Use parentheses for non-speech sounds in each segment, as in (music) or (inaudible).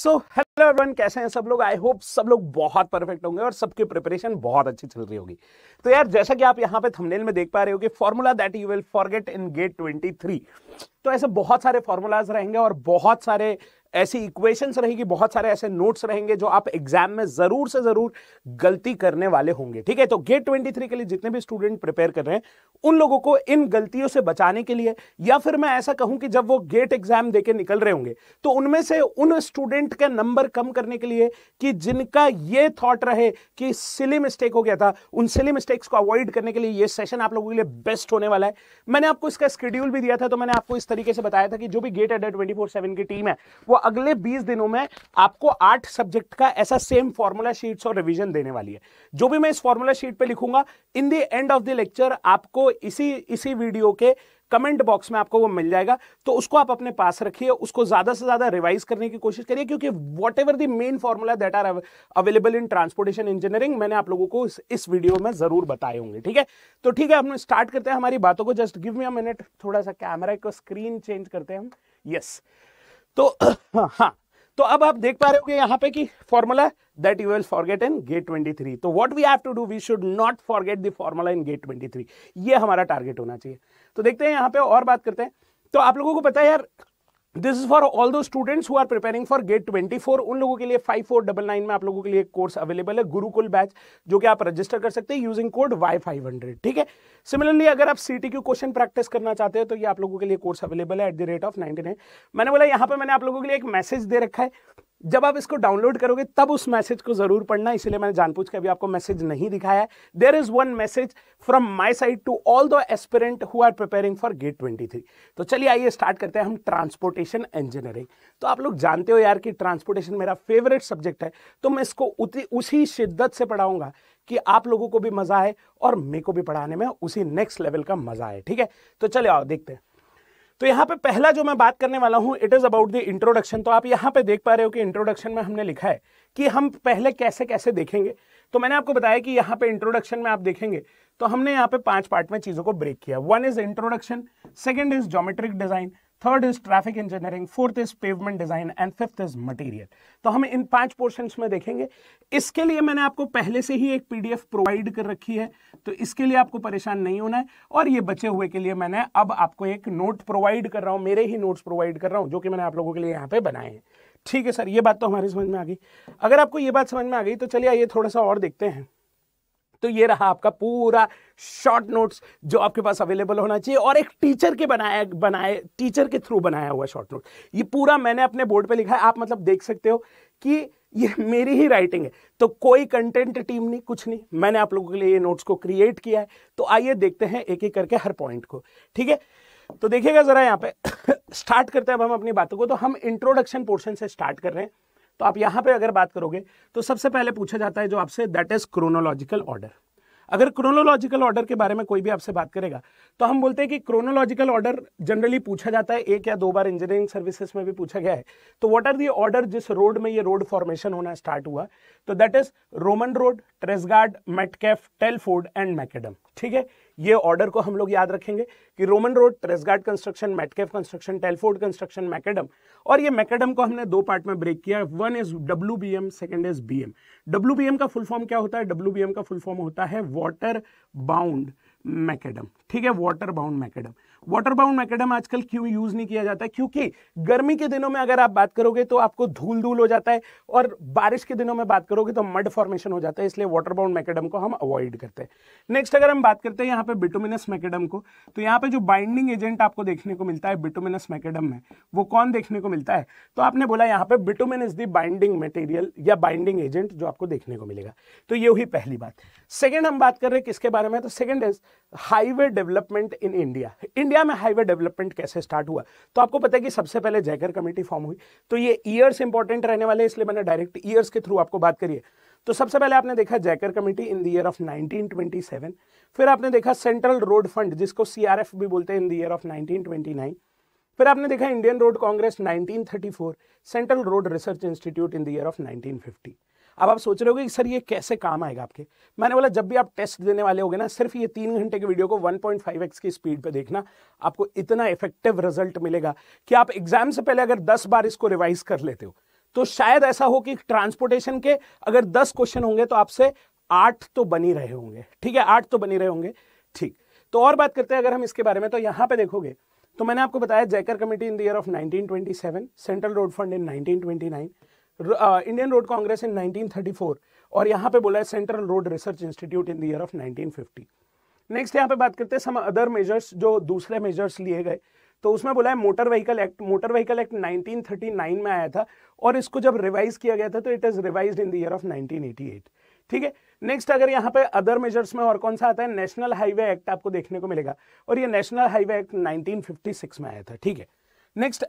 So hello everyone कैसे हैं सब लोग आई होप सब लोग बहुत परफेक्ट होंगे और सबकी प्रिपरेशन बहुत अच्छी चल रही होगी तो यार जैसा कि आप यहाँ पे थंबनेल में देख पा रहे हो कि formula that you will forget in GATE 23 तो ऐसे बहुत सारे फॉर्मूलाज रहेंगे और बहुत सारे ऐसी इक्वेशंस रहेगी बहुत सारे ऐसे नोट्स रहेंगे जो आप एग्जाम में जरूर से जरूर गलती करने वाले होंगे ठीक है तो गेट ट्वेंटी थ्री के लिए जितने भी स्टूडेंट प्रिपेयर कर रहे हैं उन लोगों को इन गलतियों से बचाने के लिए या फिर मैं ऐसा कहूं कि जब वो गेट एग्जाम देके निकल रहे होंगे तो उनमें से उन स्टूडेंट का नंबर कम करने के लिए कि जिनका ये थॉट रहे कि सिली मिस्टेक हो गया था उन सिली मिस्टेक्स को अवॉइड करने के लिए ये सेशन आप लोगों के लिए बेस्ट होने वाला है मैंने आपको इसका स्केड्यूल भी दिया था तो मैंने आपको इस तरीके से बताया था कि जो भी गेट एडर ट्वेंटी की टीम है वो अगले 20 दिनों में आपको आठ सब्जेक्ट का ऐसा सेम फॉर्मूला शीट्स और रिवीजन देने वाली है जो भी मैं इस फॉर्मूला शीट पे लिखूंगा in the end of the lecture आपको इसी इसी वीडियो के कमेंट बॉक्स में आपको वो मिल जाएगा तो उसको आप अपने पास रखिए उसको ज़्यादा से ज़्यादा रिवाइज करने की कोशिश करिए क्योंकि whatever the main formula that are available in transportation engineering मैंने आप लोगों को इस, इस वीडियो में ज़रूर बताए होंगे ठीक है तो ठीक है हम स्टार्ट करते हैं हमारी बातों को just give me a minute थोड़ा सा कैमरा को स्क्रीन चेंज करते हैं हम यस yes. तो (coughs) हाँ तो अब आप देख पा रहे होगे यहाँ पे कि formula that you will forget in GATE 23 तो what we have to do we should not forget the formula in GATE 23 ये हमारा टारगेट होना चाहिए तो देखते हैं यहाँ पे और बात करते हैं तो आप लोगों को पता है यार this is for all those students who are preparing for GATE twenty four उन लोगों के लिए फाइव फोर डबल नाइन में आप लोगों के लिए कोर्स अवेलेबल है गुरुकुल बैच जो कि आप रजिस्टर कर सकते हैं using code Y five hundred ठीक है सिमिलरली अगर आप सी क्वेश्चन प्रैक्टिस करना चाहते हो तो ये आप लोगों के लिए कोर्स अवेलेबल है at the rate of ninety मैंने बोला यहाँ पर मैंने आप लोगों के लिए एक मैसेज दे रखा है जब आप इसको डाउनलोड करोगे तब उस मैसेज को जरूर पढ़ना इसलिए मैंने जानबूझ के अभी आपको मैसेज नहीं दिखाया है there is one message from my side to all the aspirant who are preparing for GATE twenty three तो चलिए आइए स्टार्ट करते हैं हम ट्रांसपोर्टेशन इंजीनियरिंग तो आप लोग जानते हो यार कि ट्रांसपोर्टेशन मेरा फेवरेट सब्जेक्ट है तो मैं इसको उतनी उसी शिद्दत से पढ़ाऊंगा कि आप लोगों को भी मजा आए और मेरे को भी पढ़ाने में उसी नेक्स्ट लेवल का मजा आए ठीक है तो चले आओ देखते हैं तो यहाँ पे पहला जो मैं बात करने वाला हूँ it is about the introduction तो आप यहाँ पे देख पा रहे हो कि इंट्रोडक्शन में हमने लिखा है कि हम पहले कैसे कैसे देखेंगे तो मैंने आपको बताया कि यहाँ पे इंट्रोडक्शन में आप देखेंगे तो हमने यहाँ पे पांच पार्ट में चीज़ों को ब्रेक किया one is introduction second is geometric design third is traffic engineering fourth is pavement design and fifth is material तो हम इन पांच पोर्शन में देखेंगे इसके लिए मैंने आपको पहले से ही एक पीडीएफ प्रोवाइड कर रखी है तो इसके लिए आपको परेशान नहीं होना है और ये बचे हुए के लिए मैंने अब आपको एक नोट प्रोवाइड कर रहा हूँ मेरे ही नोट्स प्रोवाइड कर रहा हूँ जो कि मैंने आप लोगों के लिए यहाँ पे बनाए हैं ठीक है सर ये बात तो हमारी समझ में आ गई अगर आपको ये बात समझ में आ गई तो चलिए आइए थोड़ा सा और देखते हैं तो ये रहा आपका पूरा शॉर्ट नोट्स जो आपके पास अवेलेबल होना चाहिए और एक टीचर के बनाया बनाए टीचर के थ्रू बनाया हुआ शॉर्ट नोट ये पूरा मैंने अपने बोर्ड पे लिखा है आप मतलब देख सकते हो कि ये मेरी ही राइटिंग है तो कोई कंटेंट टीम नहीं कुछ नहीं मैंने आप लोगों के लिए ये नोट्स को क्रिएट किया है तो आइए देखते हैं एक एक करके हर पॉइंट को ठीक है तो देखिएगा जरा यहाँ पे स्टार्ट (coughs) करते हैं अब हम अपनी बातों को तो हम इंट्रोडक्शन पोर्शन से स्टार्ट कर रहे हैं तो आप यहां पे अगर बात करोगे तो सबसे पहले पूछा जाता है जो आपसे दैट इज क्रोनोलॉजिकल ऑर्डर अगर क्रोनोलॉजिकल ऑर्डर के बारे में कोई भी आपसे बात करेगा तो हम बोलते हैं कि क्रोनोलॉजिकल ऑर्डर जनरली पूछा जाता है एक या दो बार इंजीनियरिंग सर्विसेज में भी पूछा गया है तो व्हाट आर दी ऑर्डर जिस रोड में ये रोड फॉर्मेशन होना स्टार्ट हुआ तो that is Roman road Tresaguet Metcalf Telford and Macadam ठीक है ये ऑर्डर को हम लोग याद रखेंगे कि Roman road Tresaguet construction Metcalf construction Telford construction Macadam और ये मैकेडम को हमने दो पार्ट में ब्रेक किया one is W B M second is B M W B M का फुल फॉर्म क्या होता है डब्ल्यू बी एम का फुल फॉर्म होता है वाटर बाउंड मैकेडम ठीक है water bound macadam water bound macadam आजकल क्यों यूज नहीं किया जाता है क्योंकि गर्मी के दिनों में अगर आप बात करोगे तो आपको धूल धूल हो जाता है और बारिश के दिनों में बात करोगे तो मड फॉर्मेशन हो जाता है इसलिए वाटर बाउंड मैकेडम को हम अवॉइड करते हैं नेक्स्ट अगर हम बात करते हैं यहाँ पे बिटोमिनस मैकेडम को तो यहाँ पे जो बाइंडिंग एजेंट आपको देखने को मिलता है बिटोमिनस मैकेडम में वो कौन देखने को मिलता है तो आपने बोला यहाँ पे bitumen is the binding material या बाइंडिंग एजेंट जो आपको देखने को मिलेगा तो ये हुई पहली बात सेकेंड हम बात कर रहे हैं किसके बारे में तो second is highway development in India in India में हाईवे डेवलपमेंट कैसे स्टार्ट हुआ तो आपको पता है कि सबसे पहले जयकर कमेटी फॉर्म हुई तो ये ईयर्स इंपॉर्टेंट रहने वाले इसलिए मैंने डायरेक्ट ईयर्स के थ्रू आपको बात करिए तो सबसे पहले आपने देखा Jayakar committee in the year of 1927 फिर आपने देखा सेंट्रल रोड फंड जिसको सीआरएफ भी बोलते हैं इन द ईयर ऑफ 1929 फिर आपने देखा Indian road congress 1934 central road research institute in the year of 1950 अब आप सोच रहे हो कि सर ये कैसे काम आएगा आपके मैंने बोला जब भी आप टेस्ट देने वाले हो ना सिर्फ ये तीन घंटे के वीडियो को 1.5x की स्पीड पे देखना आपको इतना इफेक्टिव रिजल्ट मिलेगा कि आप एग्जाम से पहले अगर 10 बार इसको रिवाइज कर लेते हो तो शायद ऐसा हो कि ट्रांसपोर्टेशन के अगर दस क्वेश्चन होंगे तो आपसे आठ तो बनी रहे होंगे ठीक है आठ तो बनी रहे होंगे ठीक तो और बात करते हैं अगर हम इसके बारे में तो यहाँ पे देखोगे तो मैंने आपको बताया Jayakar committee in the year of 1927 central road fund in 1929 Indian road congress in 1934 और यहाँ पे बोला है central road research institute in the year of 1950 next यहाँ पे बात करते हैं सम अदर मेजर्स जो दूसरे मेजर्स लिए गए तो उसमें बोला है motor vehicle act motor vehicle act 1939 में आया था और इसको जब रिवाइज किया गया था तो it is revise in the year of 1988 ठीक है नेक्स्ट अगर यहाँ पे अदर मेजर्स में और कौन सा आता है नेशनल हाईवे एक्ट आपको देखने को मिलेगा और ये नेशनल हाईवे एक्ट 1956 में आया था ठीक है नेक्स्ट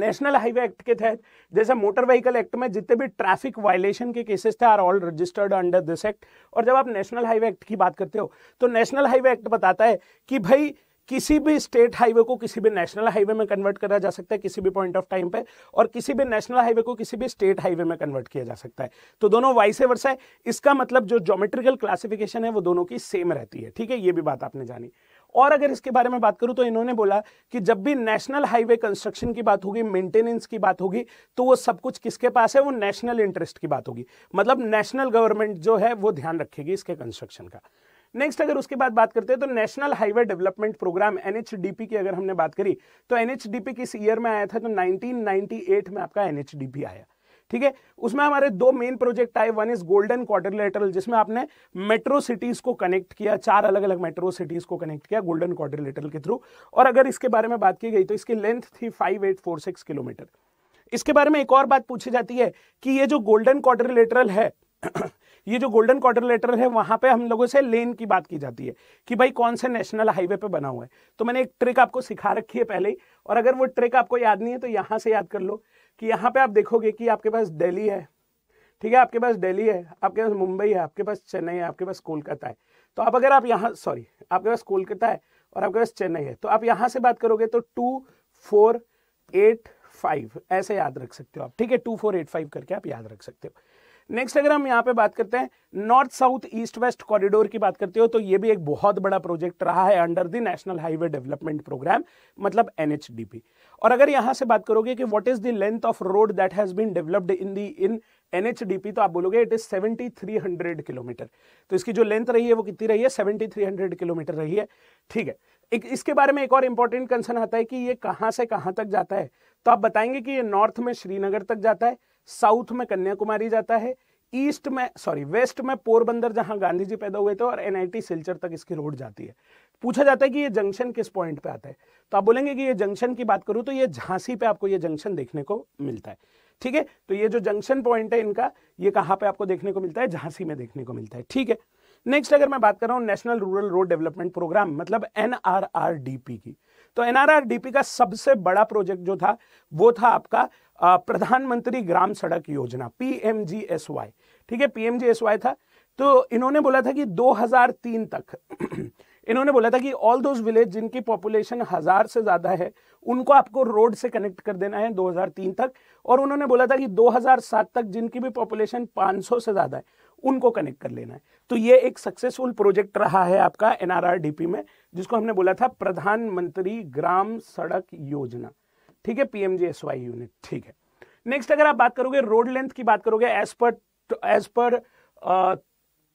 नेशनल हाईवे एक्ट के तहत जैसे मोटर व्हीकल एक्ट में जितने भी ट्रैफिक वायलेशन के केसेस थे are all registered under this act और जब आप नेशनल हाईवे एक्ट की बात करते हो तो नेशनल हाईवे एक्ट बताता है कि भाई किसी भी स्टेट हाईवे को किसी भी नेशनल हाईवे में कन्वर्ट करा जा सकता है किसी भी पॉइंट ऑफ टाइम पे और किसी भी नेशनल हाईवे को किसी भी स्टेट हाईवे में कन्वर्ट किया जा सकता है तो दोनों वाइस वर्षा है इसका मतलब जो जोमेट्रिकल क्लासिफिकेशन है वो दोनों की सेम रहती है ठीक है ये भी बात आपने जानी और अगर इसके बारे में बात करूं तो इन्होंने बोला कि जब भी नेशनल हाईवे कंस्ट्रक्शन की बात होगी मेंटेनेंस की बात होगी तो वो सब कुछ किसके पास है वो नेशनल इंटरेस्ट की बात होगी मतलब नेशनल गवर्नमेंट जो है वो ध्यान रखेगी इसके कंस्ट्रक्शन का नेक्स्ट अगर उसके बाद बात करते हैं तो national highway development programme NHDP की अगर हमने बात करी तो एनएचडीपी किस ईयर में आया था तो 1998 में आपका एनएचडीपी आया ठीक है उसमें हमारे दो मेन प्रोजेक्ट आए वन इज गोल्डन क्वार्टरलेटरल जिसमें आपने मेट्रो सिटीज को कनेक्ट किया चार अलग अलग मेट्रो सिटीज को कनेक्ट किया गोल्डन क्वार्टरलेटरल के थ्रू और अगर इसके बारे में बात की गई तो इसकी लेंथ थी five eight four six kilometre इसके बारे में एक और बात पूछी जाती है कि ये जो गोल्डन क्वार्टरलेटरल है (clears throat) ये जो गोल्डन क्वार्टरलेटरल है वहां पे हम लोगों से लेन की बात की जाती है कि भाई कौन से नेशनल हाईवे पे बना हुआ है तो मैंने एक ट्रिक आपको सिखा रखी है पहले ही और अगर वो ट्रिक आपको याद नहीं है तो यहाँ से याद कर लो कि यहाँ पे आप देखोगे कि आपके पास दिल्ली है ठीक है आपके पास दिल्ली है आपके पास मुंबई है आपके पास चेन्नई है आपके पास कोलकाता है तो आप अगर आप यहाँ सॉरी आपके पास कोलकाता है और आपके पास चेन्नई है तो आप यहाँ से बात करोगे तो टू फोर एट फाइव ऐसे याद रख सकते हो आप ठीक है टू फोर एट फाइव करके आप याद रख सकते हो नेक्स्ट अगर हम यहाँ पे बात करते हैं north south east west corridor की बात करते हो तो ये भी एक बहुत बड़ा प्रोजेक्ट रहा है under the national highway development programme मतलब एन और अगर यहाँ से बात करोगे कि what is the length of road that has been developed in the in N तो आप बोलोगे it is seventy three hundred kilometre तो इसकी जो लेंथ रही है वो कितनी रही है सेवेंटी थ्री हंड्रेड किलोमीटर रही है ठीक है एक इसके बारे में एक और इंपॉर्टेंट कंसर्न आता है कि ये कहाँ से कहाँ तक जाता है तो आप बताएंगे कि ये नॉर्थ में श्रीनगर तक जाता है साउथ में कन्याकुमारी जाता है ईस्ट में सॉरी वेस्ट में पोरबंदर जहां गांधी जी पैदा हुए थे और एनआईटी सिलचर तक इसकी रोड जाती है पूछा जाता है कि ये जंक्शन किस पॉइंट पे आता है तो आप बोलेंगे कि ये जंक्शन की बात करूं तो ये झांसी पे आपको ये जंक्शन देखने को मिलता है ठीक है तो ये जो जंक्शन पॉइंट है इनका ये कहाँ पे आपको देखने को मिलता है झांसी में देखने को मिलता है ठीक है नेक्स्ट अगर मैं बात कर रहा हूँ national rural road development programme मतलब एन की तो एन का सबसे बड़ा प्रोजेक्ट जो था वो था आपका प्रधानमंत्री ग्राम सड़क योजना पीएमजीएसवाई ठीक है पीएमजीएसवाई था तो इन्होंने बोला था कि 2003 तक (clears throat) इन्होंने बोला था कि ऑल दोज विलेज जिनकी पॉपुलेशन हज़ार से ज़्यादा है उनको आपको रोड से कनेक्ट कर देना है 2003 तक और उन्होंने बोला था कि 2007 तक जिनकी भी पॉपुलेशन 500 से ज़्यादा है उनको कनेक्ट कर लेना है तो ये एक सक्सेसफुल प्रोजेक्ट रहा है आपका एनआरआरडीपी में जिसको हमने बोला था प्रधानमंत्री ग्राम सड़क योजना ठीक है पीएमजीएसवाई यूनिट ठीक है नेक्स्ट अगर आप बात करोगे रोड लेंथ की बात करोगे as per as per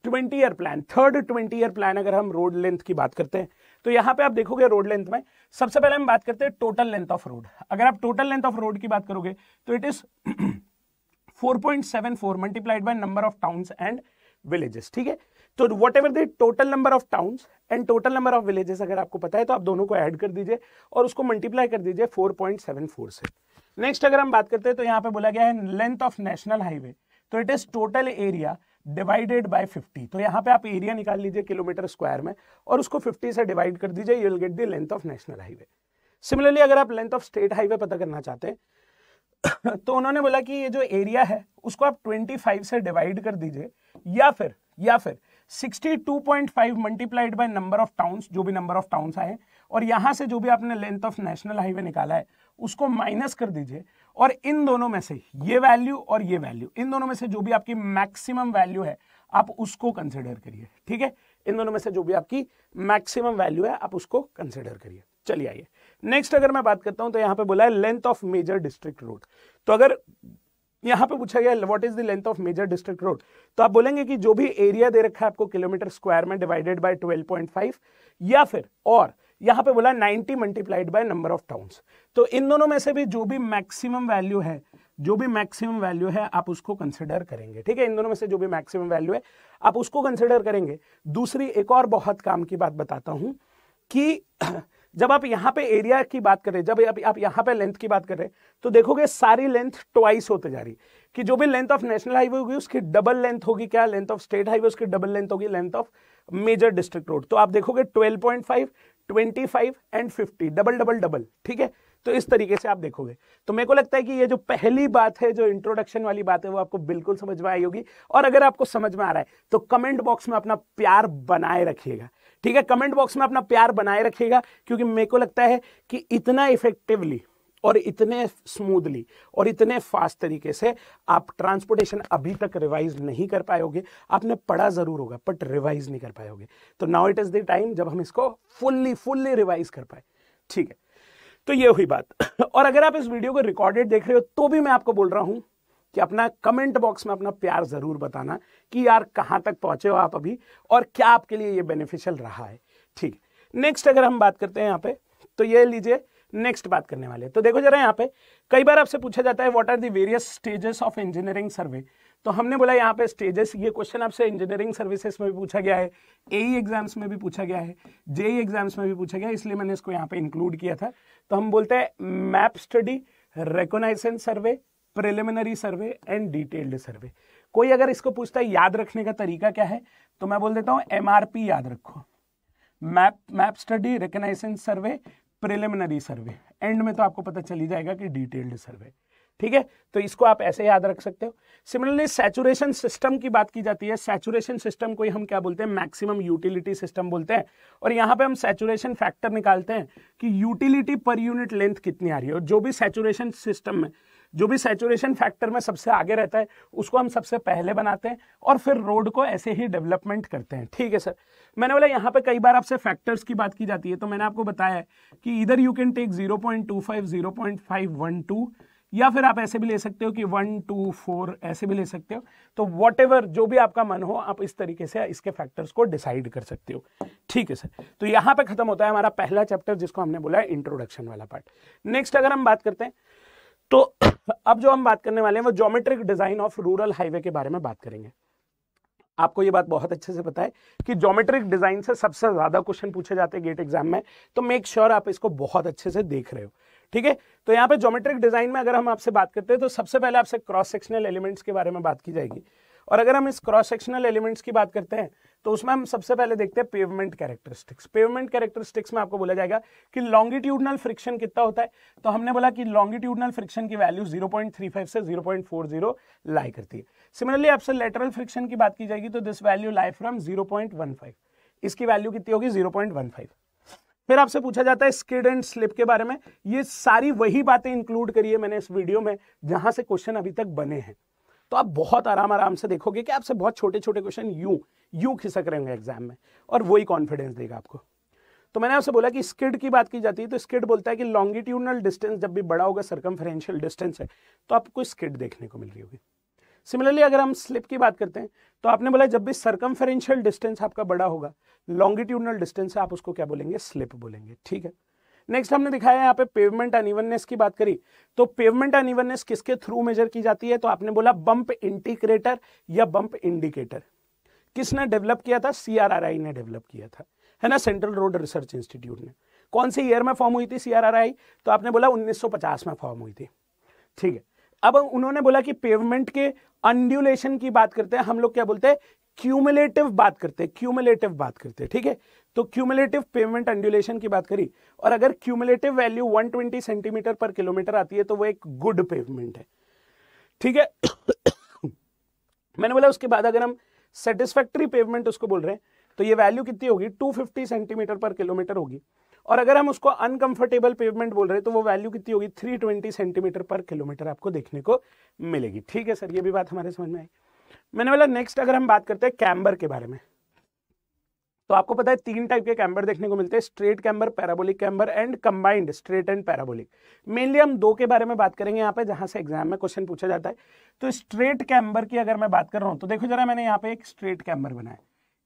twenty year plan third twenty year plan अगर हम रोड लेंथ की बात करते हैं तो यहाँ पे आप देखोगे रोड लेंथ में सबसे पहले हम बात करते हैं टोटल लेंथ ऑफ रोड अगर आप टोटल लेंथ ऑफ रोड की बात करोगे तो it is 4.74 multiplied by number of towns and villages ठीक है तो whatever the total number of towns and total number of villages अगर आपको पता है तो आप दोनों को ऐड कर दीजिए और उसको मल्टीप्लाई कर दीजिए 4.74 से नेक्स्ट अगर हम बात करते हैं तो यहाँ पे बोला गया है लेंथ ऑफ नेशनल हाईवे तो it is total area divided by 50 तो यहाँ पे आप एरिया निकाल लीजिए किलोमीटर स्क्वायर में और उसको 50 से डिवाइड कर दीजिए you will get the length of national highway similarly अगर आप लेंथ ऑफ स्टेट हाईवे पता करना चाहते हैं (coughs) तो उन्होंने बोला कि ये जो एरिया है उसको आप 25 से डिवाइड कर दीजिए या फिर या फिर 62.5 multiplied by number of towns जो भी नंबर ऑफ टाउन्स आए और यहां से जो भी आपने लेंथ ऑफ नेशनल हाईवे निकाला है उसको माइनस कर दीजिए और इन दोनों में से ये वैल्यू और ये वैल्यू इन दोनों में से जो भी आपकी मैक्सिमम वैल्यू है आप उसको कंसिडर करिए ठीक है इन दोनों में से जो भी आपकी मैक्सिमम वैल्यू है आप उसको कंसिडर करिए चलिए आइए नेक्स्ट अगर मैं बात करता हूं तो यहां पे बोला है length of major district road तो अगर यहाँ पे पूछा गया what is the length of major district road तो आप बोलेंगे कि जो भी एरिया दे रखा है आपको किलोमीटर स्क्वायर में डिवाइडेड बाय 12.5 या फिर और यहाँ पे बोला 90 multiplied by number of towns तो इन दोनों में से भी जो भी मैक्सिमम वैल्यू है जो भी मैक्सिमम वैल्यू है आप उसको कंसिडर करेंगे ठीक है इन दोनों में से जो भी मैक्सिमम वैल्यू है आप उसको कंसिडर करेंगे दूसरी एक और बहुत काम की बात बताता हूँ कि जब आप यहां पे एरिया की बात करें जब आप, आप यहाँ पे लेंथ की बात करें तो देखोगे सारी लेंथ ट्वाइस होते जा रही कि जो भी लेंथ ऑफ नेशनल हाईवे होगी उसकी डबल लेंथ होगी क्या लेंथ ऑफ स्टेट हाईवे उसकी डबल लेंथ होगी length of major district road तो आप देखोगे twelve point five twenty five and fifty double double double ठीक है तो इस तरीके से आप देखोगे तो मेरे को लगता है कि ये जो पहली बात है जो इंट्रोडक्शन वाली बात है वो आपको बिल्कुल समझ में आई होगी और अगर आपको समझ में आ रहा है तो कमेंट बॉक्स में अपना प्यार बनाए रखिएगा ठीक है कमेंट बॉक्स में अपना प्यार बनाए रखिएगा क्योंकि मेरे को लगता है कि इतना इफेक्टिवली और इतने स्मूदली और इतने फास्ट तरीके से आप ट्रांसपोर्टेशन अभी तक रिवाइज नहीं कर पाएंगे आपने पढ़ा ज़रूर होगा बट रिवाइज नहीं कर पाएंगे तो now it is the time जब हम इसको फुल्ली फुल्ली रिवाइज कर पाए ठीक है तो ये हुई बात और अगर आप इस वीडियो को रिकॉर्डेड देख रहे हो तो भी मैं आपको बोल रहा हूँ कि अपना कमेंट बॉक्स में अपना प्यार ज़रूर बताना कि यार कहाँ तक पहुँचे हो आप अभी और क्या आपके लिए ये बेनिफिशियल रहा है ठीक है नेक्स्ट अगर हम बात करते हैं यहाँ पे तो ये लीजिए नेक्स्ट बात करने वाले तो देखो जरा यहाँ पे कई बार आपसे पूछा जाता है what are the various stages of engineering survey तो हमने बोला यहाँ पे स्टेजेस ये क्वेश्चन आपसे इंजीनियरिंग सर्विसेज में भी पूछा गया है एई एग्जाम्स e में भी पूछा गया है जेई एग्जाम्स e में भी पूछा गया इसलिए मैंने इसको यहाँ पे इंक्लूड किया था तो हम बोलते हैं map study reconnaissance survey preliminary survey and detailed survey कोई अगर इसको पूछता है याद रखने का तरीका क्या है तो मैं बोल देता हूँ एम याद रखो map map study reconnaissance survey preliminary survey and में तो आपको पता चली जाएगा कि डिटेल्ड सर्वे ठीक है तो इसको आप ऐसे याद रख सकते हो सिमिलरली सैचुरेशन सिस्टम की बात की जाती है सैचुरेशन सिस्टम को हम क्या बोलते हैं मैक्सिमम यूटिलिटी सिस्टम बोलते हैं और यहाँ पे हम सैचुरेशन फैक्टर निकालते हैं कि यूटिलिटी पर यूनिट लेंथ कितनी आ रही है और जो भी सैचुरेशन सिस्टम में जो भी सेचुरेशन फैक्टर में सबसे आगे रहता है उसको हम सबसे पहले बनाते हैं और फिर रोड को ऐसे ही डेवलपमेंट करते हैं ठीक है सर मैंने बोला यहाँ पे कई बार आपसे फैक्टर्स की बात की जाती है तो मैंने आपको बताया है कि इधर यू कैन टेक 0.25 0.512 या फिर आप ऐसे भी ले सकते हो कि वन टू फोर ऐसे भी ले सकते हो तो वॉट जो भी आपका मन हो आप इस तरीके से इसके फैक्टर्स को डिसाइड कर सकते हो ठीक है सर तो यहाँ पे खत्म होता है हमारा पहला चैप्टर जिसको हमने बोला है इंट्रोडक्शन वाला पार्ट नेक्स्ट अगर हम बात करते हैं तो अब जो हम बात करने वाले हैं वो geometric design of rural highway के बारे में बात करेंगे आपको ये बात बहुत अच्छे से पता है कि ज्योमेट्रिक डिजाइन से सबसे ज्यादा क्वेश्चन पूछे जाते हैं गेट एग्जाम में तो मेक श्योर sure आप इसको बहुत अच्छे से देख रहे हो ठीक है तो यहाँ पे ज्योमेट्रिक डिजाइन में अगर हम आपसे बात करते हैं तो सबसे पहले आपसे क्रॉस सेक्शनल एलिमेंट्स के बारे में बात की जाएगी और अगर हम इस क्रॉस सेक्शनल एलिमेंट्स की बात करते हैं तो उसमें हम सबसे पहले देखते हैं पेवमेंट कैरेक्टरिस्टिक्स पेवमेंट कैरेक्टरिस्टिक्स में आपको बोला जाएगा कि लॉन्गिट्यूडनल फ्रिक्शन कितना होता है तो हमने बोला कि लॉन्गिट्यूडनल फ्रिक्शन की वैल्यू 0.35 से 0.40 लाई करती है सिमिलरली आपसे लेटरल फ्रिक्शन की बात की जाएगी तो दिस वैल्यू लाई फ्रॉम 0.15 इसकी वैल्यू कितनी होगी 0.15 फिर आपसे पूछा जाता है स्किड एंड स्लिप के बारे में ये सारी वही बातें इंक्लूड करिए मैंने इस वीडियो में जहां से क्वेश्चन अभी तक बने हैं तो आप बहुत आराम आराम से देखोगे कि आपसे बहुत छोटे छोटे क्वेश्चन यूं यूं खिसक रहे होंगे एग्जाम में और वही कॉन्फिडेंस देगा आपको तो मैंने आपसे बोला कि स्किड की बात की जाती है तो स्किड बोलता है कि लॉन्गिट्यूडनल डिस्टेंस जब भी बड़ा होगा सर्कमफ्रेंशियल डिस्टेंस है तो आपको स्किड देखने को मिल रही होगी सिमिलरली अगर हम स्लिप की बात करते हैं तो आपने बोला जब भी सर्कमफ्रेंशियल डिस्टेंस आपका बड़ा होगा लॉन्गिट्यूडनल डिस्टेंस है आप उसको क्या बोलेंगे स्लिप बोलेंगे ठीक है नेक्स्ट हमने दिखाया यहाँ पे पेवमेंट अनिवननेस की बात करी तो पेवमेंट अनिवननेस किसके थ्रू मेजर की जाती है तो आपने बोला bump integrator or bump indicator किसने डेवलप किया था सीआरआरआई ने डेवलप किया था है ना सेंट्रल रोड रिसर्च इंस्टीट्यूट ने कौन सी ईयर में फॉर्म हुई थी सीआरआरआई तो आपने बोला 1950 में फॉर्म हुई थी ठीक है अब उन्होंने बोला कि पेवमेंट के अंड्यूलेशन की बात करते हैं हम लोग क्या बोलते हैं क्यूमुलेटिव बात करते हैं क्यूमुलेटिव बात करते हैं ठीक है तो क्यूमुलेटिव पेमेंट एंडुलेशन की बात करी और अगर क्यूमुलेटिव वैल्यू 120 सेंटीमीटर पर किलोमीटर आती है तो वो एक गुड पेमेंट है ठीक है (coughs) मैंने बोला उसके बाद अगर हम सेटिस्फैक्ट्री पेमेंट उसको बोल रहे हैं तो ये वैल्यू कितनी होगी 250 सेंटीमीटर पर किलोमीटर होगी और अगर हम उसको अनकंफर्टेबल पेवमेंट बोल रहे हैं तो वो वैल्यू कितनी होगी 320 सेंटीमीटर पर किलोमीटर आपको देखने को मिलेगी ठीक है सर ये भी बात हमारे समझ में आई मैंने बोला नेक्स्ट अगर हम बात करते हैं कैम्बर के बारे में तो आपको पता है तीन टाइप के कैम्बर देखने को मिलते हैं straight camber parabolic camber and combined straight and parabolic mainly हम दो के बारे में बात करेंगे यहाँ पे जहाँ से एग्जाम में क्वेश्चन पूछा जाता है तो स्ट्रेट कैम्बर की अगर मैं बात कर रहा हूँ तो देखो जरा मैंने यहाँ पे एक स्ट्रेट कैम्बर बनाया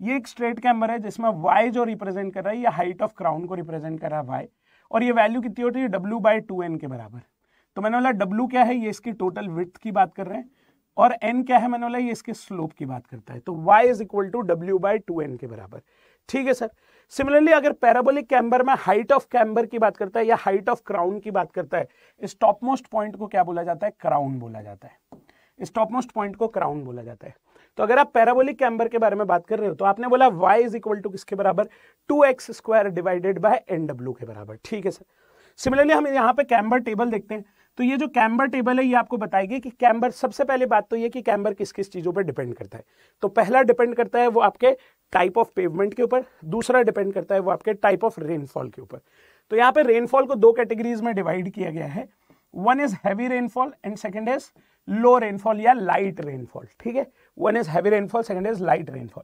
ये एक स्ट्रेट कैम्बर है जिसमें वाई जो रिप्रेजेंट कर रहा है ये हाइट ऑफ क्राउन को रिप्रेजेंट कर रहा है वाई और ये वैल्यू कितनी होती है डब्ल्यू बाई टू एन के बराबर तो मैंने बोला डब्ल्यू क्या है ये इसकी टोटल विथ की बात कर रहे हैं और एन क्या है मैंने बोला ये इसके स्लोप की बात करता है तो Y is equal to W by two N के बराबर ठीक है सर सिमिलरली अगर पैराबोलिक कैम्बर में हाइट ऑफ कैम्बर की बात करता है या हाइट ऑफ क्राउन की बात करता है इस टॉप मोस्ट पॉइंट को क्या बोला जाता है क्राउन बोला जाता है इस टॉप मोस्ट पॉइंट को क्राउन बोला जाता है तो अगर आप पैराबोलिक कैम्बर के बारे में बात कर रहे हो तो आपने बोला वाई इज इक्वल टू किसके बराबर to X square divided by NW के बराबर ठीक है सर सिमिलरली हम यहाँ पे कैम्बर टेबल देखते हैं तो ये जो कैम्बर टेबल है ये आपको बताएगी कि कैम्बर सबसे पहले बात तो ये कि कैम्बर किस किस चीज़ों पर डिपेंड करता है तो पहला डिपेंड करता है वो आपके टाइप ऑफ पेवमेंट के ऊपर दूसरा डिपेंड करता है वो आपके टाइप ऑफ रेनफॉल के ऊपर तो यहाँ पे रेनफॉल को दो कैटेगरीज में डिवाइड किया गया है one is heavy rainfall and second is low rainfall या लाइट रेनफॉल ठीक है one is heavy rainfall second is light rainfall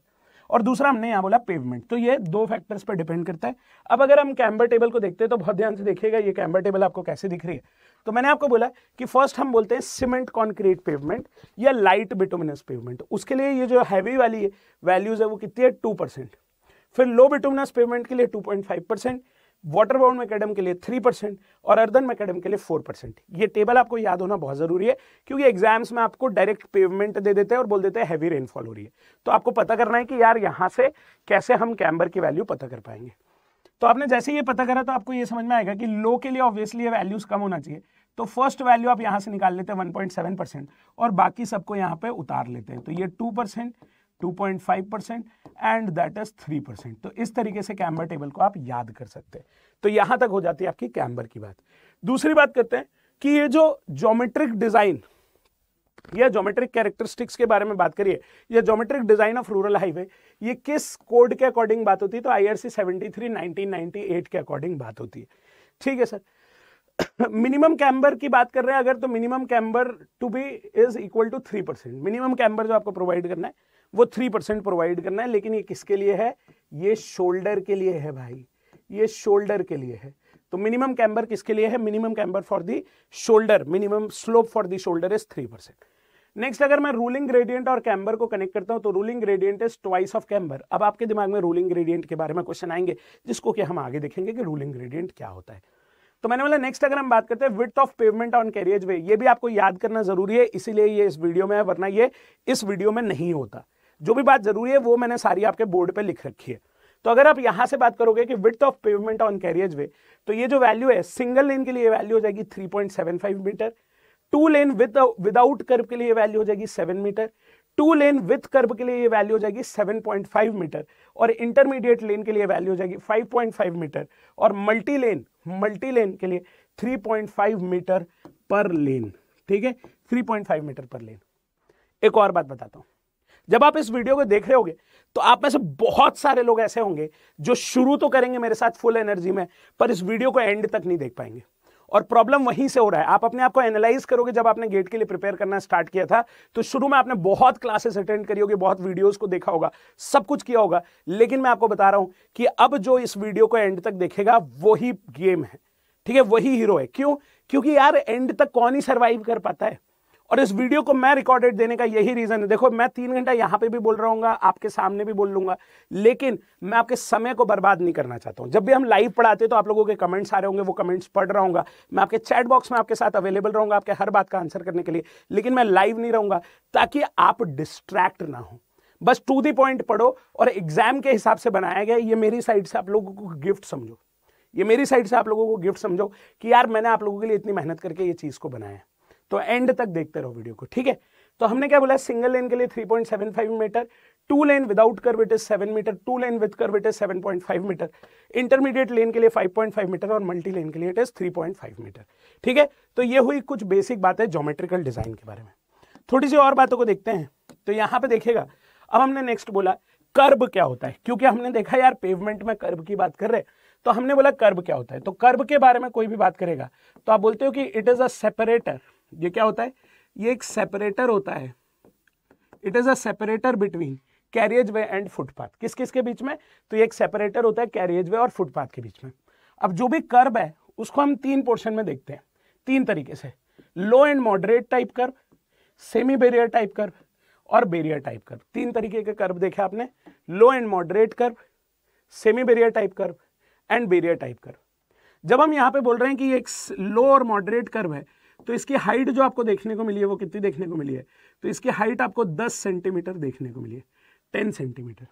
और दूसरा हमने यहाँ बोला पेवमेंट तो ये दो फैक्टर्स पर डिपेंड करता है अब अगर हम कैम्बर टेबल को देखते हैं तो बहुत ध्यान से देखिएगा ये कैम्बर टेबल आपको कैसे दिख रही है तो मैंने आपको बोला कि फर्स्ट हम बोलते हैं सीमेंट कॉन्क्रीट पेवमेंट या लाइट बिटोमिनस पेवमेंट उसके लिए ये जो हैवी वाली है, वैल्यूज है वो कितनी है टू परसेंट फिर लो बिटोमिनस पेवमेंट के लिए two point five percent water bound macadam के लिए थ्री परसेंट और अर्दन मैकेडम के लिए फोर परसेंट ये टेबल आपको याद होना बहुत ज़रूरी है क्योंकि एग्जाम्स में आपको डायरेक्ट पेवमेंट दे देते हैं और बोल देते हैं हैवी रेनफॉल हो रही है तो आपको पता करना है कि यार यहाँ से कैसे हम कैम्बर की वैल्यू पता कर पाएंगे तो आपने जैसे ये पता करा तो आपको ये समझ में आएगा कि लो के लिए ऑब्वियसली वैल्यूज कम होना चाहिए तो फर्स्ट वैल्यू आप यहाँ से निकाल लेते हैं 1.7 परसेंट और बाकी सबको यहाँ पे उतार लेते हैं तो ये 2 percent 2.5 percent and that is 3 percent तो इस तरीके से कैम्बर टेबल को आप याद कर सकते हैं तो यहां तक हो जाती है आपकी कैम्बर की बात दूसरी बात करते हैं कि ये जो जोमेट्रिक डिज़ाइन या जोमेट्रिक कैरेक्टरिस्टिक्स के बारे में बात करिए या geometric design of rural highway ये किस कोड के अकॉर्डिंग बात होती है तो I seventy three nineteen ninety eight के अकॉर्डिंग बात होती है ठीक है सर मिनिमम कैम्बर की बात कर रहे हैं अगर तो minimum camber to be is equal to three percent minimum camber जो आपको प्रोवाइड करना है वो थ्री परसेंट प्रोवाइड करना है लेकिन ये किसके लिए है ये शोल्डर के लिए है भाई ये शोल्डर के लिए है तो मिनिमम कैम्बर किसके लिए है minimum camber for the shoulder minimum slope for the shoulder is three percent next अगर मैं रूलिंग ग्रेडियंट और कैम्बर को कनेक्ट करता हूँ तो ruling gradient is twice of camber अब आपके दिमाग में रूलिंग ग्रेडियंट के बारे में क्वेश्चन आएंगे जिसको कि हम आगे देखेंगे कि रूलिंग ग्रेडियंट क्या होता है तो मैंने बोला नेक्स्ट अगर हम बात करते हैं width of pavement on carriageway ये भी आपको याद करना जरूरी है इसीलिए ये इस वीडियो में है वरना ये इस वीडियो में नहीं होता जो भी बात जरूरी है वो मैंने सारी आपके बोर्ड पे लिख रखी है तो अगर आप यहां से बात करोगे कि width of pavement on carriageway तो ये जो वैल्यू है सिंगल लेन के लिए वैल्यू हो जाएगी three metre two lane with without kerb के लिए वैल्यू हो जाएगी seven metre two lane with kerb के लिए ये वैल्यू हो जाएगी 7.5 मीटर और इंटरमीडिएट लेन के लिए वैल्यू हो जाएगी 5.5 मीटर और मल्टी लेन मल्टी लेन के लिए 3.5 मीटर पर लेन ठीक है 3.5 मीटर पर लेन एक और बात बताता हूँ जब आप इस वीडियो को देख रहे होंगे तो आप में से बहुत सारे लोग ऐसे होंगे जो शुरू तो करेंगे मेरे साथ फुल एनर्जी में पर इस वीडियो को एंड तक नहीं देख पाएंगे और प्रॉब्लम वहीं से हो रहा है आप अपने आप को एनालाइज करोगे जब आपने गेट के लिए प्रिपेयर करना स्टार्ट किया था तो शुरू में आपने बहुत क्लासेस अटेंड करी होगी बहुत वीडियोस को देखा होगा सब कुछ किया होगा लेकिन मैं आपको बता रहा हूं कि अब जो इस वीडियो को एंड तक देखेगा वही गेम है ठीक है वही हीरो है क्यों क्योंकि यार एंड तक कौन ही सर्वाइव कर पाता है और इस वीडियो को मैं रिकॉर्डेड देने का यही रीज़न है देखो मैं तीन घंटा यहाँ पे भी बोल रहा हूँ आपके सामने भी बोल लूँगा लेकिन मैं आपके समय को बर्बाद नहीं करना चाहता हूँ जब भी हम लाइव पढ़ाते तो आप लोगों के कमेंट्स आ रहे होंगे वो कमेंट्स पढ़ रहा हूँ मैं आपके चैट बॉक्स में आपके साथ अवेलेबल रहूँगा आपके हर बात का आंसर करने के लिए लेकिन मैं लाइव नहीं रहूँगा ताकि आप डिस्ट्रैक्ट ना हो बस टू दी पॉइंट पढ़ो और एग्जाम के हिसाब से बनाया गया ये मेरी साइड से आप लोगों को गिफ्ट समझो ये मेरी साइड से आप लोगों को गिफ्ट समझो कि यार मैंने आप लोगों के लिए इतनी मेहनत करके ये चीज़ को बनाया है तो एंड तक देखते रहो वीडियो को ठीक है तो हमने क्या बोला सिंगल लेन के लिए 3.75 मीटर टू लेन विदाउट कर बेटे seven metre two lane with kerb बेटे seven point five metre intermediate lane के लिए फाइव पॉइंट फाइव मीटर और मल्टी लेन के लिए it is three point five metre ठीक है तो ये हुई कुछ बेसिक बातें ज्योमेट्रिकल डिजाइन के बारे में थोड़ी सी और बातों को देखते हैं तो यहाँ पे देखेगा अब हमने नेक्स्ट बोला कर्ब क्या होता है क्योंकि हमने देखा यार पेवमेंट में कर्ब की बात कर रहे तो हमने बोला कर्ब क्या होता है तो कर्ब के बारे में कोई भी बात करेगा तो आप बोलते हो कि इट इज अ सेपरेटर ये क्या होता है ये एक सेपरेटर होता है it is a separator between carriageway and footpath किस किस के बीच में तो ये एक सेपरेटर होता है कैरियज वे और फुटपाथ के बीच में अब जो भी कर्ब है उसको हम तीन पोर्शन में देखते हैं तीन तरीके से low and moderate type kerb semi barrier type kerb और बेरियर टाइप कर्व तीन तरीके के कर्व देखे आपने low and moderate kerb semi barrier type kerb and barrier type kerb जब हम यहाँ पे बोल रहे हैं कि एक लो और मॉडरेट कर्व है तो इसकी हाइट जो आपको देखने को मिली है वो कितनी देखने को मिली है तो इसकी हाइट आपको 10 सेंटीमीटर देखने को मिली है 10 सेंटीमीटर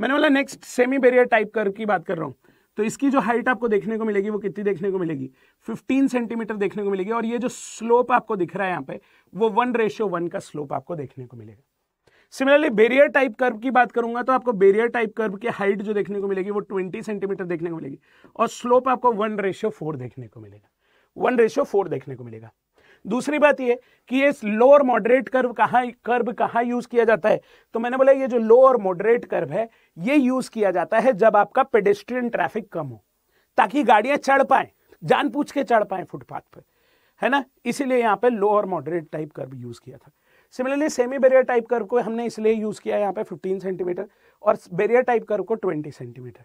मैंने बोला नेक्स्ट सेमी बेरियर टाइप कर की बात कर रहा हूँ तो इसकी जो हाइट आपको देखने को मिलेगी वो कितनी देखने को मिलेगी 15 सेंटीमीटर देखने को मिलेगी और ये जो स्लोप आपको दिख रहा है यहाँ पे वो वन रेशियो वन का स्लोप आपको देखने को मिलेगा सिमिलरली बेरियर टाइप कर्व की बात करूंगा तो आपको बेरियर टाइप कर्व की हाइट जो देखने को मिलेगी वो 20 सेंटीमीटर देखने को मिलेगी और स्लोप आपको वन रेशियो फोर देखने को मिलेगा वन रेशियो फोर देखने को मिलेगा दूसरी बात यह कि ये लोअर मॉडरेट कर्व कहा कर्व कहा यूज किया जाता है तो मैंने बोला ये जो लोअर मॉडरेट कर्व है ये यूज किया जाता है जब आपका पेडेस्ट्रियन ट्रैफिक कम हो ताकि गाड़ियां चढ़ पाए जान पूछ के चढ़ पाए फुटपाथ पर है ना इसीलिए यहाँ पे lower moderate type kerb use किया था similarly semi barrier type kerb को हमने इसलिए यूज किया यहाँ पे 15 सेंटीमीटर और बेरियर टाइप कर्व को 20 सेंटीमीटर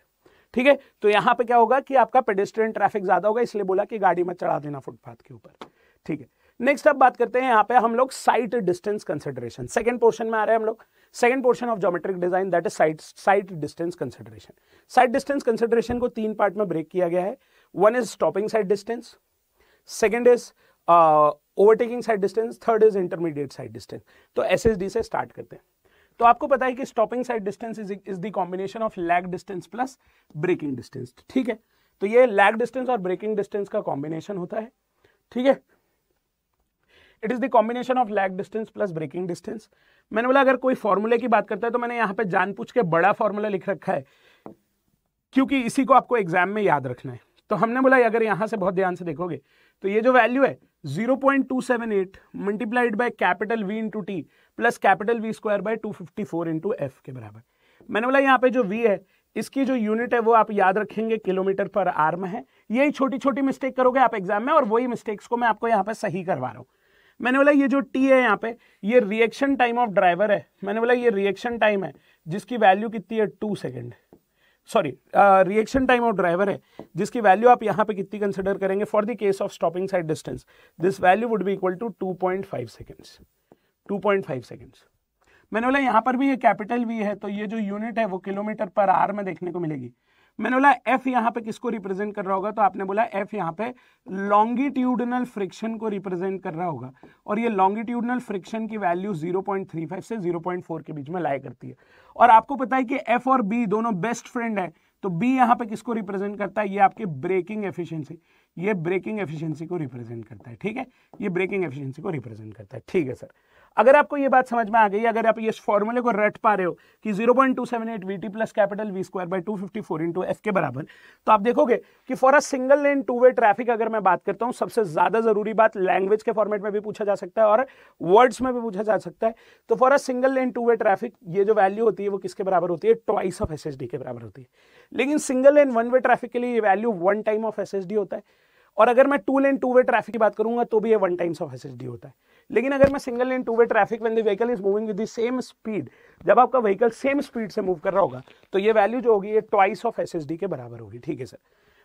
ठीक है तो यहाँ पे क्या होगा कि आपका पेडेस्ट्रियन ट्रैफिक ज्यादा होगा इसलिए बोला कि गाड़ी मत चढ़ा देना फुटपाथ के ऊपर ठीक है नेक्स्ट अब बात करते हैं यहाँ पे हम लोग sight distance consideration second portion में आ रहे हैं हम लोग second portion of geometric design that is sight sight distance consideration sight distance consideration को तीन पार्ट में ब्रेक किया गया है one is stopping sight distance second is overtaking sight distance third is intermediate sight distance तो एस से start करते हैं तो आपको पता है कि stopping sight distance is the combination of lag distance plus braking distance ठीक है तो ये लैग डिस्टेंस और ब्रेकिंग डिस्टेंस का कॉम्बिनेशन होता है ठीक है it is the combination of lag distance plus braking distance मैंने बोला अगर कोई फॉर्मूले की बात करता है तो मैंने यहां पे पूछ के बड़ा फॉर्मूला लिख रखा है क्योंकि इसी को आपको एग्जाम में याद रखना है तो हमने बोला अगर यहां से बहुत ध्यान से देखोगे तो ये जो वैल्यू है zero point two seven eight multiplied by capital V into T plus capital V square by two fifty four into F के बराबर मैंने बोला यहाँ पे जो वी है इसकी जो यूनिट है वो आप याद रखेंगे किलोमीटर पर आर में है यही छोटी छोटी मिस्टेक करोगे आप एग्जाम में और वही मिस्टेक्स को मैं आपको यहाँ पे सही करवा रहा हूँ मैंने बोला ये जो टी है यहाँ पे ये रिएक्शन टाइम ऑफ ड्राइवर है मैंने बोला ये रिएक्शन टाइम है जिसकी वैल्यू कितनी है two second sorry reaction time of driver है जिसकी वैल्यू आप यहाँ पे कितनी कंसिडर करेंगे for the case of stopping sight distance this value would be equal to two point five seconds two point five seconds मैंने बोला यहाँ पर भी ये कैपिटल वी है तो ये जो यूनिट है वो किलोमीटर पर आर में देखने को मिलेगी मैंने बोला एफ यहाँ पे किसको रिप्रेजेंट कर रहा होगा तो आपने बोला एफ यहाँ पे लॉन्गिट्यूडनल फ्रिक्शन को रिप्रेजेंट कर रहा होगा और ये लॉन्गिट्यूडनल फ्रिक्शन की वैल्यू 0.35 से 0.4 के बीच में लाया करती है और आपको पता है कि एफ और बी दोनों बेस्ट फ्रेंड है तो बी यहां पे किसको रिप्रेजेंट करता है ये आपके ब्रेकिंग एफिशिएंसी ये ब्रेकिंग एफिशिएंसी को रिप्रेजेंट करता है ठीक है ये ब्रेकिंग एफिशिएंसी को रिप्रेजेंट करता है ठीक है सर अगर आपको ये बात समझ में आ गई अगर आप इस फॉर्मूले को रट पा रहे हो कि 0.278 point two seven eight V T plus capital V square by two fifty four into F के बराबर तो आप देखोगे कि for a single lane two way traffic अगर मैं बात करता हूँ सबसे ज़्यादा ज़रूरी बात लैंग्वेज के फॉर्मेट में भी पूछा जा सकता है और वर्ड्स में भी पूछा जा सकता है तो for a single lane two way traffic ये जो वैल्यू होती है वो किसके बराबर होती है ट्वाइस ऑफ एस के बराबर होती है लेकिन single lane one way traffic के लिए ये value one time of S होता है और अगर मैं two lane two way traffic की बात करूंगा तो भी ये वन टाइम्स ऑफ एस होता है लेकिन अगर मैं single lane two way traffic when the vehicle is moving with the same speed जब आपका व्हीकल सेम स्पीड से मूव कर रहा होगा तो ये वैल्यू जो होगी ये ट्वाइस ऑफ एस के बराबर होगी ठीक है सर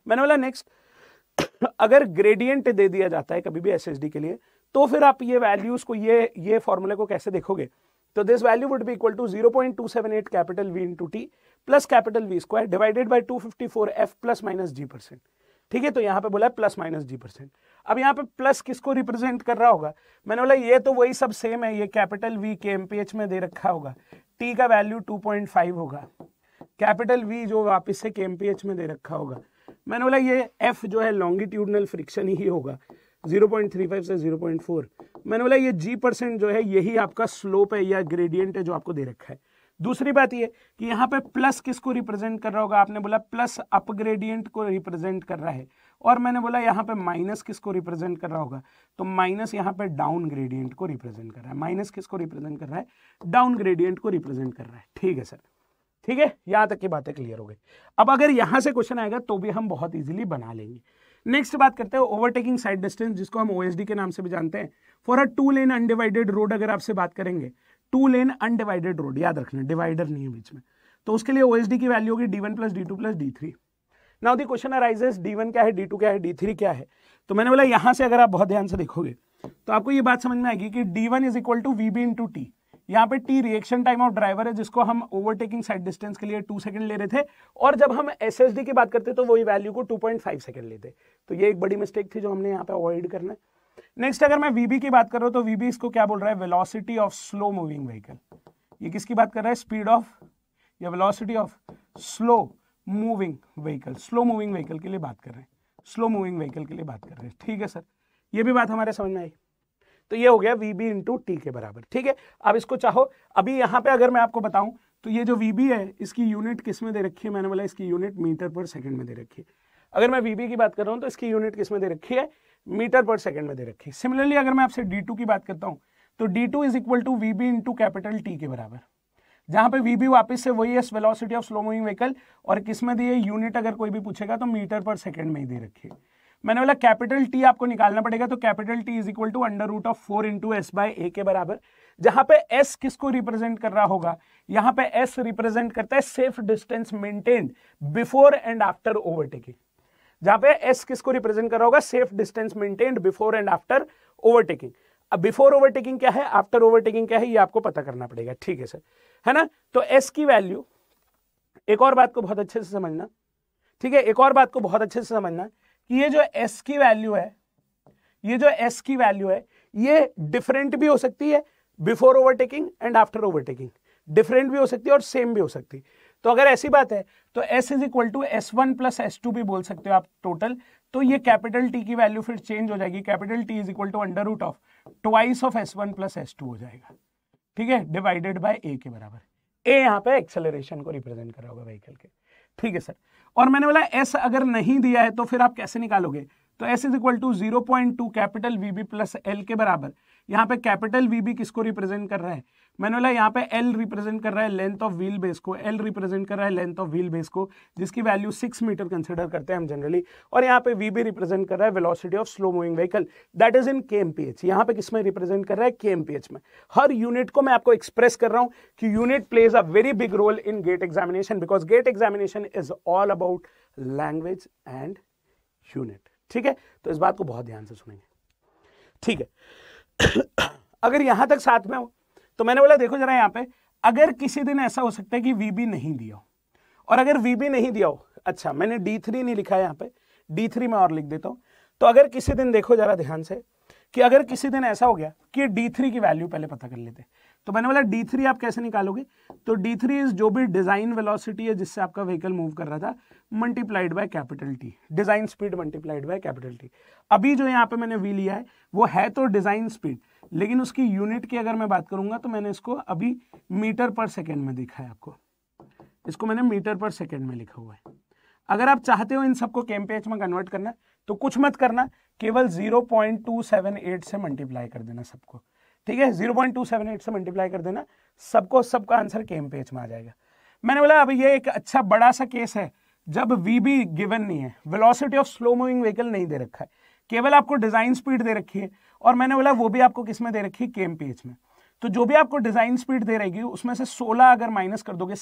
मैंने बोला नेक्स्ट (coughs) अगर ग्रेडियंट दे दिया जाता है कभी भी एस के लिए तो फिर आप ये वैल्यूज को ये ये फॉर्मूले को कैसे देखोगे तो this value would be equal to zero point two seven eight capital V into T plus capital V square divided by two fifty four F plus minus G percent ठीक है तो यहाँ पे बोला है प्लस माइनस जी परसेंट अब यहाँ पे प्लस किसको रिप्रेजेंट कर रहा होगा मैंने बोला ये तो वही सब सेम है ये कैपिटल वी के एम में दे रखा होगा टी का वैल्यू 2.5 होगा कैपिटल वी जो वापस से के एम में दे रखा होगा मैंने बोला ये एफ जो है लॉन्गिट्यूडनल फ्रिक्शन ही होगा 0.35 से 0.4 मैंने बोला ये जी परसेंट जो है यही आपका स्लोप है या ग्रेडियंट है जो आपको दे रखा है दूसरी बात ये कि यहाँ पे प्लस किसको रिप्रेजेंट कर रहा होगा आपने बोला प्लस अपग्रेडियंट को रिप्रेजेंट कर रहा है और मैंने बोला यहाँ पे माइनस किसको रिप्रेजेंट कर रहा होगा तो माइनस यहाँ पे डाउन ग्रेडियंट को रिप्रेजेंट कर रहा है माइनस किसको रिप्रेजेंट कर रहा है डाउन ग्रेडियंट को रिप्रेजेंट कर रहा है ठीक है सर ठीक है यहाँ तक की बातें क्लियर हो गई अब अगर यहाँ से क्वेश्चन आएगा तो भी हम बहुत ईजिली बना लेंगे नेक्स्ट बात करते हैं ओवरटेकिंग साइड डिस्टेंस जिसको हम ओ के नाम से भी जानते हैं for a two lane undivided road अगर आपसे बात करेंगे टू लेन अनडिवाइडेड रोड याद रखना डिवाइडर नहीं है बीच में तो उसके लिए ओ की वैल्यू होगी D one plus D two plus D three now the question arises D one क्या है डी टू क्या है डी थ्री क्या है तो मैंने बोला यहां से अगर आप बहुत ध्यान से देखोगे तो आपको ये बात समझ में आएगी कि D one is equal to V B into T यहाँ पे T reaction time of driver है जिसको हम ओवरटेकिंग साइड डिस्टेंस के लिए टू सेकंड ले रहे थे और जब हम एस की बात करते तो वही वैल्यू को टू पॉइंट फाइव सेकंड लेते तो ये एक बड़ी मिस्टेक थी जो हमने यहाँ पे अवॉइड करना है नेक्स्ट अगर मैं वीबी की बात कर रहा हूं तो वीबी इसको क्या बोल रहा है velocity of slow moving vehicle ये किसकी बात कर रहा है स्पीड ऑफ या velocity of slow moving vehicle slow moving vehicle के लिए बात कर रहे हैं स्लो मूविंग व्हीकल के लिए बात कर रहे हैं ठीक है सर ये भी बात हमारे समझ में आई तो ये हो गया वीबी इंटू टी के बराबर ठीक है अब इसको चाहो अभी यहां पर अगर मैं आपको बताऊं तो ये जो वीबी है इसकी यूनिट किस में दे रखी है मैंने बोला इसकी यूनिट मीटर पर सेकेंड में दे रखी है अगर मैं वीबी की बात कर रहा हूं तो इसकी यूनिट किसमें दे रखी है मीटर पर सेकंड में दे रखी है सिमिलरली अगर मैं आपसे डी टू की बात करता हूँ तो D two is equal to V B into capital T के बराबर जहां पे वी बी वापिस से वही एस velocity of slow moving vehicle और किसमें में दिए यूनिट अगर कोई भी पूछेगा तो मीटर पर सेकेंड में ही दे रखी मैंने बोला कैपिटल टी आपको निकालना पड़ेगा तो capital T is equal to under root of four into S by A के बराबर जहां पे एस किसको रिप्रेजेंट कर रहा होगा यहां पे एस रिप्रेजेंट करता है safe distance maintained before and after overtaking जहां पे एस किसको रिप्रेजेंट कर रहा होगा safe distance maintained before and after overtaking अब बिफोर ओवरटेकिंग क्या है आफ्टर ओवरटेकिंग क्या है ये आपको पता करना पड़ेगा ठीक है सर है ना तो एस की वैल्यू एक और बात को बहुत अच्छे से समझना ठीक है एक और बात को बहुत अच्छे से समझना कि ये जो एस की वैल्यू है ये जो एस की वैल्यू है ये डिफरेंट भी हो सकती है before overtaking and after overtaking different भी हो सकती है और सेम भी हो सकती है तो अगर ऐसी बात है तो S is equal to S one plus S two भी बोल सकते हो आप टोटल तो ये कैपिटल टी की वैल्यू फिर चेंज हो जाएगी capital T is equal to under root of twice of S one plus S two हो जाएगा ठीक है डिवाइडेड बाय ए के बराबर ए यहाँ पे एक्सेलरेशन को रिप्रेजेंट कर रहा होगा व्हीकल के ठीक है सर और मैंने बोला एस अगर नहीं दिया है तो फिर आप कैसे निकालोगे तो S is equal to zero point two capital V B plus L के बराबर यहाँ पे कैपिटल वी बी किसको रिप्रेजेंट कर रहा है मैंने बोला यहाँ पे एल रिप्रेजेंट कर रहा है लेंथ ऑफ व्हील बेस को एल रिप्रेजेंट कर रहा है लेंथ ऑफ व्हील बेस को जिसकी वैल्यू सिक्स मीटर कंसिडर करते हैं हम जनरली और यहाँ पे वी भी रिप्रेजेंट कर रहा है velocity of slow moving vehicle that is in K M P H यहाँ पे किसमें रिप्रेजेंट कर रहा है के एम पी एच में हर यूनिट को मैं आपको एक्सप्रेस कर रहा हूँ कि unit plays a very big role in GATE examination because GATE examination is all about language and unit ठीक है तो इस बात को बहुत ध्यान से सुनेंगे ठीक है (coughs) अगर यहां तक साथ में हो तो मैंने बोला देखो जरा यहां पे अगर किसी दिन ऐसा हो सकता है कि वीबी नहीं दिया हो और अगर वीबी नहीं दिया हो अच्छा मैंने डी थ्री नहीं लिखा है यहाँ पे डी थ्री में और लिख देता हूं तो अगर किसी दिन देखो जरा ध्यान से कि अगर किसी दिन ऐसा हो गया कि डी थ्री की वैल्यू पहले पता कर लेते तो मैंने बोला डी थ्री आप कैसे निकालोगे तो डी थ्री इज जो भी डिजाइन वेलोसिटी है जिससे आपका व्हीकल मूव कर रहा था multiplied by capital T design speed multiplied by capital T अभी जो यहाँ पे मैंने वी लिया है वो है तो डिजाइन स्पीड लेकिन उसकी यूनिट की अगर मैं बात करूंगा तो मैंने इसको अभी मीटर पर सेकेंड में देखा है आपको इसको मैंने मीटर पर सेकेंड में लिखा हुआ है अगर आप चाहते हो इन सबको कैम्पेच में कन्वर्ट करना तो कुछ मत करना केवल 0.278 से मल्टीप्लाई कर देना सबको ठीक है zero point two seven eight से मल्टीप्लाई कर देना सबको सबका आंसर केम पेज में आ जाएगा मैंने बोला अब ये एक अच्छा बड़ा सा केस है जब वी बी गिवन नहीं है velocity of slow moving vehicle नहीं दे रखा है केवल आपको डिज़ाइन स्पीड दे रखी है और मैंने बोला वो भी आपको किस में दे रखी है केम पेज में तो जो भी आपको डिज़ाइन स्पीड दे रहेगी उसमें से 16 अगर माइनस कर दोगे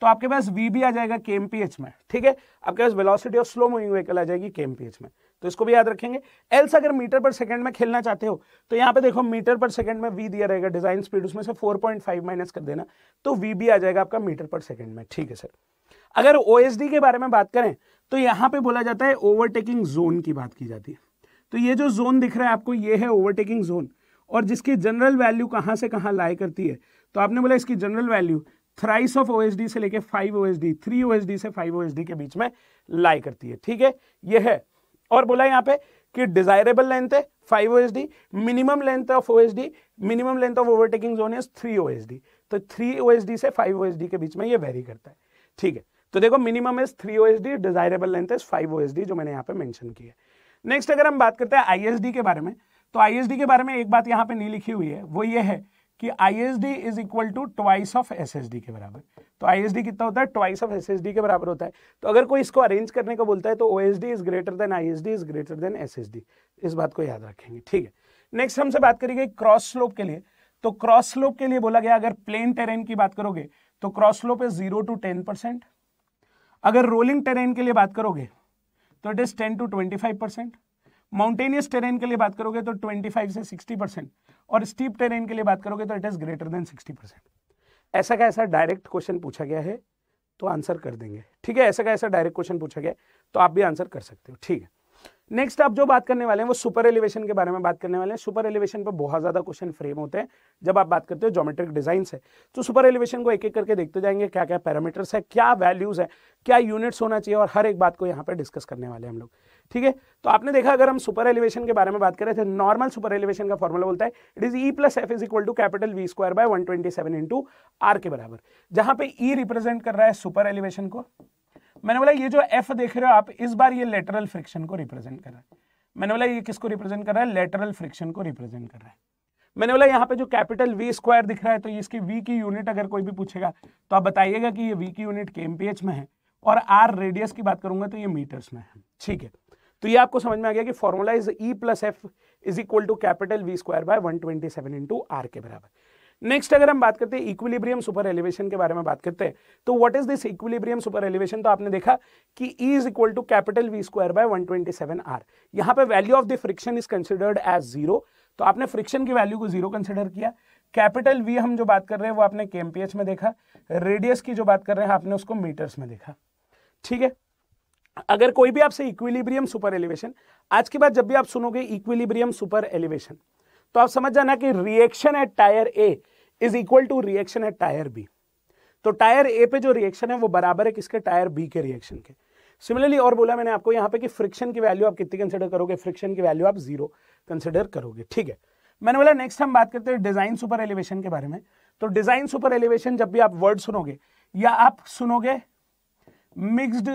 तो आपके पास वी भी आ जाएगा के में ठीक है आपके पास velocity of slow moving vehicle आ जाएगी के में तो इसको भी याद रखेंगे एल्स अगर मीटर पर सेकंड में खेलना चाहते हो तो यहां पे देखो मीटर पर सेकंड में वी दिया रहेगा डिजाइन स्पीड उसमें से 4.5 माइनस कर देना तो वी भी आ जाएगा आपका मीटर पर सेकंड में ठीक है सर अगर ओ के बारे में बात करें तो यहां पर बोला जाता है ओवरटेकिंग जोन की बात की जाती है तो ये जो जोन दिख रहा है आपको ये है ओवरटेकिंग जोन और जिसकी जनरल वैल्यू कहां से कहां लाई करती है तो आपने बोला इसकी general value thrice of OSD से लेके फाइव ओएसडी थ्री ओएसडी से फाइव ओएसडी के बीच में लाई करती है ठीक है ये है और बोला यहां पे कि डिजायरेबल लेंथ है five O minimum length of O minimum length of overtaking zone is three O तो थ्री ओ से फाइव ओ के बीच में ये वेरी करता है ठीक है तो देखो minimum is three O desirable length is five O जो मैंने यहाँ पे मैंशन किया नेक्स्ट अगर हम बात करते हैं आई के बारे में तो आई के बारे में एक बात यहाँ पे नहीं लिखी हुई है वो ये है कि I S D is equal to twice of S S D के बराबर तो आई एस डी कितना होता है twice of S S D के बराबर होता है तो अगर कोई इसको अरेंज करने को बोलता है तो O S D is greater than I S D is greater than S S D इस बात को याद रखेंगे ठीक है नेक्स्ट हमसे बात करेंगे क्रॉस स्लोप के लिए तो क्रॉस स्लोप के लिए बोला गया अगर प्लेन टेरेन की बात करोगे तो cross slope is zero to ten percent अगर रोलिंग टेरेन के लिए बात करोगे तो it is ten to twenty five percent mountainous terrain के लिए बात करोगे तो ट्वेंटी फाइव से सिक्सटी परसेंट और स्टीप टेरेन के लिए बात करोगे तो it is greater than sixty percent ऐसा का ऐसा डायरेक्ट क्वेश्चन पूछा गया है तो आंसर कर देंगे ठीक है ऐसा का ऐसा डायरेक्ट क्वेश्चन पूछा गया तो आप भी आंसर कर सकते हो ठीक है नेक्स्ट आप जो बात करने वाले हैं वो सुपर एलिवेशन के बारे में बात करने वाले हैं सुपर एलिवेशन पर बहुत ज़्यादा क्वेश्चन फ्रेम होते हैं जब आप बात करते हो जोमेट्रिक डिजाइन से तो सुपर एलिवेशन को एक एक करके देखते जाएंगे क्या क्या पैरामीटर्स है क्या वैल्यूज़ है क्या यूनिट्स होना चाहिए और हर एक बात को यहाँ पर डिस्कस करने वाले हैं हम लोग ठीक है तो आपने देखा अगर हम सुपर एलिवेशन के बारे में बात करें तो नॉर्मल सुपर एलिवेशन का फॉर्मूला बोलता है it is e plus f is equal to capital V square by one twenty seven into R के बराबर जहां पे ई e रिप्रेजेंट कर रहा है सुपर एलिवेशन को मैंने बोला ये जो एफ देख रहे हो आप इस बार ये लेटरल फ्रिक्शन को रिप्रेजेंट कर रहा है मैंने बोला ये किसको रिप्रेजेंट कर रहा है लेटरल फ्रिक्शन को रिप्रेजेंट कर रहा है मैंने बोला यहाँ पे जो कैपिटल वी स्क्वायर दिख रहा है तो इसकी वी की यूनिट अगर कोई भी पूछेगा तो आप बताइएगा कि ये वी की यूनिट के एम में है और आर रेडियस की बात करूंगा तो ये मीटर्स में है ठीक है तो ये आपको समझ में आ गया कि formula is e plus f is equal to capital V square by one twenty seven into R के बराबर नेक्स्ट अगर हम बात करते हैं इक्विलिब्रियम सुपर एलिवेशन के बारे में बात करते हैं तो what is this equilibrium super elevation तो आपने देखा कि e is equal to capital V square by twenty seven R यहाँ पे value of the friction is considered as zero तो आपने फ्रिक्शन की वैल्यू को जीरो कंसिडर किया कैपिटल वी हम जो बात कर रहे हैं वो आपने के में देखा रेडियस की जो बात कर रहे हैं आपने उसको मीटर्स में देखा ठीक है अगर कोई भी आपसे इक्विलिब्रियम सुपर एलिवेशन आज के बाद जब भी आप सुनोगे इक्विलिब्रियम सुपर एलिवेशन तो आप समझ जाना कि reaction at tyre A is equal to reaction at tyre B तो टायर ए पे जो रिएक्शन है वो बराबर है किसके टायर बी के रिएक्शन के सिमिलरली और बोला मैंने आपको यहां पे कि फ्रिक्शन की वैल्यू आप कितनी कंसिडर करोगे फ्रिक्शन की वैल्यू आप जीरो कंसिडर करोगे ठीक है मैंने बोला नेक्स्ट हम बात करते हैं डिजाइन सुपर एलिवेशन के बारे में तो डिजाइन सुपर एलिवेशन जब भी आप वर्ड सुनोगे या आप सुनोगे मिक्सड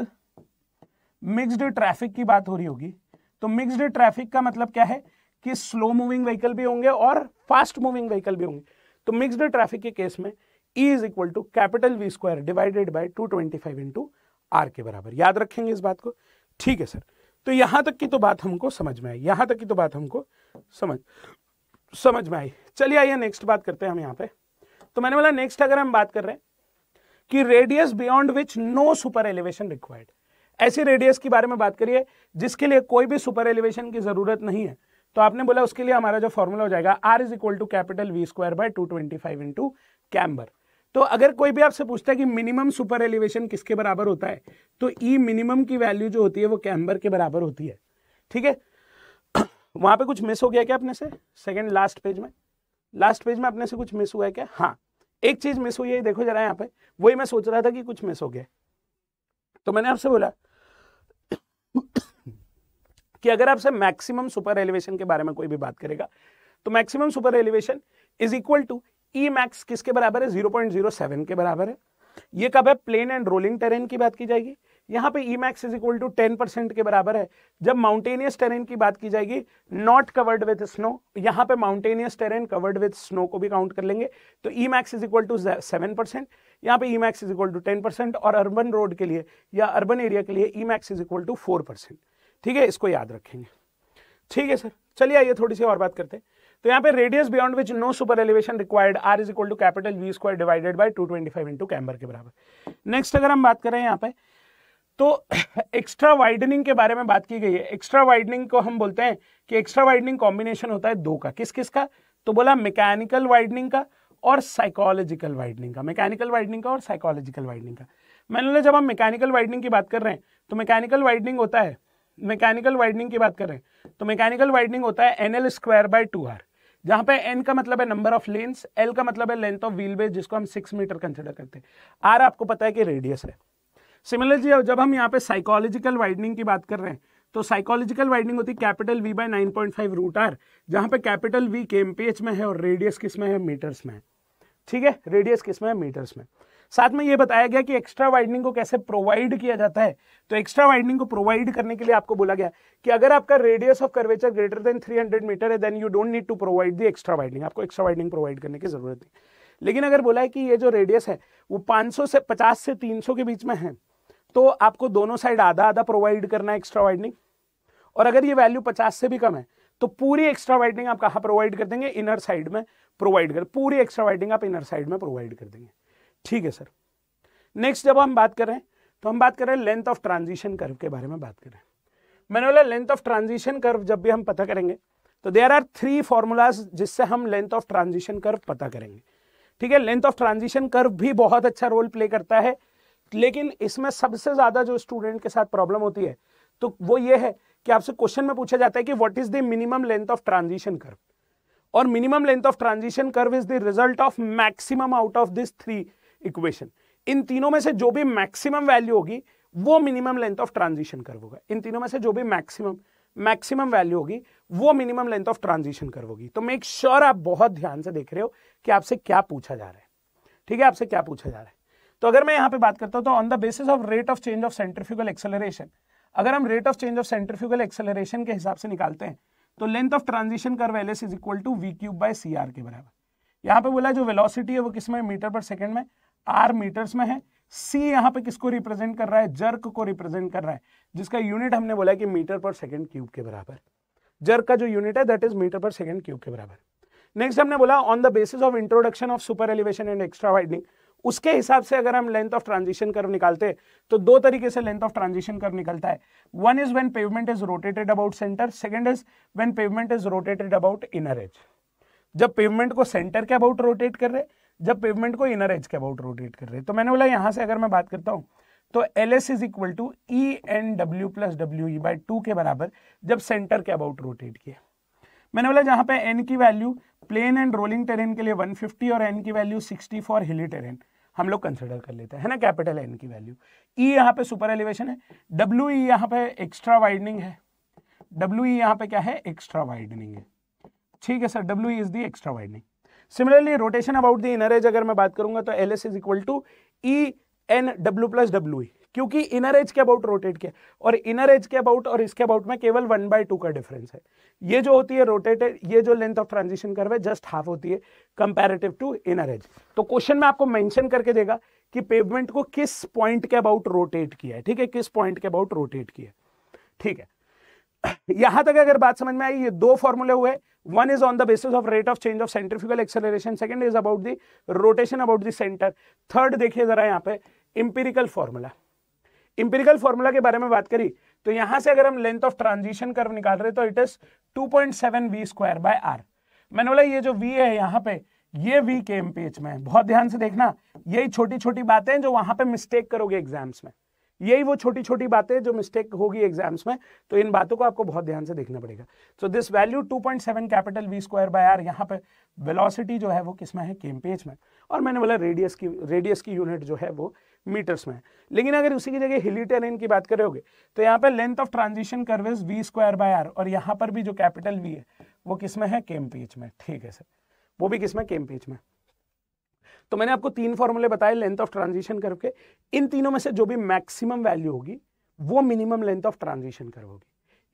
मिक्सड ट्रैफिक की बात हो रही होगी तो मिक्सड ट्रैफिक का मतलब क्या है कि स्लो मूविंग व्हीकल भी होंगे और फास्ट मूविंग व्हीकल भी होंगे तो मिक्सड ट्रैफिक के केस में E is equal to capital V square divided by two twenty five into R के बराबर याद रखेंगे इस बात को ठीक है सर तो यहां तक की तो बात हमको समझ में आई यहां तक की तो बात हमको समझ समझ में आई चलिए आइए नेक्स्ट बात करते हैं हम यहां पे तो मैंने बोला नेक्स्ट अगर हम बात कर रहे हैं कि radius beyond which no super elevation required ऐसे रेडियस के बारे में बात करिए जिसके लिए कोई भी सुपर एलिवेशन की ज़रूरत नहीं है तो आपने बोला उसके लिए हमारा जो फॉर्मूला हो जाएगा R is equal to capital V square by two twenty five to camber तो अगर कोई भी आपसे पूछता है कि मिनिमम सुपर एलिवेशन किसके बराबर होता है तो ई e मिनिमम की वैल्यू जो होती है वो कैम्बर के बराबर होती है ठीक है (coughs) वहां पे कुछ मिस हो गया क्या अपने से सेकेंड लास्ट पेज में लास्ट पेज में अपने से कुछ मिस हुआ है क्या हाँ एक चीज मिस हुई है देखो जरा यहाँ पे वही मैं सोच रहा था कि कुछ मिस हो गया तो मैंने आपसे बोला कि अगर आपसे मैक्सिमम सुपर एलिवेशन के बारे में कोई भी बात करेगा तो maximum super elevation is equal to e max किसके बराबर है जीरो जीरो पॉइंट सेवन के बराबर है ये कब है प्लेन एंड रोलिंग टेरेन की बात की जाएगी यहाँ पे e max is equal to ten percent के बराबर है जब माउंटेनियस टेरेन की बात की जाएगी नॉट कवर्ड विद स्नो यहाँ पे mountainous terrain covered with snow को भी काउंट कर लेंगे तो e max is equal to seven percent यहाँ पे e max is equal to ten percent और अर्बन रोड के लिए या अर्बन एरिया के लिए e max is equal to four percent ठीक है इसको याद रखेंगे ठीक है सर चलिए आइए थोड़ी सी और बात करते हैं तो यहाँ पे radius beyond which no super elevation required R is equal to capital V square divided by two twenty five into camber के बराबर नेक्स्ट अगर हम बात करें यहाँ पे तो एक्स्ट्रा वाइडनिंग के बारे में बात की गई है एक्स्ट्रा वाइडनिंग को हम बोलते हैं कि एक्स्ट्रा वाइडनिंग कॉम्बिनेशन होता है दो का किस किस का तो बोला मैकेनिकल वाइडनिंग का और साइकोलॉजिकल वाइडनिंग का मैकेनिकल वाइडनिंग का और साइकोलॉजिकल वाइडनिंग का मैंने बोला जब हम मैकेनिकल वाइडनिंग की बात कर रहे हैं तो मैकेनिकल वाइडनिंग होता है मैकेनिकल वाइडनिंग की बात कर रहे हैं तो मैकेनिकल वाइडनिंग होता है n l square by two R जहाँ पे एन का मतलब है नंबर ऑफ लेंस एल का मतलब है लेंथ ऑफ व्हील बेस जिसको हम सिक्स मीटर कंसिडर करते हैं आर आपको पता है कि रेडियस है सिमिलरली जब हम यहाँ पे साइकोलॉजिकल वाइडनिंग की बात कर रहे हैं तो साइकोलॉजिकल वाइडनिंग होती है capital V by nine point five root R जहाँ पे कैपिटल वी के एम में है और रेडियस किस में है मीटर्स में ठीक है रेडियस किस में है मीटर्स में साथ में ये बताया गया कि एक्स्ट्रा वाइडनिंग को कैसे प्रोवाइड किया जाता है तो एक्स्ट्रा वाइडनिंग को प्रोवाइड करने के लिए आपको बोला गया कि अगर आपका radius of curvature greater than 300 metre है then you don't need to provide the extra widening आपको एक्स्ट्रा वाइडनिंग प्रोवाइड करने की जरूरत नहीं लेकिन अगर बोला है कि ये जो रेडियस है वो पाँच से पचास से तीन के बीच में है तो आपको दोनों साइड आधा आधा प्रोवाइड करना है एक्स्ट्रा वाइडनिंग और अगर ये वैल्यू पचास से भी कम है तो पूरी एक्स्ट्रा वाइडनिंग आप कहाँ प्रोवाइड कर देंगे इनर साइड में प्रोवाइड कर पूरी एक्स्ट्रा वाइडनिंग आप इनर साइड में प्रोवाइड कर देंगे ठीक है सर नेक्स्ट जब हम बात कर रहे हैं तो हम बात कर रहे हैं लेंथ ऑफ ट्रांजिशन कर्व के बारे में बात कर रहे हैं मैंने बोला लेंथ ऑफ ट्रांजिशन कर्व जब भी हम पता करेंगे तो देर आर थ्री फॉर्मूलाज जिससे हम लेंथ ऑफ ट्रांजिशन कर्व पता करेंगे ठीक है लेंथ ऑफ ट्रांजिशन कर्व भी बहुत अच्छा रोल प्ले करता है लेकिन इसमें सबसे ज़्यादा जो स्टूडेंट के साथ प्रॉब्लम होती है तो वो ये है कि आपसे क्वेश्चन में पूछा जाता है कि what is the minimum length of transition curve और minimum length of transition curve is the result of maximum out of this three equation इन तीनों में से जो भी मैक्सिमम वैल्यू होगी वो minimum length of transition curve होगा इन तीनों में से जो भी मैक्सिमम मैक्सिमम वैल्यू होगी वो minimum length of transition curve होगी तो मेक श्योर sure आप बहुत ध्यान से देख रहे हो कि आपसे क्या पूछा जा रहा है ठीक है आपसे क्या पूछा जा रहा है तो अगर मैं यहाँ पे बात करता हूँ तो on the basis of rate of change of centrifugal acceleration अगर हम rate of change of centrifugal acceleration के हिसाब से निकालते हैं तो length of transition curve L is equal to V cube by C R के बराबर यहाँ पे बोला जो वेलोसिटी है वो किस में मीटर पर सेकेंड में आर मीटर्स में है सी यहाँ पे किसको रिप्रेजेंट कर रहा है जर्क को रिप्रेजेंट कर रहा है जिसका यूनिट हमने बोला कि मीटर पर सेकंड क्यूब के बराबर जर्क का जो यूनिट है that is metre per second cube के बराबर नेक्स्ट हमने बोला on the basis of introduction of super elevation and extra widening उसके हिसाब से अगर हम लेंथ ऑफ ट्रांजिशन कर्व निकालते तो दो तरीके से लेंथ ऑफ ट्रांजिशन कर्व निकलता है one is when pavement is rotated about centre second is when pavement is rotated about inner edge जब पेवमेंट को सेंटर के अबाउट रोटेट कर रहे जब पेवमेंट को इनर एज के अबाउट रोटेट कर रहे तो मैंने बोला यहाँ से अगर मैं बात करता हूँ तो L S is equal to e N W plus W e by two के बराबर जब सेंटर के अबाउट रोटेट किया मैंने बोला जहाँ पे एन की value plain and rolling terrain के लिए 150 और एन की वैल्यू 60 फॉर हिली टेरेन हम लोग कंसिडर कर लेते हैं है ना कैपिटल एन की वैल्यू ई यहाँ पे सुपर एलिवेशन है डब्ल्यू ई e यहाँ पे एक्स्ट्रा वाइडनिंग है डब्ल्यू ई e यहाँ पे क्या है एक्स्ट्रा वाइडनिंग है ठीक है sir W e is the extra widening similarly rotation about the inner edge अगर मैं बात करूंगा तो L S is equal to e N W plus W e क्योंकि इनर एज के अबाउट रोटेट किया और इनर एज के अबाउट और इसके अबाउट में केवल वन बाई टू का डिफरेंस है ये जो होती है रोटेटेड ये जो लेंथ ऑफ ट्रांजिशन कर्व है जस्ट हाफ होती है कंपेरेटिव टू इनर एज तो क्वेश्चन में आपको मैंशन करके देगा कि पेवमेंट को किस पॉइंट के अबाउट रोटेट किया है ठीक है किस पॉइंट के अबाउट रोटेट किया ठीक है (coughs) यहां तक अगर बात समझ में आई ये दो फॉर्मूले हुए one is on the basis of rate of change of centrifugal acceleration second is about the rotation about the centre third देखिए जरा यहां पे इंपेरिकल फॉर्मूला इंपेरिकल फॉर्मूला के बारे में बात करी तो यहां से अगर हम लेंथ ऑफ ट्रांजिशन कर्व निकाल रहे तो it is 2.7 point seven V square by R मैंने बोला ये जो वी है यहाँ पे ये वी के एमपीएच में है बहुत ध्यान से देखना यही छोटी छोटी बातें जो वहां पे मिस्टेक करोगे एग्जाम्स में यही वो छोटी छोटी बातें जो मिस्टेक होगी एग्जाम्स में तो इन बातों को आपको बहुत ध्यान से देखना पड़ेगा so this value 2.7 capital V square by R यहाँ पे वेलोसिटी जो है वो किसमें है केम पेज में और मैंने बोला रेडियस की रेडियस की यूनिट जो है वो मीटर्स में लेकिन अगर उसी की जगह हिली टेरेन की बात करोगे तो यहाँ पर length of transition curves V square by R और यहाँ पर भी जो कैपिटल वी है वो किस में है केम पीच में ठीक है सर वो भी किस में केम पीच में तो मैंने आपको तीन फॉर्मूले बताए लेंथ ऑफ ट्रांजिशन कर्व के इन तीनों में से जो भी मैक्सिमम वैल्यू होगी वो minimum length of transition curve होगी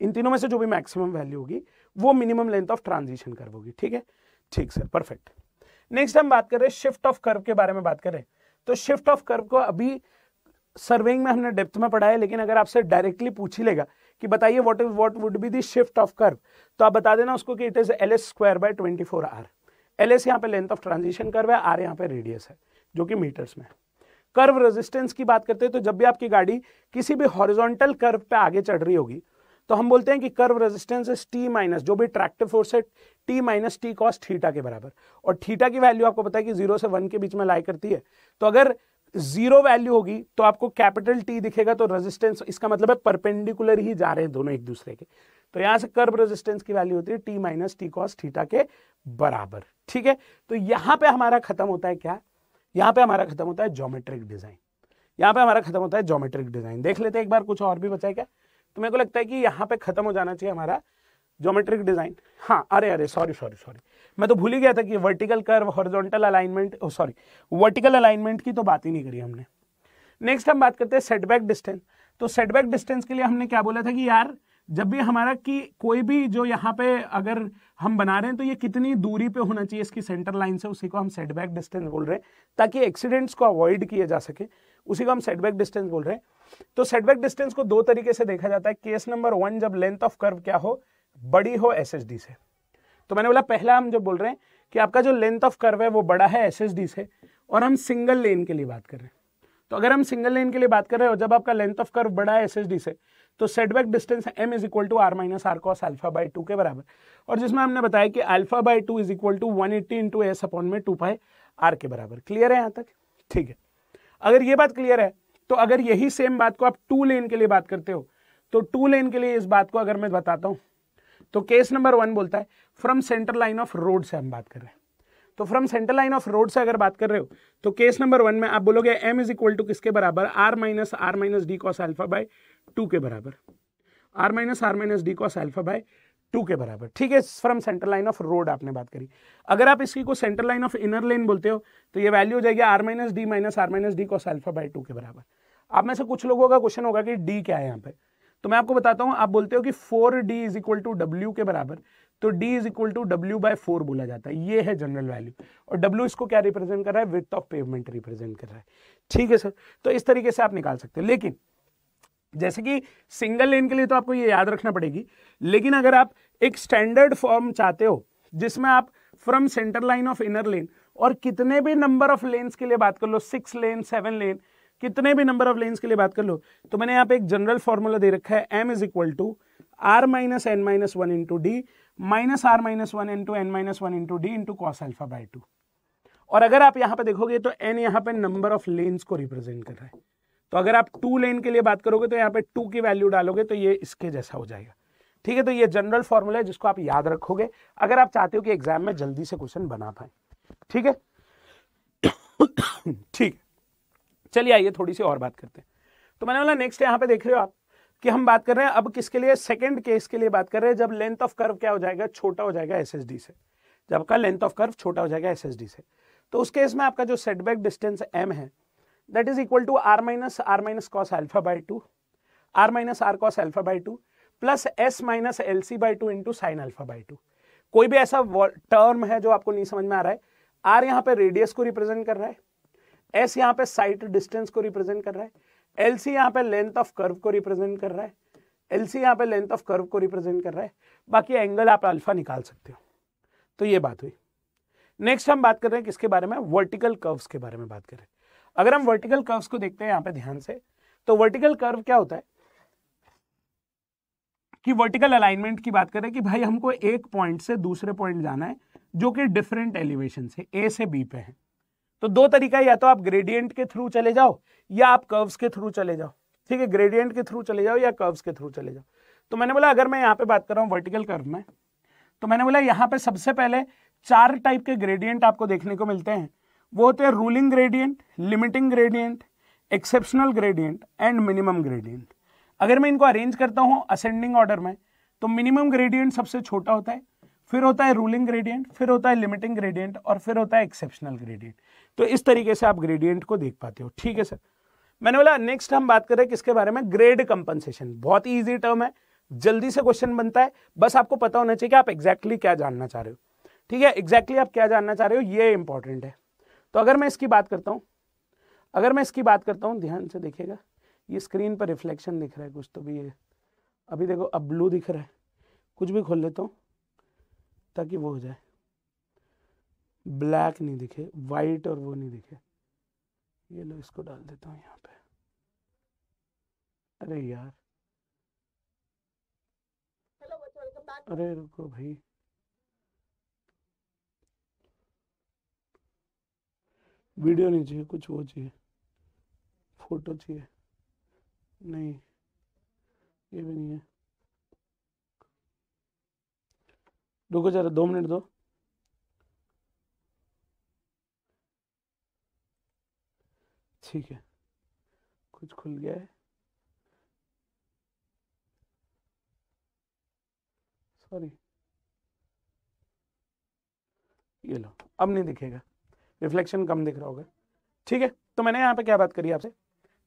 इन तीनों में से जो भी मैक्सिमम वैल्यू होगी वो minimum length of transition curve होगी ठीक है ठीक सर परफेक्ट नेक्स्ट हम बात कर रहे हैं शिफ्ट ऑफ कर्व के बारे में बात करें तो शिफ्ट ऑफ कर्व को अभी सर्वेइंग में हमने डेप्थ में पढ़ाया लेकिन अगर आपसे डायरेक्टली पूछ ही लेगा कि बताइए what is what would be the shift of curve तो आप बता देना उसको कि it is L S square by twenty four R L S यहाँ पे लेंथ ऑफ ट्रांजिशन कर्व है आर यहाँ पे रेडियस है जो कि मीटर्स में कर्व रेजिस्टेंस की बात करते हैं तो जब भी आपकी गाड़ी किसी भी हॉरिजॉन्टल कर्व पे आगे चढ़ रही होगी तो हम बोलते हैं कि curve resistance is T minus जो भी ट्रैक्टिव फोर्स है T minus T cos theta के बराबर और थीटा की वैल्यू आपको पता है कि जीरो से वन के बीच में लाई करती है तो अगर जीरो वैल्यू होगी तो आपको कैपिटल टी दिखेगा तो रेजिस्टेंस इसका मतलब है परपेंडिकुलर ही जा रहे हैं दोनों एक दूसरे के तो यहां से कर्व रेजिस्टेंस की वैल्यू होती है T minus T cos theta के बराबर ठीक है तो यहां पे हमारा खत्म होता है क्या यहां पे हमारा खत्म होता है जोमेट्रिक डिजाइन यहां पे हमारा खत्म होता है जोमेट्रिक डिजाइन देख लेते हैं एक बार कुछ और भी बचा है क्या तो मेरे को लगता है कि यहाँ पे खत्म हो जाना चाहिए हमारा ज्योमेट्रिक डिजाइन हाँ अरे अरे सॉरी सॉरी सॉरी मैं तो भूल ही गया था कि vertical curve horizontal alignment sorry vertical alignment की तो बात ही नहीं करी हमने नेक्स्ट हम बात करते हैं सेटबैक डिस्टेंस तो सेटबैक डिस्टेंस के लिए हमने क्या बोला था कि यार जब भी हमारा कि कोई भी जो यहाँ पे अगर हम बना रहे हैं तो ये कितनी दूरी पे होना चाहिए इसकी सेंटर लाइन से उसी को हम सेटबैक डिस्टेंस बोल रहे हैं ताकि एक्सीडेंट्स को अवॉइड किया जा सके उसी को हम सेटबैक डिस्टेंस बोल रहे हैं तो सेटबैक डिस्टेंस को दो तरीके से देखा जाता है केस नंबर वन जब लेंथ ऑफ कर्व क्या हो बड़ी हो एस से तो मैंने बोला पहला हम जो बोल रहे हैं कि आपका जो लेंथ ऑफ कर्व है वो बड़ा है एस से और हम सिंगल लेन के लिए बात कर रहे हैं तो अगर हम सिंगल लेन के लिए बात कर रहे हो जब आपका लेंथ ऑफ कर्व बड़ा है एस से तो setback distance m is equal to R minus R cos alpha by two के बराबर और जिसमें हमने बताया कि alpha by two is equal to one eighty into S upon में टू पाई आर के बराबर क्लियर है यहाँ तक ठीक है अगर ये बात क्लियर है तो अगर यही सेम बात को आप टू लेन के लिए बात करते हो तो टू लेन के लिए इस बात को अगर मैं बताता हूँ तो केस नंबर वन बोलता है from centre line of road से हम बात कर रहे हैं तो from centre line of road से अगर बात कर रहे हो तो केस नंबर वन में आप बोलोगे एम इज इक्वल टू किसके बराबर R minus R minus d cos alpha by two के बराबर R minus R minus d cos alpha by two के बराबर ठीक है from centre line of road आपने बात करी अगर आप इसकी को centre line of inner lane बोलते हो तो ये वैल्यू हो जाएगी R minus d minus R minus d cos alpha by two के बराबर आप में से कुछ लोगों का क्वेश्चन होगा कि डी क्या है यहाँ पे तो मैं आपको बताता हूँ आप बोलते हो कि four d is equal to W के बराबर तो d is equal to W by four बोला जाता है ये है जनरल वैल्यू और w इसको क्या रिप्रेजेंट कर रहा है विथ ऑफ पेवमेंट रिप्रेजेंट कर रहा है ठीक है सर तो इस तरीके से आप निकाल सकते हैं लेकिन जैसे कि सिंगल लेन के लिए तो आपको ये याद रखना पड़ेगी लेकिन अगर आप एक स्टैंडर्ड फॉर्म चाहते हो जिसमें आप from centre line of inner lane और कितने भी नंबर ऑफ लेन्स के लिए बात कर लो सिक्स लेन सेवन लेन कितने भी नंबर ऑफ लेन्स के लिए बात कर लो तो मैंने यहाँ पे एक जनरल फॉर्मूला दे रखा है M is equal to R minus N minus one into D minus R minus one into N minus one into D into cos alpha by two और अगर आप यहाँ पे देखोगे तो एन यहाँ पे नंबर ऑफ लेन्स को रिप्रेजेंट कर रहा है तो अगर आप टू लेन के लिए बात करोगे तो यहाँ पे टू की वैल्यू डालोगे तो ये इसके जैसा हो जाएगा ठीक है तो ये जनरल फॉर्मूला है जिसको आप याद रखोगे अगर आप चाहते हो कि एग्जाम में जल्दी से क्वेश्चन बना पाए ठीक है (coughs) ठीक चलिए आइए थोड़ी सी और बात करते हैं तो मैंने बोला नेक्स्ट यहाँ पे देख रहे हो आप कि हम बात कर रहे हैं अब किसके लिए सेकेंड केस के लिए बात कर रहे हैं जब लेंथ ऑफ कर्व क्या हो जाएगा छोटा हो जाएगा एस से जब आपका लेंथ ऑफ कर्व छोटा हो जाएगा एस से तो उस केस में आपका जो सेटबैक डिस्टेंस एम है that is equal to R minus R minus cos alpha by two R minus R cos alpha by two plus S minus L C by two into sine alpha by two कोई भी ऐसा term है जो आपको नहीं समझ में आ रहा है आर यहाँ पे रेडियस को रिप्रेजेंट कर रहा है एस यहाँ पे साइट डिस्टेंस को रिप्रेजेंट कर रहा है एल सी यहाँ पे लेंथ ऑफ कर्व को रिप्रेजेंट कर रहा है एल सी यहाँ पे लेंथ ऑफ कर्व को रिप्रेजेंट कर रहा है बाकी एंगल आप अल्फा निकाल सकते हो तो ये बात हुई नेक्स्ट हम बात कर रहे हैं किसके बारे में वर्टिकल कर्व्स के बारे में बात कर रहे हैं अगर हम वर्टिकल कर्व्स को देखते हैं यहाँ पे ध्यान से तो वर्टिकल कर्व क्या होता है कि वर्टिकल अलाइनमेंट की बात करें कि भाई हमको एक पॉइंट से दूसरे पॉइंट जाना है जो कि डिफरेंट एलिवेशन से ए से बी पे है तो दो तरीका या तो आप ग्रेडियंट के थ्रू चले जाओ या आप कर्व्स के थ्रू चले जाओ ठीक है ग्रेडियंट के थ्रू चले जाओ या कर्व्स के थ्रू चले जाओ तो मैंने बोला अगर मैं यहाँ पे बात कर रहा हूँ वर्टिकल कर्व में तो मैंने बोला यहाँ पे सबसे पहले चार टाइप के ग्रेडियंट आपको देखने को मिलते हैं वो होते हैं ruling gradient limiting gradient exceptional gradient and minimum gradient अगर मैं इनको अरेंज करता हूँ असेंडिंग ऑर्डर में तो मिनिमम ग्रेडियंट सबसे छोटा होता है फिर होता है रूलिंग ग्रेडियंट फिर होता है लिमिटिंग ग्रेडियंट और फिर होता है एक्सेप्शनल ग्रेडियंट तो इस तरीके से आप ग्रेडियंट को देख पाते हो ठीक है सर मैंने बोला नेक्स्ट हम बात करें किसके बारे में ग्रेड कंपनसेशन बहुत ही ईजी टर्म है जल्दी से क्वेश्चन बनता है बस आपको पता होना चाहिए कि आप एग्जैक्टली exactly क्या जानना चाह रहे हो ठीक है एग्जैक्टली exactly आप क्या जानना चाह रहे हो ये इंपॉर्टेंट है तो अगर मैं इसकी बात करता हूँ अगर मैं इसकी बात करता हूँ ध्यान से देखिएगा ये स्क्रीन पर रिफ्लेक्शन दिख रहा है कुछ तो भी ये अभी देखो अब ब्लू दिख रहा है कुछ भी खोल लेता हूँ ताकि वो हो जाए ब्लैक नहीं दिखे वाइट और वो नहीं दिखे ये लो इसको डाल देता हूँ यहाँ पे अरे यार अरे रुको भाई वीडियो नहीं चाहिए कुछ वो चाहिए फोटो चाहिए नहीं ये भी नहीं है रुको जरा दो मिनट दो ठीक है कुछ खुल गया है सॉरी ये लो अब नहीं दिखेगा रिफ्लेक्शन कम दिख रहा होगा ठीक है तो मैंने यहाँ पे क्या बात करी आपसे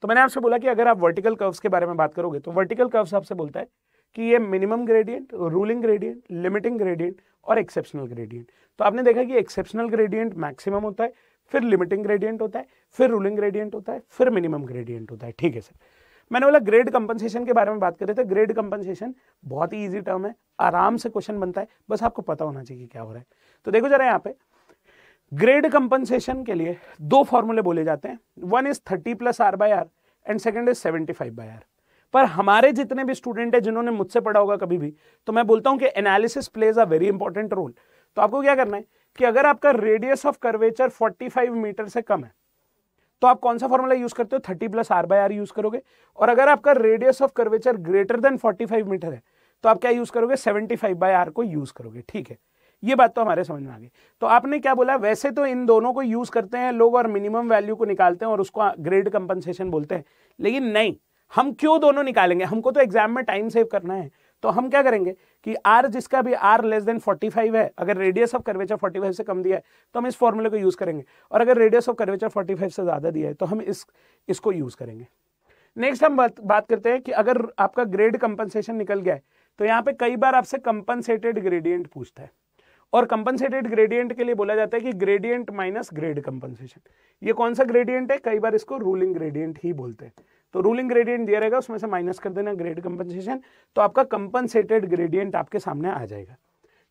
तो मैंने आपसे बोला कि अगर आप वर्टिकल कर्व्स के बारे में बात करोगे तो वर्टिकल कर्व्स आपसे बोलता है कि ये minimum gradient ruling gradient limiting gradient और एक्सेप्शनल ग्रेडियंट तो आपने देखा कि एक्सेप्शनल ग्रेडियंट मैक्सिमम होता है फिर लिमिटिंग ग्रेडियंट होता है फिर रूलिंग ग्रेडियंट होता है फिर मिनिमम ग्रेडियंट होता है ठीक है सर मैंने बोला ग्रेड कंपनसेशन के बारे में बात कर रहे थे ग्रेड कंपनसेशन बहुत ही ईजी टर्म है आराम से क्वेश्चन बनता है बस आपको पता होना चाहिए क्या हो रहा है तो देखो जरा यहाँ पे ग्रेड कंपनसेशन के लिए दो फॉर्मूले बोले जाते हैं one is thirty plus R by R and second is seventy five by R पर हमारे जितने भी स्टूडेंट हैं जिन्होंने मुझसे पढ़ा होगा कभी भी तो मैं बोलता हूँ कि analysis plays a very important role तो आपको क्या करना है कि अगर आपका रेडियस ऑफ कर्वेचर 45 मीटर से कम है तो आप कौन सा फॉर्मूला यूज करते हो 30 plus R by R use करोगे और अगर आपका radius of curvature greater than 45 metre है तो आप क्या यूज करोगे 75 बाई आर को यूज करोगे ठीक है ये बात तो हमारे समझ में आ गई तो आपने क्या बोला वैसे तो इन दोनों को यूज करते हैं लोग और मिनिमम वैल्यू को निकालते हैं और उसको ग्रेड कंपनसेशन बोलते हैं लेकिन नहीं हम क्यों दोनों निकालेंगे हमको तो एग्जाम में टाइम सेव करना है तो हम क्या करेंगे कि आर जिसका भी आर लेस देन 45 है अगर रेडियस ऑफ कर्वेचर 45 से कम दिया है तो हम इस फॉर्मूले को यूज़ करेंगे और अगर रेडियस ऑफ कर्वेचर 45 से ज़्यादा दिया है तो हम इस इसको यूज़ करेंगे नेक्स्ट हम बात बात करते हैं कि अगर आपका ग्रेड कंपनसेशन निकल गया है तो यहाँ पे कई बार आपसे कंपनसेटेड ग्रेडियंट पूछता है और कंपनसेटेड ग्रेडियंट के लिए बोला जाता है कि ग्रेडियंट माइनस ग्रेड कंपनसेशन ये कौन सा ग्रेडियंट है कई बार इसको रूलिंग ग्रेडियंट ही बोलते हैं तो रूलिंग ग्रेडियंट दिया रहेगा उसमें से माइनस कर देना ग्रेड कंपनसेशन तो आपका कंपनसेटेड ग्रेडियंट आपके सामने आ जाएगा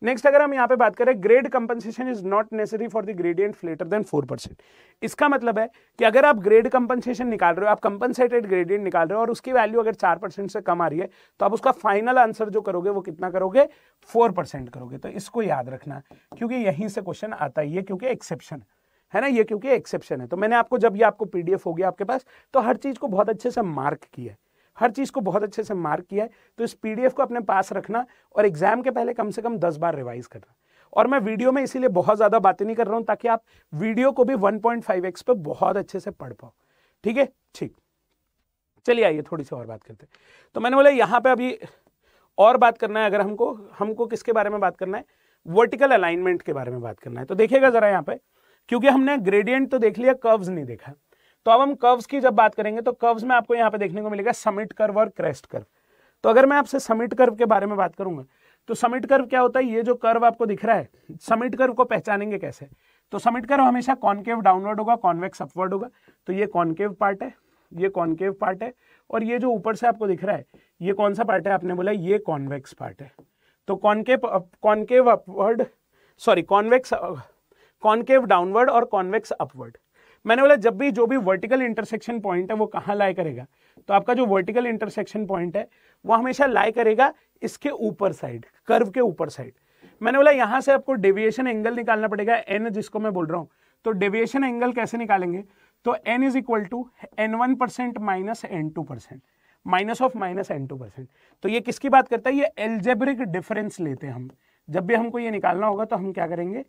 नेक्स्ट अगर हम यहाँ पे बात करें grade compensation is not necessary for the gradient later than four percent इसका मतलब है कि अगर आप ग्रेड कंपनसेशन निकाल रहे हो आप कंपनसेटेड ग्रेडियंट निकाल रहे हो और उसकी वैल्यू अगर चार परसेंट से कम आ रही है तो आप उसका फाइनल आंसर जो करोगे वो कितना करोगे फोर करोगे तो इसको याद रखना क्योंकि यहीं से क्वेश्चन आता ही है क्योंकि एक्सेप्शन है है ना ये क्योंकि एक्सेप्शन है तो मैंने आपको जब ये आपको पीडीएफ हो गया आपके पास तो हर चीज़ को बहुत अच्छे से मार्क किया है हर चीज़ को बहुत अच्छे से मार्क किया है तो इस पीडीएफ को अपने पास रखना और एग्जाम के पहले कम से कम दस बार रिवाइज करना और मैं वीडियो में इसीलिए बहुत ज़्यादा बातें नहीं कर रहा हूं ताकि आप वीडियो को भी वन पॉइंट फाइव एक्स पे बहुत अच्छे से पढ़ पाओ ठीक है ठीक चलिए आइए थोड़ी सी और बात करते तो मैंने बोला यहाँ पे अभी और बात करना है अगर हमको हमको किसके बारे में बात करना है वर्टिकल अलाइनमेंट के बारे में बात करना है तो देखिएगा ज़रा यहाँ पे क्योंकि हमने ग्रेडियंट तो देख लिया कर्व्स नहीं देखा तो अब हम कर्व्स की जब बात करेंगे तो कर्व्स में आपको यहाँ पे देखने को मिलेगा समिट कर्व और क्रेस्ट कर्व तो अगर मैं आपसे समिट कर्व के बारे में बात करूंगा तो समिट कर्व क्या होता है ये जो कर्व आपको दिख रहा है समिट कर्व को पहचानेंगे कैसे तो समिट कर्व हमेशा कॉनकेव डाउनवर्ड होगा कॉन्वेक्स अपवर्ड होगा तो ये कॉनकेव पार्ट है ये कॉन्केव पार्ट है और ये जो ऊपर से आपको दिख रहा है ये कौन सा पार्ट है आपने बोला ये कॉन्वेक्स पार्ट है तो concave concave upward sorry convex concave downward और कॉन्वेक्स अपवर्ड मैंने बोला जब भी जो भी वर्टिकल इंटरसेक्शन पॉइंट है वो कहाँ लाए करेगा तो आपका जो वर्टिकल इंटरसेक्शन पॉइंट है वो हमेशा लाए करेगा इसके ऊपर साइड कर्व के ऊपर साइड मैंने बोला यहाँ से आपको डेविएशन एंगल निकालना पड़ेगा एन जिसको मैं बोल रहा हूँ तो डेविएशन एंगल कैसे निकालेंगे तो N is equal to N one percent minus N two percent minus of minus N two percent तो ये किसकी बात करता है ये एल्जेब्रिक डिफरेंस लेते हैं हम जब भी हमको ये निकालना होगा तो हम क्या करेंगे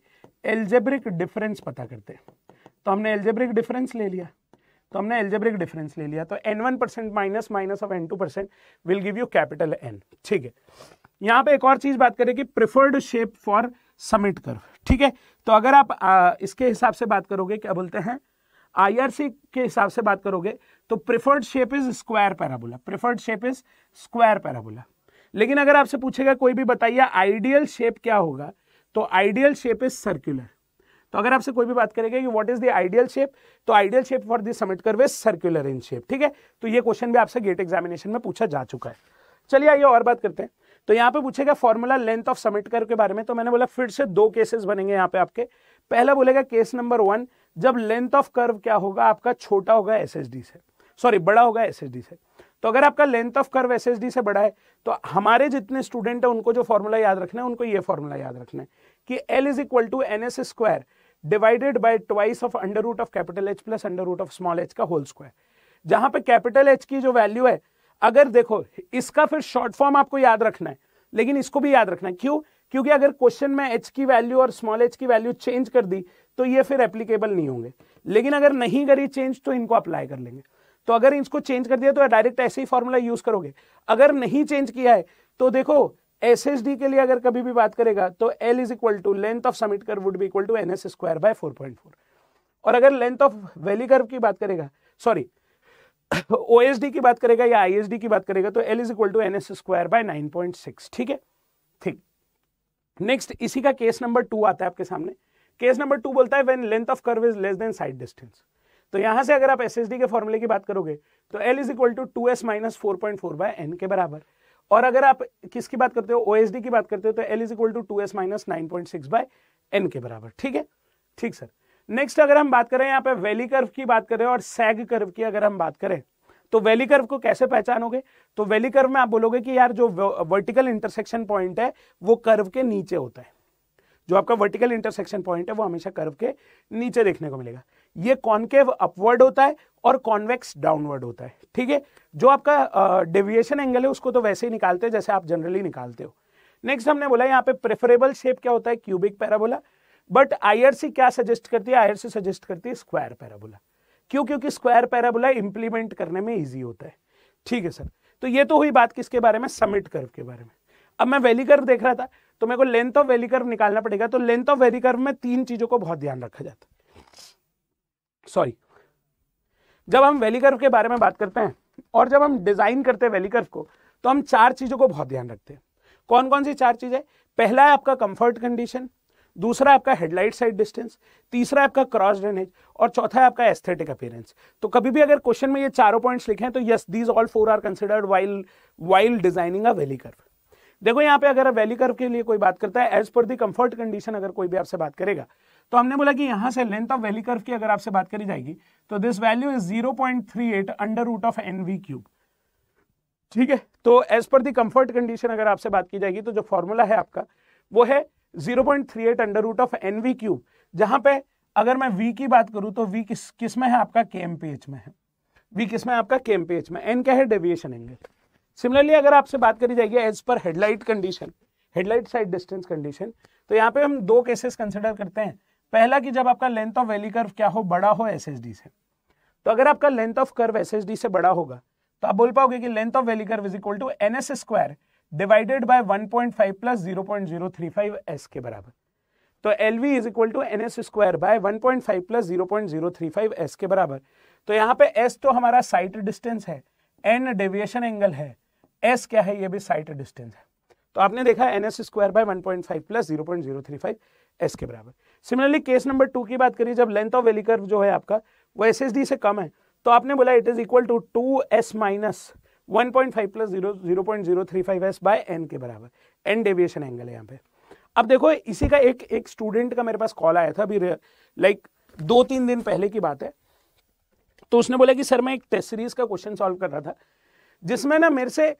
एल्जेब्रिक डिफरेंस पता करते हैं तो हमने एल्जेब्रिक डिफरेंस ले लिया तो हमने एल्जेब्रिक डिफरेंस ले लिया तो N one percent minus minus of N two percent will give you capital N ठीक है यहाँ पे एक और चीज बात करें कि preferred shape for summit curve ठीक है तो अगर आप आ, इसके हिसाब से बात करोगे क्या बोलते हैं आई के हिसाब से बात करोगे तो preferred shape is square parabola preferred shape is square parabola लेकिन अगर आपसे पूछेगा कोई भी बताइए आइडियल शेप क्या होगा तो आइडियल शेप इज सर्क्यूलर तो अगर आपसे कोई भी बात करेगा कि what is the ideal shape तो ideal shape for this summit curve is in shape ठीक है तो ये क्वेश्चन भी आपसे गेट एग्जामिनेशन में पूछा जा चुका है चलिए आइए और बात करते हैं तो यहाँ पे पूछेगा formula length of summit curve के बारे में तो मैंने बोला फिर से दो केसेस बनेंगे यहाँ पे आपके पहला बोलेगा केस नंबर वन जब लेंथ ऑफ कर्व क्या होगा आपका छोटा होगा एस से सॉरी बड़ा होगा एस से तो अगर आपका लेंथ ऑफ कर्व एस से बड़ा है तो हमारे जितने स्टूडेंट हैं उनको जो फॉर्मूला याद रखना है उनको ये फॉर्मूला याद रखना है कि L is equal to N S square divided by twice of under root of capital H plus under root of small H का होल स्क्वायर जहां पे कैपिटल एच की जो वैल्यू है अगर देखो इसका फिर शॉर्ट फॉर्म आपको याद रखना है लेकिन इसको भी याद रखना है क्यों क्योंकि अगर क्वेश्चन में एच की वैल्यू और स्मॉल एच की वैल्यू चेंज कर दी तो ये फिर एप्लीकेबल नहीं होंगे लेकिन अगर नहीं करी चेंज तो इनको अप्लाई कर लेंगे तो अगर इसको चेंज कर दिया तो डायरेक्ट ऐसे ही फॉर्मूला यूज करोगे अगर नहीं चेंज किया है तो देखो एस एस डी के लिए अगर कभी भी बात करेगा तो L is equal to length of summit curve would be equal to N S square by four point four और अगर लेंथ ऑफ वैली कर्व की बात करेगा सॉरी ओ एस डी की बात करेगा या आई एस डी की बात करेगा तो L is equal to N S square by nine point six ठीक है ठीक नेक्स्ट इसी का केस नंबर टू आता है आपके सामने केस नंबर टू बोलता है when length of curve is less than side distance तो यहां से अगर आप एस के फॉर्मूले की बात करोगे तो L is equal to two S minus four point four by N के बराबर और अगर आप किसकी बात करते हो ओ की बात करते हो तो L is equal to two S minus nine point six by N के बराबर ठीक है ठीक सर नेक्स्ट अगर हम बात करें यहाँ पे वैली कर्व की बात करें और सैग कर्व की अगर हम बात करें तो वैली कर्व को कैसे पहचानोगे तो वैली कर्व में आप बोलोगे कि यार जो वर्टिकल इंटरसेक्शन पॉइंट है वो कर्व के नीचे होता है जो आपका वर्टिकल इंटरसेक्शन पॉइंट है वो हमेशा कर्व के नीचे देखने को मिलेगा ये कॉनकेव अपवर्ड होता है और कॉन्वेक्स डाउनवर्ड होता है ठीक है जो आपका डेविएशन uh, एंगल है उसको तो वैसे ही निकालते हैं जैसे आप जनरली निकालते हो नेक्स्ट हमने बोला यहाँ पे प्रेफरेबल शेप क्या होता है क्यूबिक पैराबोला बट आईआरसी क्या सजेस्ट करती है आईआरसी सजेस्ट करती है स्क्वायर पैराबोला क्यों क्योंकि स्क्वायर पैराबोला इंप्लीमेंट करने में ईजी होता है ठीक है सर तो ये तो हुई बात किसके बारे में समिट कर्व के बारे में अब मैं वैली कर्व देख रहा था तो मेरे को लेंथ ऑफ वैली कर्व निकालना पड़ेगा तो लेंथ ऑफ वैली कर्व में तीन चीज़ों को बहुत ध्यान रखा जाता सॉरी जब हम वैली कर्व के बारे में बात करते हैं और जब हम डिज़ाइन करते हैं वैली कर्व को तो हम चार चीज़ों को बहुत ध्यान रखते हैं कौन कौन सी चार चीज़ें पहला है आपका कंफर्ट कंडीशन दूसरा आपका हेडलाइट साइड डिस्टेंस तीसरा आपका क्रॉस ड्रेनेज और चौथा है आपका एस्थेटिक अपेयरेंस तो कभी भी अगर क्वेश्चन में ये चारों पॉइंट्स लिखे हैं तो yes these all four are considered while while designing a valley curve देखो यहाँ पे अगर वैली कर्व के लिए कोई बात करता है एज पर दी कंफर्ट कंडीशन अगर कोई भी आपसे बात करेगा तो हमने बोला कि यहां से लेंथ ऑफ वैली कर्व की अगर आपसे बात करी जाएगी तो this value is zero point three eight under root of N V cube ठीक है तो एज पर दी कंफर्ट कंडीशन अगर आपसे बात की जाएगी तो जो फॉर्मूला है आपका वो है zero point three eight under root of N V cube जहां पे अगर मैं वी की बात करूं तो वी किस किस में है आपका के एम पी एच में है वी किस में आपका के एम पी एच में एन क्या है डेविएशन एंगल सिमिलरली अगर आपसे बात करी जाएगी as per headlight condition headlight side distance condition तो यहाँ पे हम दो केसेस कंसिडर करते हैं पहला कि जब आपका लेंथ ऑफ वैली कर्व क्या हो बड़ा हो एस से तो अगर आपका लेंथ ऑफ कर्व एस से बड़ा होगा तो आप बोल पाओगे कि length of valley curve is equal to N S square divided by one point five plus zero zero point three five S के बराबर तो L V is equal to N S square by one point five plus zero point zero three five S के बराबर तो यहाँ पे S तो हमारा साइट डिस्टेंस है एन डेविएशन एंगल है एस क्या है ये भी साइट डिस्टेंस है तो आपने देखा N S square by one point five plus zero point zero three five S के बराबर सिमिलरली केस नंबर टू की बात करिए जब लेंथ ऑफ वेली कर्व जो है आपका वो एस एस डी से कम है तो आपने बोला it is equal to two S minus one point five plus zero zero point zero three five S by N के बराबर एन डेविएशन एंगल है यहाँ पे अब देखो इसी का एक एक स्टूडेंट का मेरे पास कॉल आया था अभी लाइक दो तीन दिन पहले की बात है तो उसने बोला कि सर मैं एक टेस्ट सीरीज का क्वेश्चन सॉल्व कर रहा था जिसमें ना मेरे से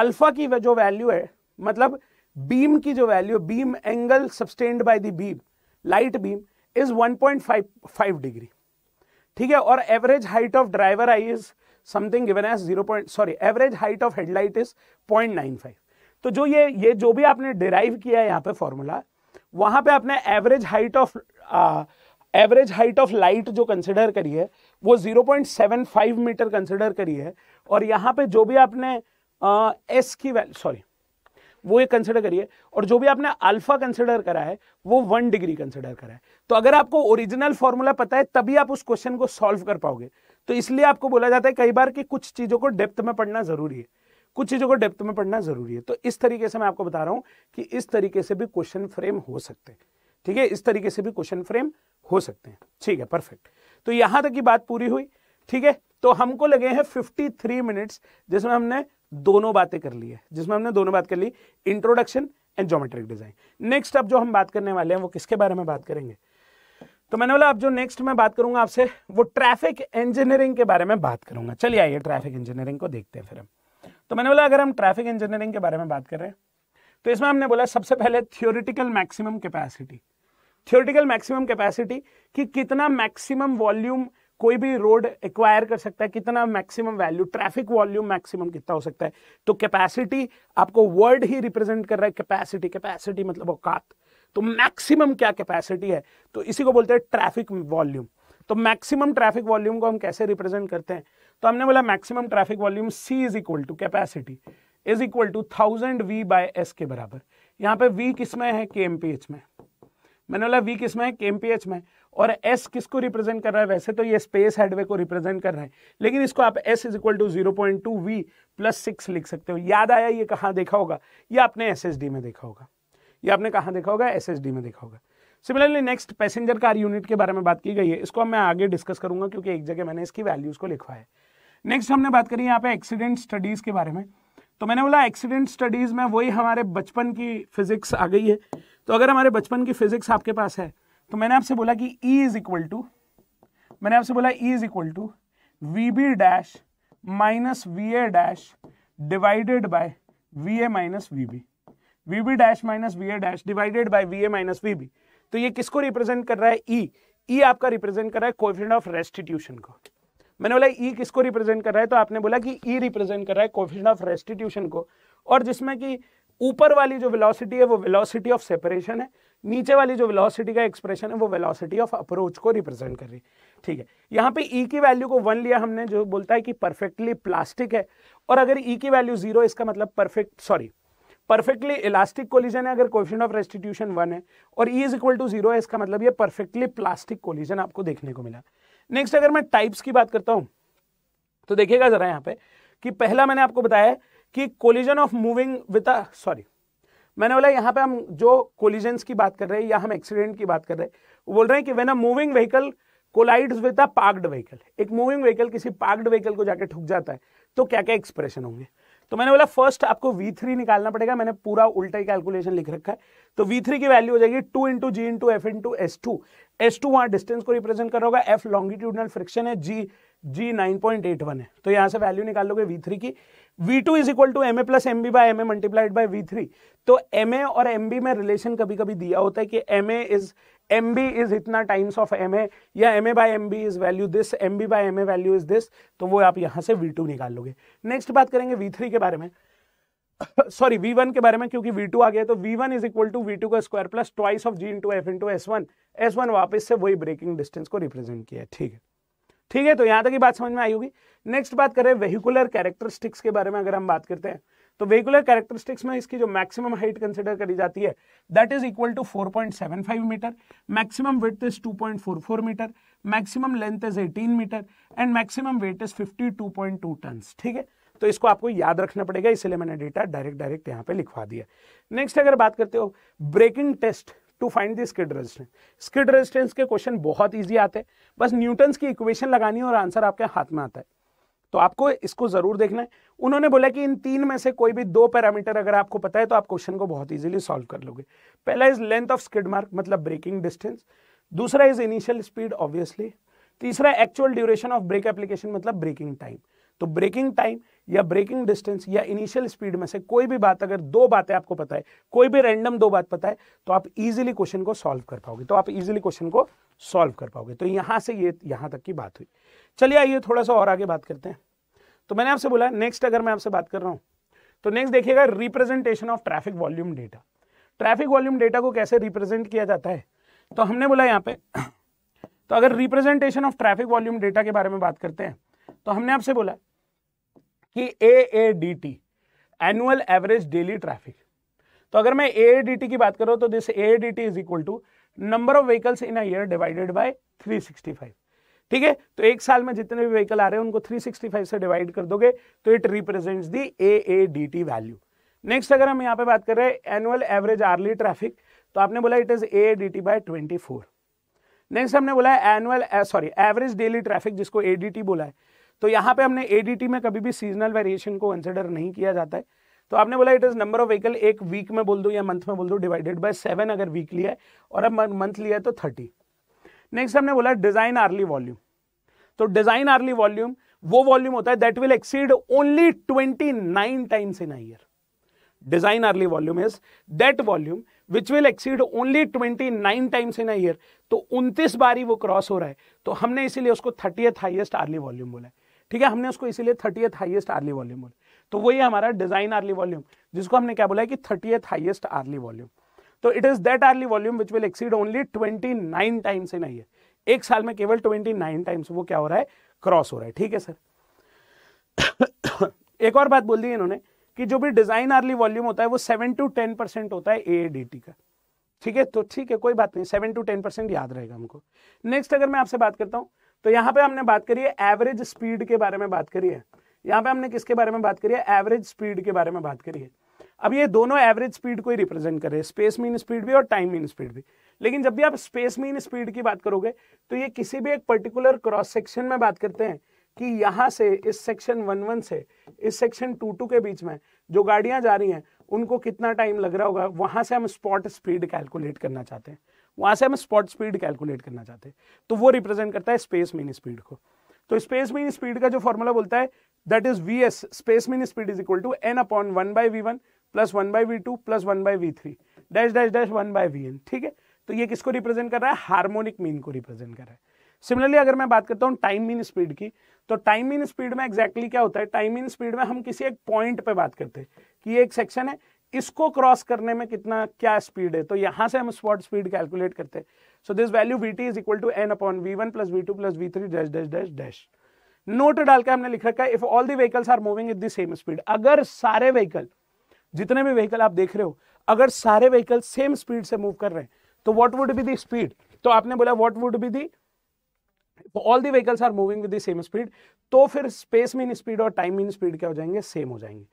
अल्फा की जो वैल्यू है मतलब बीम की जो value beam angle subtend by the beam light beam is 1.55 degree ठीक है और average height of driver eye is something given as zero point sorry average height of headlight is point nine five तो जो ये ये जो भी आपने डिराइव किया है यहाँ पे फॉर्मूला वहां पे आपने average height of average height of light जो कंसिडर करी है वो 0.75 मीटर कंसिडर करी है और यहाँ पे जो भी आपने एस uh, की वैल्यू सॉरी वो ये कंसिडर करिए और जो भी आपने अल्फा कंसिडर करा है वो वन डिग्री कंसिडर करा है तो अगर आपको ओरिजिनल फॉर्मूला पता है तभी आप उस क्वेश्चन को सॉल्व कर पाओगे तो इसलिए आपको बोला जाता है कई बार कि कुछ चीज़ों को डेप्थ में पढ़ना ज़रूरी है कुछ चीज़ों को डेप्थ में पढ़ना ज़रूरी है तो इस तरीके से मैं आपको बता रहा हूं कि इस तरीके से भी क्वेश्चन फ्रेम हो सकते हैं ठीक है इस तरीके से भी क्वेश्चन फ्रेम हो सकते हैं ठीक है परफेक्ट तो यहां तक की बात पूरी हुई ठीक है तो हमको लगे हैं 53 मिनट्स जिसमें हमने दोनों बातें कर ली है जिसमें हमने दोनों बात कर ली introduction and geometric design next अब जो हम बात करने वाले हैं वो किसके बारे में बात करेंगे तो मैंने बोला अब जो नेक्स्ट मैं बात करूंगा आपसे वो ट्रैफिक इंजीनियरिंग के बारे में बात करूंगा चलिए आइए ट्रैफिक इंजीनियरिंग को देखते हैं फिर हम तो मैंने बोला अगर हम ट्रैफिक इंजीनियरिंग के बारे में बात कर रहे हैं तो इसमें हमने बोला सबसे पहले theoretical maximum capacity theoretical maximum capacity कि कितना मैक्सिमम वॉल्यूम कोई भी रोड एक्वायर कर सकता है कितना maximum value traffic volume maximum कितना हो सकता है तो कैपेसिटी आपको वर्ड ही रिप्रेजेंट कर रहा है कैपेसिटी कैपेसिटी मतलब औकात तो मैक्सिमम क्या कैपेसिटी है तो इसी को बोलते हैं ट्रैफिक वॉल्यूम तो मैक्सिमम ट्रैफिक वॉल्यूम को हम कैसे रिप्रेजेंट करते हैं तो हमने बोला maximum traffic volume C is equal to capacity is equal to thousand V by S के बराबर यहां पे वी किसमें है के एम पी एच में मैंने बोला वी किसमें है के एम पी एच में और एस किसको रिप्रेजेंट कर रहा है वैसे तो ये स्पेस हेडवे को रिप्रेजेंट कर रहा है लेकिन इसको आप S is equal to zero point two V plus six लिख सकते हो याद आया ये कहाँ देखा होगा ये आपने एस एस डी में देखा होगा ये आपने कहाँ देखा होगा एस एस डी में देखा होगा similarly next passenger car unit के बारे में बात की गई है इसको मैं आगे डिस्कस करूंगा क्योंकि एक जगह मैंने इसकी वैल्यूज को लिखवा है नेक्स्ट हमने बात करी यहाँ पे एक्सीडेंट स्टडीज के बारे में तो मैंने बोला एक्सीडेंट स्टडीज में वही हमारे बचपन की फिजिक्स आ गई है तो अगर हमारे बचपन की फिजिक्स आपके पास है तो मैंने आपसे बोला कि E इज इक्वल टू मैंने आपसे बोला E is equal to V B dash minus V A dash divided by V A minus V B V B dash minus V A dash divided by V A minus V B तो ये किसको represent कर रहा है E e? E e आपका represent कर रहा है कोफिशिएंट ऑफ रेस्टिट्यूशन को मैंने बोला ई e किसको रिप्रेजेंट कर रहा है तो आपने बोला कि ई e रिप्रेजेंट कर रहा है कोफिशिएंट ऑफ रेस्टिट्यूशन को और जिसमें कि ऊपर वाली जो वेलोसिटी है वो वेलोसिटी ऑफ सेपरेशन है नीचे वाली जो वेलोसिटी का एक्सप्रेशन है वो वेलोसिटी ऑफ अप्रोच को रिप्रेजेंट कर रही है ठीक है यहाँ पे ई e की वैल्यू को वन लिया हमने जो बोलता है कि परफेक्टली प्लास्टिक है और अगर ई e की वैल्यू जीरो इसका मतलब perfect sorry perfectly elastic collision है अगर क्वेश्चन ऑफ रेस्टिट्यूशन वन है और E is equal to zero है इसका मतलब ये परफेक्टली प्लास्टिक कोलिजन आपको देखने को मिला नेक्स्ट अगर मैं टाइप्स की बात करता हूँ तो देखिएगा जरा यहाँ पे कि पहला मैंने आपको बताया कि collision of moving with sorry मैंने बोला यहाँ पे हम जो कोलिजन्स की बात कर रहे हैं या हम एक्सीडेंट की बात कर रहे हैं वो बोल रहे हैं कि when a moving vehicle collides with a parked vehicle एक मूविंग व्हीकल किसी पार्क्ड व्हीकल को जाके ठुक जाता है तो क्या क्या एक्सप्रेशन होंगे तो मैंने बोला फर्स्ट आपको V3 निकालना पड़ेगा मैंने पूरा उल्टा ही कैलकुलेशन लिख रखा है तो V3 की वैल्यू हो जाएगी two into G into F into S two S two वहां डिस्टेंस को रिप्रेजेंट करोगा एफ लॉन्गिट्यूडनल फ्रिक्शन है G G nine point eight one है तो यहां से वैल्यू निकाल लोगे वी थ्री की V two is equal to M A plus M B by M A multiplied by V three तो एम ए और एम बी में रिलेशन कभी कभी दिया होता है कि M A is M B is इतना टाइम्स ऑफ एम ए या M A by M B is value this M B by M A value is this तो वो आप यहाँ से वी टू निकाल लोगे नेक्स्ट बात करेंगे वी थ्री के बारे में सॉरी वी वन के बारे में क्योंकि वी टू आ गया तो V one is equal to V two का square plus twice of G into F into S one S one वापस से वही ब्रेकिंग डिस्टेंस को रिप्रेजेंट किया है ठीक है ठीक है तो यहां तक ही बात समझ में आई होगी नेक्स्ट बात करें वेहिकुलर कैरेक्टरिस्टिक्स के बारे में अगर हम बात करते हैं तो वेहिकुलर कैरेक्टरिस्टिक्स में इसकी जो मैक्सिमम हाइट कंसिडर करी जाती है that is equal to five meter maximum width is four meter maximum length is 18 meter and maximum weight is 52.2 ton ठीक है तो इसको आपको याद रखना पड़ेगा इसलिए मैंने डेटा डायरेक्ट डायरेक्ट यहाँ पे लिखवा दिया नेक्स्ट अगर बात करते हो braking test to find the skid resistance skid resistance के क्वेश्चन बहुत ईजी आते हैं बस न्यूटन्स की इक्वेशन लगानी है और आंसर आपके हाथ में आता है तो आपको इसको जरूर देखना है उन्होंने बोला कि इन तीन में से कोई भी दो पैरामीटर अगर आपको पता है तो आप क्वेश्चन को बहुत इजीली सॉल्व कर लोगे पहला is length of skid mark मतलब ब्रेकिंग डिस्टेंस दूसरा इज इनिशियल स्पीड ऑब्वियसली तीसरा actual duration of brake application मतलब ब्रेकिंग टाइम तो ब्रेकिंग टाइम या ब्रेकिंग डिस्टेंस या इनिशियल स्पीड में से कोई भी बात अगर दो बातें आपको पता है कोई भी रैंडम दो बात पता है तो आप इजीली क्वेश्चन को सॉल्व कर पाओगे तो आप इजीली क्वेश्चन को सॉल्व कर पाओगे तो यहां से ये यहां तक की बात हुई चलिए आइए थोड़ा सा और आगे बात करते हैं तो मैंने आपसे बोला नेक्स्ट अगर मैं आपसे बात कर रहा हूं तो नेक्स्ट देखिएगा representation of traffic volume data traffic volume data को कैसे रिप्रेजेंट किया जाता है तो हमने बोला यहाँ पे तो अगर representation of traffic volume data के बारे में बात करते हैं तो हमने आपसे बोला कि A A D T annual average daily traffic तो अगर मैं ए डी टी की बात करूँ तो this A D T is equal to number of vehicles in year divided by 365 ठीक है तो एक साल में जितने भी व्हीकल आ रहे हैं उनको 365 से डिवाइड कर दोगे तो it represents the A A D T value next अगर हम यहाँ पे बात कर रहे हैं एनुअल एवरेज आर्ली ट्रैफिक तो आपने बोला it is A D T by twenty next हमने बोला annual sorry average daily traffic जिसको ए डी टी बोला है तो यहाँ पे हमने एडीटी में कभी भी सीजनल वेरिएशन को कंसिडर नहीं किया जाता है तो आपने बोला it is number of vehicle एक वीक में बोल दो या मंथ में बोल दो डिवाइडेड बाय सेवन अगर वीक लिया है और अब मंथ लिया है तो थर्टी नेक्स्ट हमने बोला डिज़ाइन आर्ली वॉल्यूम तो डिज़ाइन आर्ली वॉल्यूम वो वॉल्यूम होता है that will exceed only twenty nine times in year design hourly volume is that volume which will exceed only twenty nine times in year तो उनतीस बार ही वो cross हो रहा है तो हमने इसीलिए उसको थर्टीएथ हाइएस्ट आर्ली वॉल्यूम बोला है ठीक है हमने उसको इसीलिए थर्टीएथ हाइएस्ट आर्ली वॉल्यूम बोले तो वही हमारा डिजाइन आर्ली वॉल्यूम जिसको हमने क्या बोला है कि थर्टीएथ हाइएस्ट आर्ली वॉल्यूम तो it is that hourly volume which will exceed only twenty nine times in आइए एक साल में केवल ट्वेंटी नाइन टाइम्स वो क्या हो रहा है क्रॉस हो रहा है ठीक है सर (coughs) एक और बात बोल दी इन्होंने कि जो भी डिजाइन आर्ली वॉल्यूम होता है वो सेवन टू टेन परसेंट होता है ए डी टी का ठीक है तो ठीक है कोई बात नहीं सेवन टू टेन परसेंट याद रहेगा हमको नेक्स्ट अगर मैं आपसे बात करता हूं तो यहाँ पे हमने बात करी है एवरेज स्पीड के बारे में बात करी है यहाँ पे हमने किसके बारे में बात करी है एवरेज स्पीड के बारे में बात करी है अब ये दोनों एवरेज स्पीड को ही रिप्रेजेंट कर रहे हैं स्पेस मीन स्पीड भी और टाइम मीन स्पीड भी लेकिन जब भी आप स्पेस मीन स्पीड की बात करोगे तो ये किसी भी एक पर्टिकुलर क्रॉस सेक्शन में बात करते हैं कि यहाँ से इस सेक्शन वन वन से इस सेक्शन टू टू के बीच में जो गाड़ियाँ जा रही हैं उनको कितना टाइम लग रहा होगा वहाँ से हम स्पॉट स्पीड कैलकुलेट करना चाहते हैं वहाँ से हम स्पॉट स्पीड कैलकुलेट करना चाहते हैं तो वो रिप्रेजेंट करता है स्पेस मीन स्पीड को तो स्पेस मीन स्पीड का जो फॉर्मूला बोलता है that is V S space mean speed is equal to N upon one by V one plus one by V two plus one by V three dash dash dash one by V N ठीक है तो ये किसको represent कर रहा है harmonic mean को represent कर रहा है सिमिलरली अगर मैं बात करता हूँ टाइम मीन स्पीड की तो टाइम मीन स्पीड में एक्जैक्टली exactly क्या होता है टाइम मीन स्पीड में हम किसी एक पॉइंट पे बात करते हैं कि ये एक सेक्शन है इसको क्रॉस करने में कितना क्या स्पीड है तो यहां से हम स्पॉट स्पीड कैलकुलेट करते हैं so this value V T is equal to N upon V one plus V two plus V three dash dash dash dash note डालकर हमने लिख रखा है if all the vehicles are moving at the same speed अगर सारे vehicle जितने भी vehicle आप देख रहे हो अगर सारे व्हीकल सेम स्पीड से मूव कर रहे हैं तो what would be the speed तो आपने बोला what would be the all the vehicles are moving with the same speed तो फिर स्पेस मीन स्पीड और टाइम मीन स्पीड क्या हो जाएंगे सेम हो जाएंगे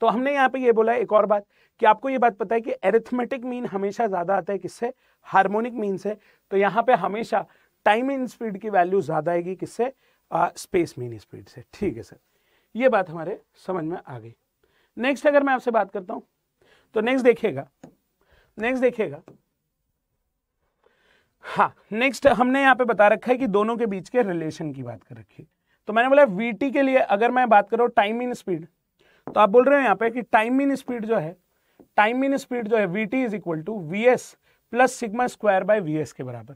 तो हमने यहाँ पे ये बोला एक और बात कि आपको ये बात पता है कि एरिथमेटिक मीन हमेशा ज़्यादा आता है किससे हार्मोनिक मीन से तो यहाँ पे हमेशा टाइम इन स्पीड की वैल्यू ज़्यादा आएगी किससे स्पेस मीन स्पीड से ठीक है सर ये बात हमारे समझ में आ गई नेक्स्ट अगर मैं आपसे बात करता हूँ तो नेक्स्ट देखिएगा नेक्स्ट देखिएगा हाँ नेक्स्ट हमने यहाँ पे बता रखा है कि दोनों के बीच के रिलेशन की बात कर रखी है तो मैंने बोला वीटी के लिए अगर मैं बात करूं टाइम इन स्पीड तो आप बोल रहे हो यहाँ पे कि टाइम इन स्पीड जो है टाइम इन स्पीड जो है V T is equal to V S plus sigma square by V S के बराबर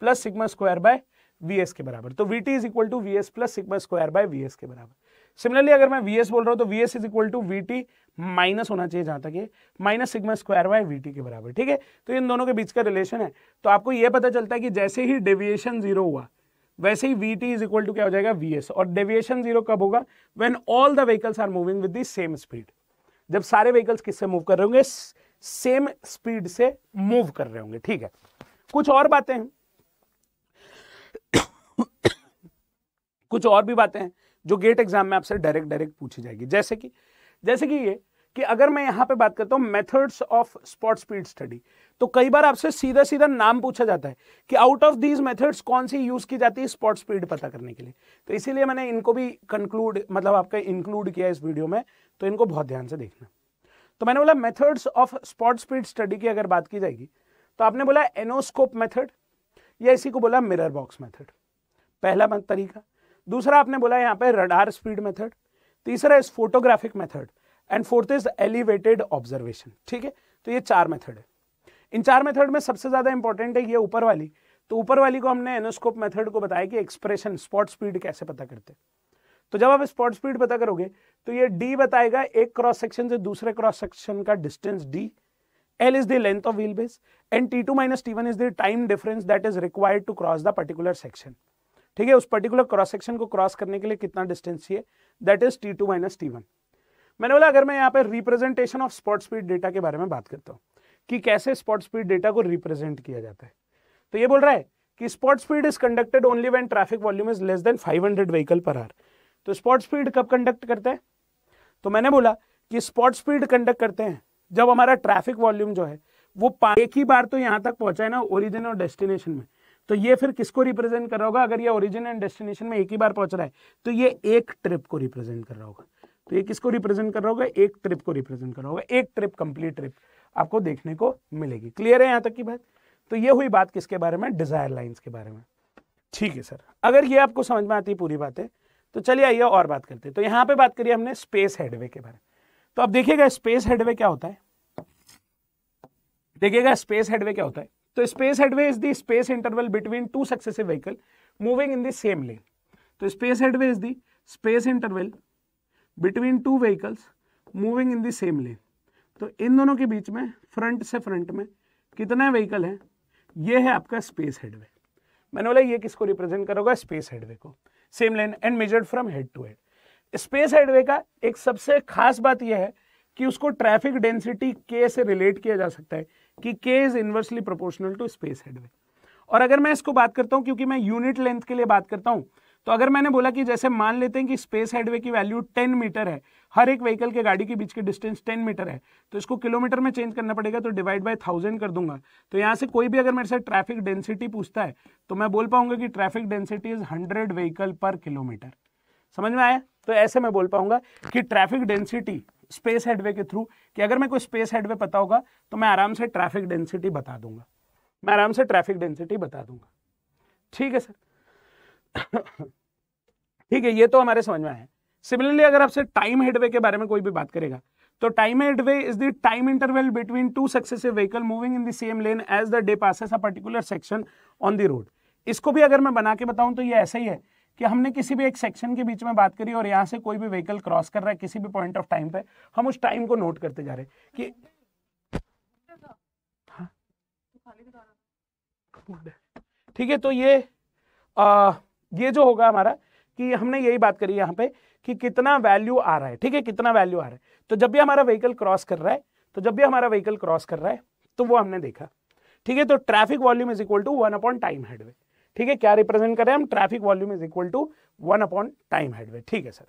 plus sigma square by V S के बराबर तो V T is equal to V S plus sigma square by V S के बराबर similarly अगर मैं V S बोल रहा हूँ तो V S is equal to V T minus होना चाहिए जहाँ तक ये minus sigma square by V T के बराबर ठीक है तो इन दोनों के बीच का रिलेशन है तो आपको ये पता चलता है कि जैसे ही डेविएशन जीरो हुआ वैसे ही V T is equal to क्या हो जाएगा वी एस और डेविएशन जीरो कब होगा when all the vehicles are moving with the same speed जब सारे व्हीकल्स किससे मूव कर रहे होंगे सेम स्पीड से मूव कर रहे होंगे ठीक है कुछ और बातें हैं कुछ और भी बातें हैं जो गेट एग्जाम में आपसे डायरेक्ट डायरेक्ट पूछी जाएगी जैसे कि जैसे कि ये कि अगर मैं यहां पे बात करता हूं methods of spot speed study तो कई बार आपसे सीधा सीधा नाम पूछा जाता है कि आउट ऑफ दीज मेथड्स कौन सी यूज की जाती है स्पॉट स्पीड पता करने के लिए तो इसीलिए मैंने इनको भी कंक्लूड मतलब आपका इंक्लूड किया इस वीडियो में तो इनको बहुत ध्यान से देखना तो मैंने बोला methods of spot speed study की अगर बात की जाएगी तो आपने बोला एनोस्कोप मेथड या इसी को बोला मिरर बॉक्स मेथड पहला तरीका दूसरा आपने बोला यहाँ पे रडार स्पीड मेथड तीसरा is photographic method and fourth is elevated observation ठीक है तो ये चार मेथड है इन चार मेथड में सबसे ज़्यादा इंपॉर्टेंट है ये ऊपर वाली तो ऊपर वाली को हमने एनोस्कोप मेथड को बताया कि एक्सप्रेशन स्पॉट स्पीड कैसे पता करते तो जब आप स्पॉट स्पीड पता करोगे तो ये डी बताएगा एक क्रॉस सेक्शन से दूसरे क्रॉस सेक्शन का distance D L is the length of wheel base and T two minus T one is the time difference that is required to cross the particular section ठीक है उस particular cross section को cross करने के लिए कितना distance चाहिए that is T two minus T one मैंने बोला अगर मैं यहाँ पे representation of spot speed data के बारे में बात करता हूँ कि कैसे स्पॉट स्पीड डेटा को रिप्रेजेंट किया जाता है तो ये बोल रहा है कि spot speed is conducted only when traffic volume is less than 500 vehicle per hour तो स्पॉट स्पीड कब कंडक्ट करते हैं तो मैंने बोला कि स्पॉट स्पीड कंडक्ट करते हैं जब हमारा ट्रैफिक वॉल्यूम जो है वो एक ही बार तो यहाँ तक पहुंचा है ना ओरिजिन और डेस्टिनेशन में तो ये फिर किसको रिप्रेजेंट कर रहा होगा अगर ये ओरिजिन एंड डेस्टिनेशन में एक ही बार पहुंच रहा है तो ये एक ट्रिप को रिप्रेजेंट कर रहा होगा तो ये किसको रिप्रेजेंट कर रहा होगा एक ट्रिप को रिप्रेजेंट कर रहा होगा एक ट्रिप कंप्लीट ट्रिप आपको देखने को मिलेगी क्लियर है यहाँ तक की बात तो ये हुई बात किसके बारे में डिजायर लाइन के बारे में ठीक है सर अगर ये आपको समझ में आती है पूरी बातें तो चलिए आइए और बात करते हैं तो यहाँ पे बात करिए हमने स्पेस हेडवे के बारे में तो अब देखिएगा स्पेस हेडवे क्या होता है देखिएगा स्पेस हेडवे क्या होता है तो space headway is the space interval between two successive vehicle moving in the same lane तो space headway is the space interval between two vehicles moving in the same lane तो इन दोनों के बीच में फ्रंट से फ्रंट में कितने व्हीकल हैं ये है आपका स्पेस हेडवे मैंने बोला ये किसको रिप्रेजेंट करोगा स्पेस हेडवे को same lane and measured from head to head space headway का एक सबसे खास बात यह है कि उसको ट्रैफिक डेंसिटी के से रिलेट किया जा सकता है कि K is inversely proportional to space headway और अगर मैं इसको बात करता हूँ क्योंकि मैं यूनिट लेंथ के लिए बात करता हूँ तो अगर मैंने बोला कि जैसे मान लेते हैं कि स्पेस हेडवे की वैल्यू टेन मीटर है हर एक व्हीकल के गाड़ी के बीच की डिस्टेंस टेन मीटर है तो इसको किलोमीटर में चेंज करना पड़ेगा तो डिवाइड बाय थाउजेंड कर दूंगा तो यहाँ से कोई भी अगर मेरे से ट्रैफिक डेंसिटी पूछता है तो मैं बोल पाऊंगा कि traffic density is hundred vehicle per kilometer समझ में आया तो ऐसे मैं बोल पाऊंगा कि ट्रैफिक डेंसिटी स्पेस हेडवे के थ्रू कि अगर मैं कोई स्पेस हेडवे पता होगा तो मैं आराम से ट्रैफिक डेंसिटी बता दूंगा मैं आराम से ट्रैफिक डेंसिटी बता दूंगा ठीक है सर ठीक है ये तो हमारे समझ में आया सिमिलरली अगर आपसे टाइम हेडवे के बारे में कोई भी बात करेगा तो time headway is the time interval between two successive vehicle moving in the same lane as the they passes a particular section on the road इसको भी अगर मैं बना के बताऊं तो ये ऐसा ही है कि हमने किसी भी एक सेक्शन के बीच में बात करी और यहाँ से कोई भी व्हीकल क्रॉस कर रहा है किसी भी पॉइंट ऑफ टाइम पे हम उस टाइम को नोट करते जा रहे हैं कि हाँ? ठीक है तो ये आ, ये जो होगा हमारा कि हमने यही बात करी यहाँ पे कि कितना वैल्यू आ रहा है ठीक है कितना वैल्यू आ रहा है तो जब भी हमारा व्हीकल क्रॉस कर रहा है तो जब भी हमारा व्हीकल क्रॉस कर रहा है तो वो हमने देखा ठीक है तो traffic volume is equal to one upon time headway ठीक है क्या रिप्रेजेंट करें हम traffic volume is equal to one upon time headway ठीक है सर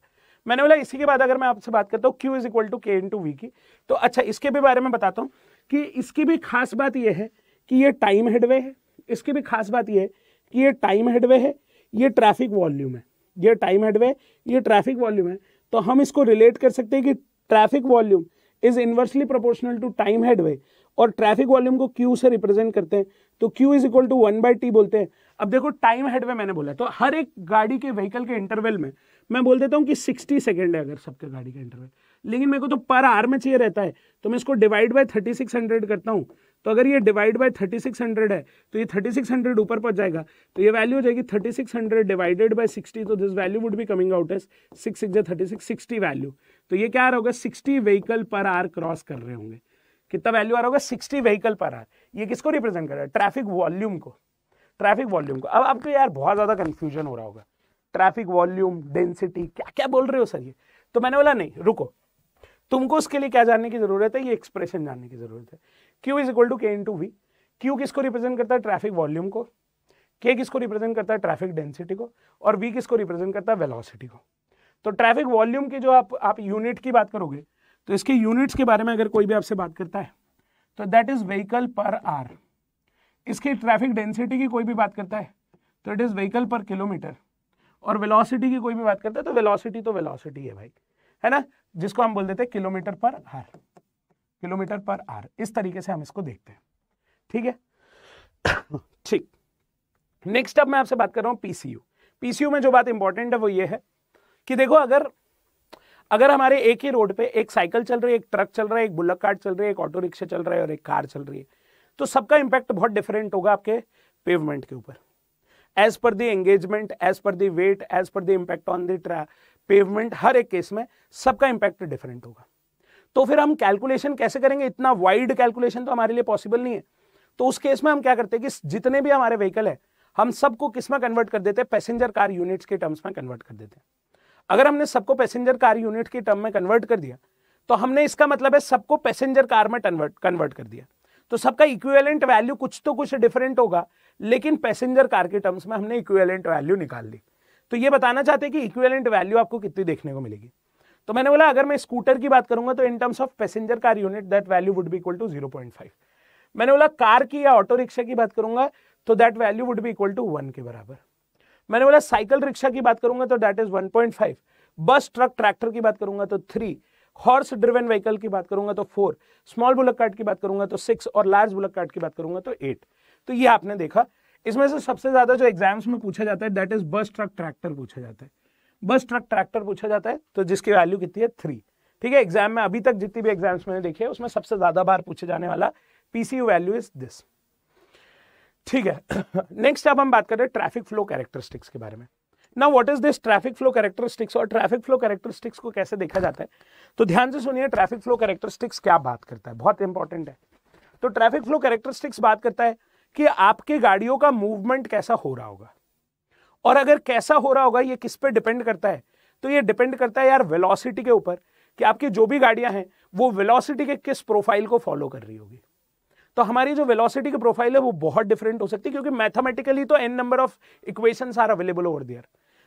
मैंने बोला इसी के बाद अगर मैं आपसे बात करता हूँ Q is equal to K into we की तो अच्छा इसके भी बारे में बताता हूँ कि इसकी भी खास बात यह है कि ये टाइम हेडवे है इसकी भी खास बात यह है कि ये टाइम हेडवे है ये ट्रैफिक वॉल्यूम है ये टाइम हेडवे ये ट्रैफिक वॉल्यूम है तो हम इसको रिलेट कर सकते हैं कि traffic volume is inversely proportional to time headway और ट्रैफिक वॉल्यूम को क्यू से रिप्रेजेंट करते हैं तो Q is equal to one by T बोलते हैं अब देखो टाइम हेडवे मैंने बोला तो हर एक गाड़ी के व्हीकल के इंटरवल में मैं बोल देता हूँ कि सिक्सटी सेकेंड है अगर सबके गाड़ी का इंटरवल लेकिन मेरे को तो पर आर में चाहिए रहता है तो मैं इसको divide by thirty six hundred करता हूँ तो अगर ये डिवाइड बाय 3600 है तो ये 3600 ऊपर पहुंच जाएगा तो ये वैल्यू हो जाएगी 3600 डिवाइडेड बाय 60 तो this value would be coming out as six six thirty six sixty value तो ये क्या आ रहा होगा sixty vehicle per hour cross कर रहे होंगे कितना वैल्यू आ रहा होगा सिक्सटी व्हीकल पर आर ये किसको रिप्रेजेंट कर रहा है ट्रैफिक वॉल्यूम को ट्रैफिक वॉल्यूम को अब आपको यार बहुत ज़्यादा कन्फ्यूजन हो रहा होगा ट्रैफिक वॉल्यूम डेंसिटी क्या क्या बोल रहे हो सर ये तो मैंने बोला नहीं रुको तुमको उसके लिए क्या जानने की ज़रूरत है ये एक्सप्रेशन जानने की ज़रूरत है Q is equal to K into V Q किसको रिप्रेजेंट करता है ट्रैफिक वॉल्यूम को के किसको रिप्रेजेंट करता है ट्रैफिक डेंसिटी को और वी किसको रिप्रेजेंट करता है वेलोसिटी को तो ट्रैफिक वॉल्यूम की जो आप आप यूनिट की बात करोगे तो इसके यूनिट्स के बारे में अगर कोई भी आपसे बात करता है तो that is vehicle per hour इसकी ट्रैफिक डेंसिटी की कोई भी बात करता है तो it is vehicle per kilometer और वेलोसिटी की कोई भी बात करता है तो वेलोसिटी तो वेलोसिटी है भाई है ना जिसको हम बोल देते हैं किलोमीटर पर आर किलोमीटर पर आर इस तरीके से हम इसको देखते हैं ठीक है (coughs) ठीक नेक्स्ट अब मैं आपसे बात कर रहा हूं पीसीयू पीसीयू में जो बात इंपॉर्टेंट है वो ये है कि देखो अगर अगर हमारे एक ही रोड पे एक साइकिल चल रही है एक ट्रक चल रहा है एक बुलक कार्ट चल रही है एक ऑटो रिक्शा चल रहा है और एक कार चल रही है तो सबका इंपैक्ट बहुत डिफरेंट होगा आपके पेवमेंट के ऊपर as per the engagement as per the weight as per the impact on the pavement हर एक केस में सबका इंपैक्ट डिफरेंट होगा तो फिर हम कैलकुलेशन कैसे करेंगे इतना वाइड कैलकुलेशन तो हमारे लिए पॉसिबल नहीं है तो उस केस में हम क्या करते हैं कि जितने भी हमारे व्हीकल है हम सबको किस में कन्वर्ट कर देते हैं पैसेंजर कार यूनिट्स के टर्म्स में कन्वर्ट कर देते हैं अगर हमने सबको पैसेंजर कार यूनिट के टर्म में कन्वर्ट कर दिया तो हमने इसका मतलब है सबको पैसेंजर कार में कन्वर्ट कन्वर्ट कर दिया तो सबका इक्विवेलेंट वैल्यू कुछ तो कुछ डिफरेंट होगा लेकिन पैसेंजर कार के टर्म्स में हमने इक्विवेलेंट वैल्यू निकाल ली तो ये बताना चाहते हैं कि इक्विवेलेंट वैल्यू आपको कितनी देखने को मिलेगी तो मैंने बोला अगर मैं स्कूटर की बात करूंगा तो in terms of passenger car unit that value would be equal to zero point five मैंने बोला कार की या ऑटो रिक्शा की बात करूंगा तो that value would be equal to one के बराबर मैंने बोला साइकिल रिक्शा की बात करूंगा तो that is one point five bus truck tractor की बात करूंगा तो थ्री हॉर्स ड्रिवन व्हीकल की बात करूंगा तो फोर स्मॉल बुलक कार्ड की बात करूंगा तो सिक्स और लार्ज बुलक कार्ड की बात करूंगा तो एट तो ये आपने देखा इसमें से सबसे ज्यादा जो एग्जाम्स में पूछा जाता है that is bus truck tractor पूछा जाता है बस ट्रक ट्रैक्टर पूछा जाता है तो जिसकी वैल्यू कितनी है थ्री ठीक है एग्जाम में अभी तक जितनी भी एग्जाम्स मैंने देखे उसमें सबसे ज्यादा बार पूछे जाने वाला पीसीयू वैल्यू इज दिस ठीक है नेक्स्ट (coughs) अब हम बात कर रहे हैं ट्रैफिक फ्लो कैरेक्टरिस्टिक्स के बारे में ना what is this traffic flow characteristics और ट्रैफिक फ्लो कैरेक्टरिस्टिक्स को कैसे देखा जाता है तो ध्यान से सुनिए ट्रैफिक फ्लो कैरेक्टरिस्टिक्स क्या बात करता है बहुत इंपॉर्टेंट है तो ट्रैफिक फ्लो कैरेक्टरिस्टिक्स बात करता है कि आपके गाड़ियों का मूवमेंट कैसा हो रहा होगा और अगर कैसा हो रहा होगा ये किस पे डिपेंड करता है तो ये डिपेंड करता है यार वेलोसिटी के ऊपर कि आपकी जो भी गाड़ियां हैं वो वेलोसिटी के किस प्रोफाइल को फॉलो कर रही होगी तो हमारी जो वेलोसिटी की प्रोफाइल है वो बहुत डिफरेंट हो सकती है क्योंकि मैथमेटिकली तो N number of equations are available over there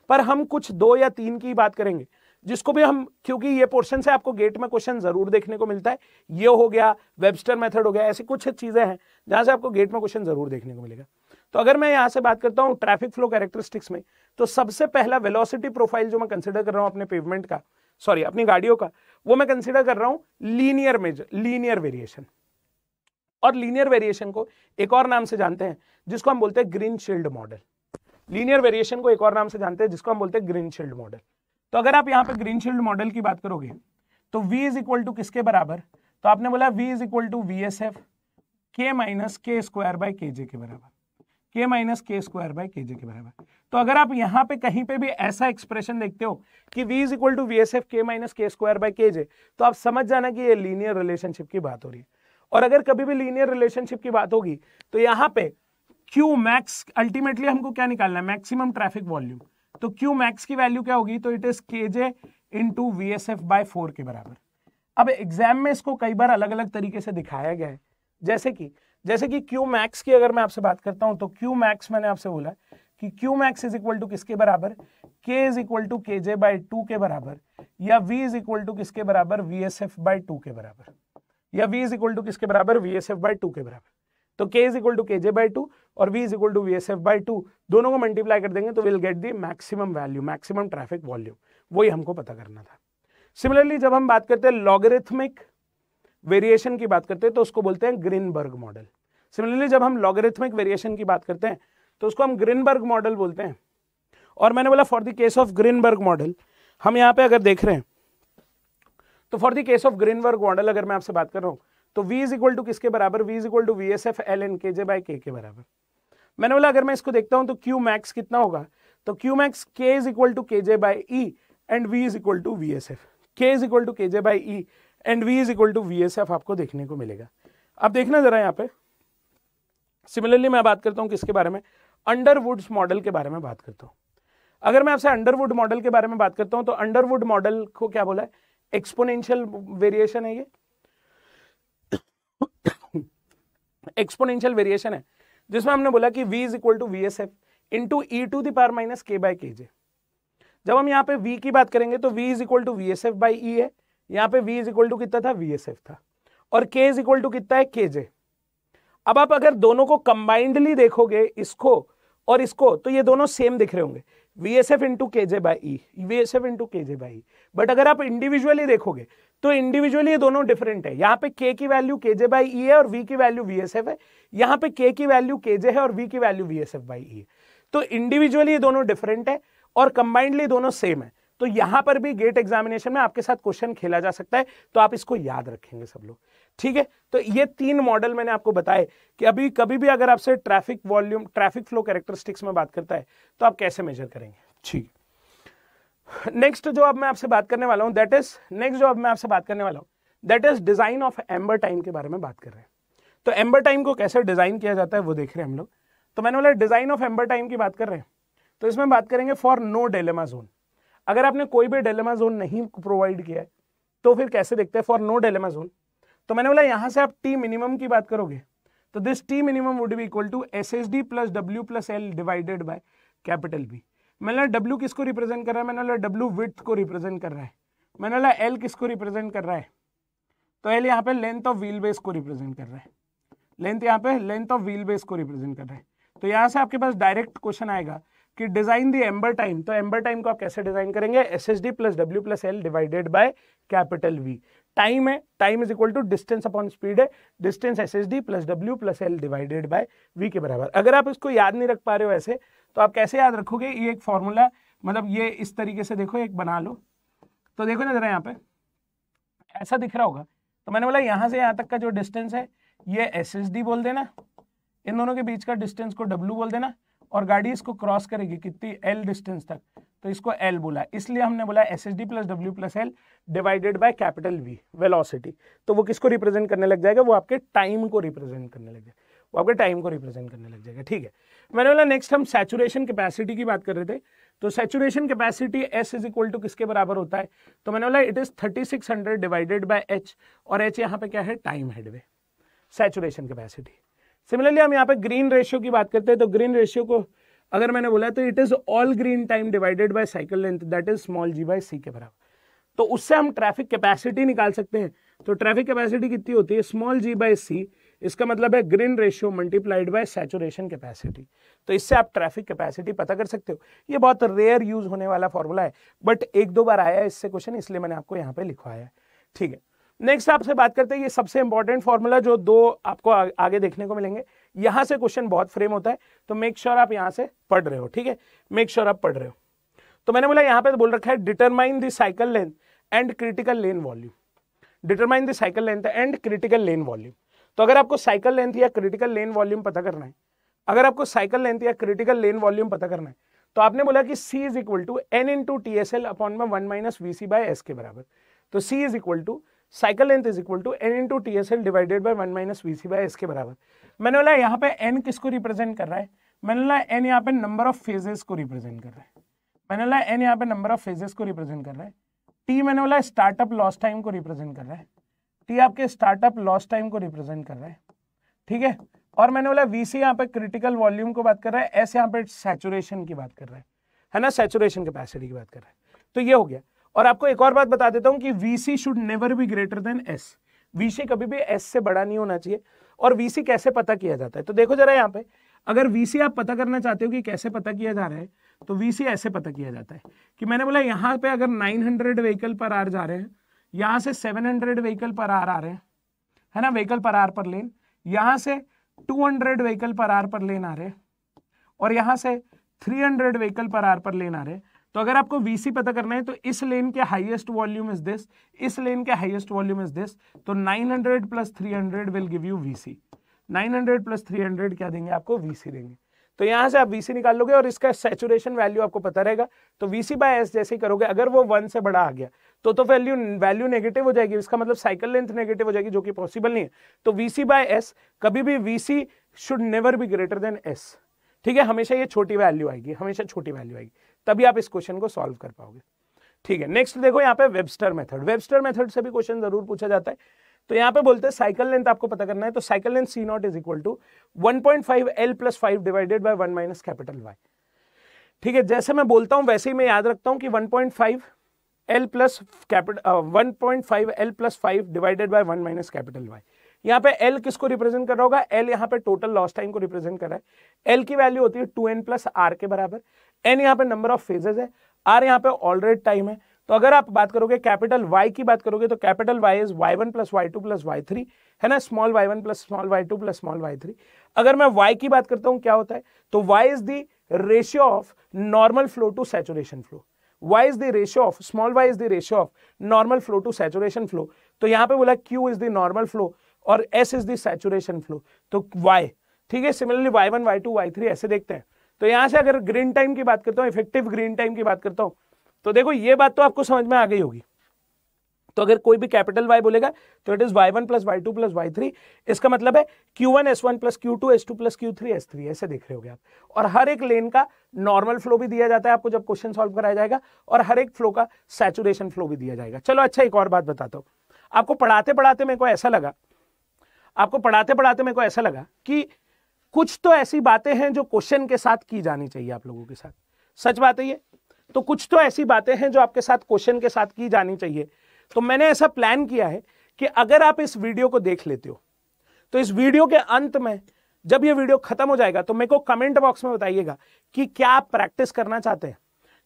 पर हम कुछ दो या तीन की बात करेंगे जिसको भी हम क्योंकि ये पोर्शन से आपको गेट में क्वेश्चन जरूर देखने को मिलता है ये हो गया वेबस्टर मेथड हो गया ऐसी कुछ चीजें हैं जहां से आपको गेट में क्वेश्चन जरूर देखने को मिलेगा तो अगर मैं यहां से बात करता हूं ट्रैफिक फ्लो कैरेक्टरिस्टिक्स में तो सबसे पहला वेलोसिटी प्रोफाइल जो मैं कंसिडर कर रहा हूं अपने पेवमेंट का सॉरी अपनी गाड़ियों का वो मैं कंसिडर कर रहा हूं लीनियर मेजर लीनियर वेरिएशन और लीनियर वेरिएशन को एक और नाम से जानते हैं जिसको हम बोलते हैं green shield model linear variation को एक और नाम से जानते हैं जिसको हम बोलते हैं ग्रीन शील्ड मॉडल तो अगर आप यहां पे ग्रीन शील्ड मॉडल की बात करोगे तो v इज इक्वल टू किसके बराबर तो आपने बोला v is equal to V S F K minus K square by K J के बराबर के minus K square by K J के बराबर तो अगर आप यहाँ पे कहीं पे भी ऐसा एक्सप्रेशन देखते हो कि V is equal to V S F K minus K square by K J तो आप समझ जाना कि ये लीनियर रिलेशनशिप की बात हो रही है और अगर कभी भी लीनियर रिलेशनशिप की बात होगी तो यहाँ पे क्यू मैक्स अल्टीमेटली हमको क्या निकालना है मैक्सिमम ट्रैफिक वॉल्यूम तो क्यू मैक्स की वैल्यू क्या होगी तो it is K J into V S F by four के बराबर अब एग्जाम में इसको कई बार अलग अलग तरीके से दिखाया गया है जैसे कि जैसे कि क्यू मैक्स की अगर मैं आपसे बात करता हूं तो क्यू मैक्स मैंने आपसे बोला कि Q max is equal to किसके बराबर के is equal to K J by two के बराबर या वी इज इक्वल टू किसके बराबर V S F by two के बराबर या वी इज इक्वल टू किसके बराबर V S F by two के बराबर तो K is equal to K J by two और V is equal to V S F by two दोनों को मल्टीप्लाई कर देंगे तो will get the maximum value maximum traffic volume वही हमको पता करना था सिमिलरली जब हम बात करते हैं लॉगरिथमिक वेरिएशन की बात करते हैं तो उसको बोलते हैं ग्रीनबर्ग मॉडल सिमिलरली जब हम लॉगरिथमिक वेरिएशन की बात करते हैं तो उसको हम ग्रीनबर्ग मॉडल बोलते हैं और मैंने बोला for the case of Greenberg model हम यहाँ पे अगर देख रहे हैं तो for the case of Greenberg model अगर मैं आपसे बात कर रहा हूँ तो v इज इक्वल टू किसके बराबर v is equal to V S F L N K J by के के बराबर मैंने बोला अगर मैं इसको देखता हूँ तो क्यू मैक्स कितना होगा तो Q max K is equal to K J by E and V is equal to V S F K is equal to K J by E and V is equal to V S F आपको देखने को मिलेगा अब देखना ज़रा यहाँ पे similarly मैं बात करता हूँ किसके बारे में अंडरवुड्स मॉडल के बारे में बात करता हूँ अगर मैं आपसे अंडरवुड मॉडल के बारे में बात करता हूँ तो अंडरवुड मॉडल को क्या बोला है एक्सपोनेंशियल वेरिएशन है ये एक्सपोनेंशियल वेरिएशन है जिसमें हमने बोला कि v is equal to V S F to E to the power minus K by K J जब हम यहाँ पे v की बात करेंगे तो v is equal to V S F by E है यहाँ पे वी इज इक्वल टू कितना था वी एस एफ था और के इज इक्वल टू कितना है के जे अब आप अगर दोनों को कंबाइंडली देखोगे इसको और इसको तो ये दोनों सेम दिख रहे होंगे vsf into kj into K J by kj V S F into by but अगर आप इंडिविजुअली देखोगे तो इंडिविजुअली ये दोनों डिफरेंट e है यहाँ पे के की वैल्यू kj by बाई है और वी की वैल्यू वी एस एफ है यहाँ पे के की वैल्यू kj है और वी की value V S F by है तो इंडिविजुअली ये दोनों डिफरेंट है और कंबाइंडली दोनों सेम है तो यहां पर भी गेट एग्जामिनेशन में आपके साथ क्वेश्चन खेला जा सकता है तो आप इसको याद रखेंगे सब लोग ठीक है तो ये तीन मॉडल मैंने आपको बताए कि अभी कभी भी अगर आपसे traffic volume traffic flow characteristics में बात करता है तो आप कैसे मेजर करेंगे ठीक नेक्स्ट जो अब मैं आपसे बात करने वाला हूँ दैट इज नेक्स्ट जो अब मैं आपसे बात करने वाला हूँ that is design of amber time के बारे में बात कर रहे हैं तो एम्बर टाइम को कैसे डिजाइन किया जाता है वो देख रहे हैं हम लोग तो मैंने बोला डिजाइन ऑफ एम्बर टाइम की बात कर रहे हैं तो इसमें बात करेंगे फॉर नो डेलेमा जोन अगर आपने कोई भी डेलेमा जोन नहीं प्रोवाइड किया है तो फिर कैसे देखते हैं फॉर नो डेलेमा जोन तो मैंने बोला यहाँ से आप टी मिनिमम की बात करोगे तो this T minimum would be equal to S S D plus W plus L divided by capital B मैंने डब्ल्यू किसको रिप्रेजेंट कर रहा है मैंने बोला डब्ल्यू विथ को रिप्रेजेंट कर रहा है मैंने बोला एल किसको रिप्रेजेंट कर रहा है तो एल यहाँ पे लेंथ ऑफ व्हील बेस को रिप्रेजेंट कर रहा है लेंथ यहाँ पे लेंथ ऑफ व्हील बेस को रिप्रेजेंट कर रहा है तो यहाँ से आपके पास डायरेक्ट क्वेश्चन आएगा कि डिजाइन दी एम्बर टाइम तो एम्बर टाइम को आप कैसे डिजाइन करेंगे S S D plus W plus L divided by capital V time है time is equal to distance upon speed है distance S S D plus W plus L divided by V के बराबर अगर आप इसको याद नहीं रख पा रहे हो ऐसे तो आप कैसे याद रखोगे ये एक फॉर्मूला मतलब ये इस तरीके से देखो एक बना लो तो देखो ना जरा यहाँ पे ऐसा दिख रहा होगा तो मैंने बोला यहाँ से यहाँ तक का जो डिस्टेंस है ये एस एस डी बोल देना इन दोनों के बीच का डिस्टेंस को डब्ल्यू बोल देना और गाड़ी इसको क्रॉस करेगी कितनी एल डिस्टेंस तक तो इसको एल बोला इसलिए हमने बोला S S D plus W plus L divided by capital V velocity तो वो किसको रिप्रेजेंट करने लग जाएगा वो आपके टाइम को रिप्रेजेंट करने लग जाएगा वो आपके टाइम को रिप्रेजेंट करने लग जाएगा ठीक है मैंने बोला नेक्स्ट हम सैचुरेशन कैपेसिटी की बात कर रहे थे तो saturation capacity S is equal to किसके बराबर होता है तो मैंने बोला it is thirty six hundred divided by H और एच यहाँ पे क्या है time headway saturation capacity similarly हम यहाँ पे ग्रीन रेशियो की बात करते हैं तो ग्रीन रेशियो को अगर मैंने बोला तो it is all green time divided by cycle length that is small G by C के बराबर तो उससे हम ट्रैफिक कैपेसिटी निकाल सकते हैं तो ट्रैफिक कैपेसिटी कितनी होती है स्मॉल जी बाय सी इसका मतलब है green ratio multiplied by saturation capacity तो इससे आप ट्रैफिक कैपेसिटी पता कर सकते हो ये बहुत रेयर यूज होने वाला फॉर्मूला है बट एक दो बार आया है इससे क्वेश्चन इसलिए मैंने आपको यहाँ पे लिखवाया है ठीक है नेक्स्ट आपसे बात करते हैं ये सबसे इंपॉर्टेंट फॉर्मूला जो दो आपको आ, आगे देखने को मिलेंगे यहां से क्वेश्चन बहुत फ्रेम होता है तो मेक श्योर sure आप यहां से पढ़ रहे हो ठीक है मेक श्योर आप पढ़ रहे हो तो मैंने बोला यहां पे तो बोल रखा है determine the cycle length and critical lane volume determine the cycle length and critical lane volume तो अगर आपको साइकिल लेंथ या क्रिटिकल लेन वॉल्यूम पता करना है अगर आपको साइकिल लेंथ या क्रिटिकल लेन वॉल्यूम पता करना है तो आपने बोला कि C is equal to N into T S L upon में one minus V C by S के बराबर तो C is equal to cycle length is equal to N to T S L divided by one minus V C by S के बराबर मैंने बोला यहाँ पे एन किसको रिप्रेजेंट कर रहा है मैंने बोला एन यहाँ पे नंबर ऑफ फेजेस को रिप्रेजेंट कर रहा है मैंने बोला एन यहाँ पे नंबर ऑफ फेजेस को रिप्रेजेंट कर रहा है टी मैंने बोला स्टार्टअप लॉस टाइम को रिप्रेजेंट कर रहा है टी आपके स्टार्टअप लॉस टाइम को रिप्रेजेंट कर रहा है ठीक है और मैंने बोला वी सी यहाँ पे क्रिटिकल वॉल्यूम को बात कर रहा है एस यहाँ पे सैचुरेशन की बात कर रहा है है ना सैचुरेशन कैपेसिटी की बात कर रहा है तो ये हो गया और आपको एक और बात बता देता हूं कि VC should never be greater than S VC कभी भी एस से बड़ा नहीं होना चाहिए और वी कैसे पता किया जाता है तो देखो जरा यहाँ पे अगर वीसी आप पता करना चाहते हो कि कैसे पता किया जा रहा है तो वीसी ऐसे पता किया जाता है कि मैंने बोला यहाँ पे अगर 900 व्हीकल पर आर जा रहे हैं यहाँ से 700 व्हीकल पर आर आ रहे हैं है ना व्हीकल पर आर पर लेन यहाँ से 200 व्हीकल पर आर पर लेन आ रहे हैं और यहाँ से 300 व्हीकल पर आर पर लेन आ रहे हैं तो अगर आपको वीसी पता करना है तो इस लेन के हाईएस्ट वॉल्यूम इज दिस इस लेन के हाईएस्ट वॉल्यूम इज दिस तो 900 plus three will give you VC 900 plus three क्या देंगे आपको वीसी देंगे तो यहां से आप वीसी निकाल लोगे और इसका सेचुरेशन वैल्यू आपको पता रहेगा तो वीसी बाय जैसे ही करोगे अगर वो वन से बड़ा आ गया तो तो वैल्यू वैल्यू नेगेटिव हो जाएगी इसका मतलब साइकिल लेंथ नेगेटिव हो जाएगी जो कि पॉसिबल नहीं है तो वीसी बाय एस कभी भी VC should never be greater than S ठीक है हमेशा ये छोटी वैल्यू आएगी हमेशा छोटी वैल्यू आएगी तभी आप इस क्वेश्चन को सॉल्व कर पाओगे ठीक है नेक्स्ट देखो यहाँ पे वेबस्टर मेथड वेबस्टर मेथड से भी क्वेश्चन जरूर पूछा जाता है तो यहाँ पे बोलते हैं साइकिल लेंथ आपको पता करना है तो cycle length C naught is equal to one point five L plus five divided by one minus capital Y ठीक है जैसे मैं बोलता हूँ वैसे ही मैं याद रखता हूँ कि one point five L plus capital one point five L plus five divided by one minus capital Y यहाँ पे एल किसको रिप्रेजेंट कर रहा होगा एल यहाँ पे टोटल लॉस टाइम को रिप्रेजेंट कर रहा है एल की वैल्यू होती है टू एन प्लस आर के बराबर एन यहाँ पे नंबर ऑफ फेजेज है आर यहाँ पे ऑलरेड टाइम है तो अगर आप बात करोगे कैपिटल वाई की बात करोगे तो capital Y is Y one plus Y two plus Y three है ना small Y one plus small Y two plus small Y three अगर मैं वाई की बात करता हूँ क्या होता है तो Y is the ratio of normal flow to saturation flow Y is the ratio of small Y is the ratio of normal flow to saturation flow तो यहाँ पे बोला Q is the normal flow और S is the saturation flow तो Y ठीक है similarly Y one Y two Y three ऐसे देखते हैं तो यहां से अगर ग्रीन टाइम की बात करता हूँ इफेक्टिव ग्रीन टाइम की बात करता हूं तो देखो ये बात तो आपको समझ में आ गई होगी तो अगर कोई भी कैपिटल वाई बोलेगा तो it is Y one plus Y two plus Y three इसका मतलब है Q one S one plus Q two S two plus Q three S three ऐसे देख रहे हो आप और हर एक लेन का नॉर्मल फ्लो भी दिया जाता है आपको जब क्वेश्चन सॉल्व कराया जाएगा और हर एक फ्लो का सैचुरेशन फ्लो भी दिया जाएगा चलो अच्छा एक और बात बताता हूँ आपको पढ़ाते पढ़ाते मेरे को ऐसा लगा आपको पढ़ाते पढ़ाते मेरे को ऐसा लगा कि कुछ तो ऐसी बातें हैं जो क्वेश्चन के साथ की जानी चाहिए आप लोगों के साथ सच बात है ये तो कुछ तो ऐसी बातें हैं जो आपके साथ क्वेश्चन के साथ की जानी चाहिए तो मैंने ऐसा प्लान किया है कि अगर आप इस वीडियो को देख लेते हो तो इस वीडियो के अंत में जब ये वीडियो खत्म हो जाएगा तो मेरे को कमेंट बॉक्स में बताइएगा कि क्या आप प्रैक्टिस करना चाहते हैं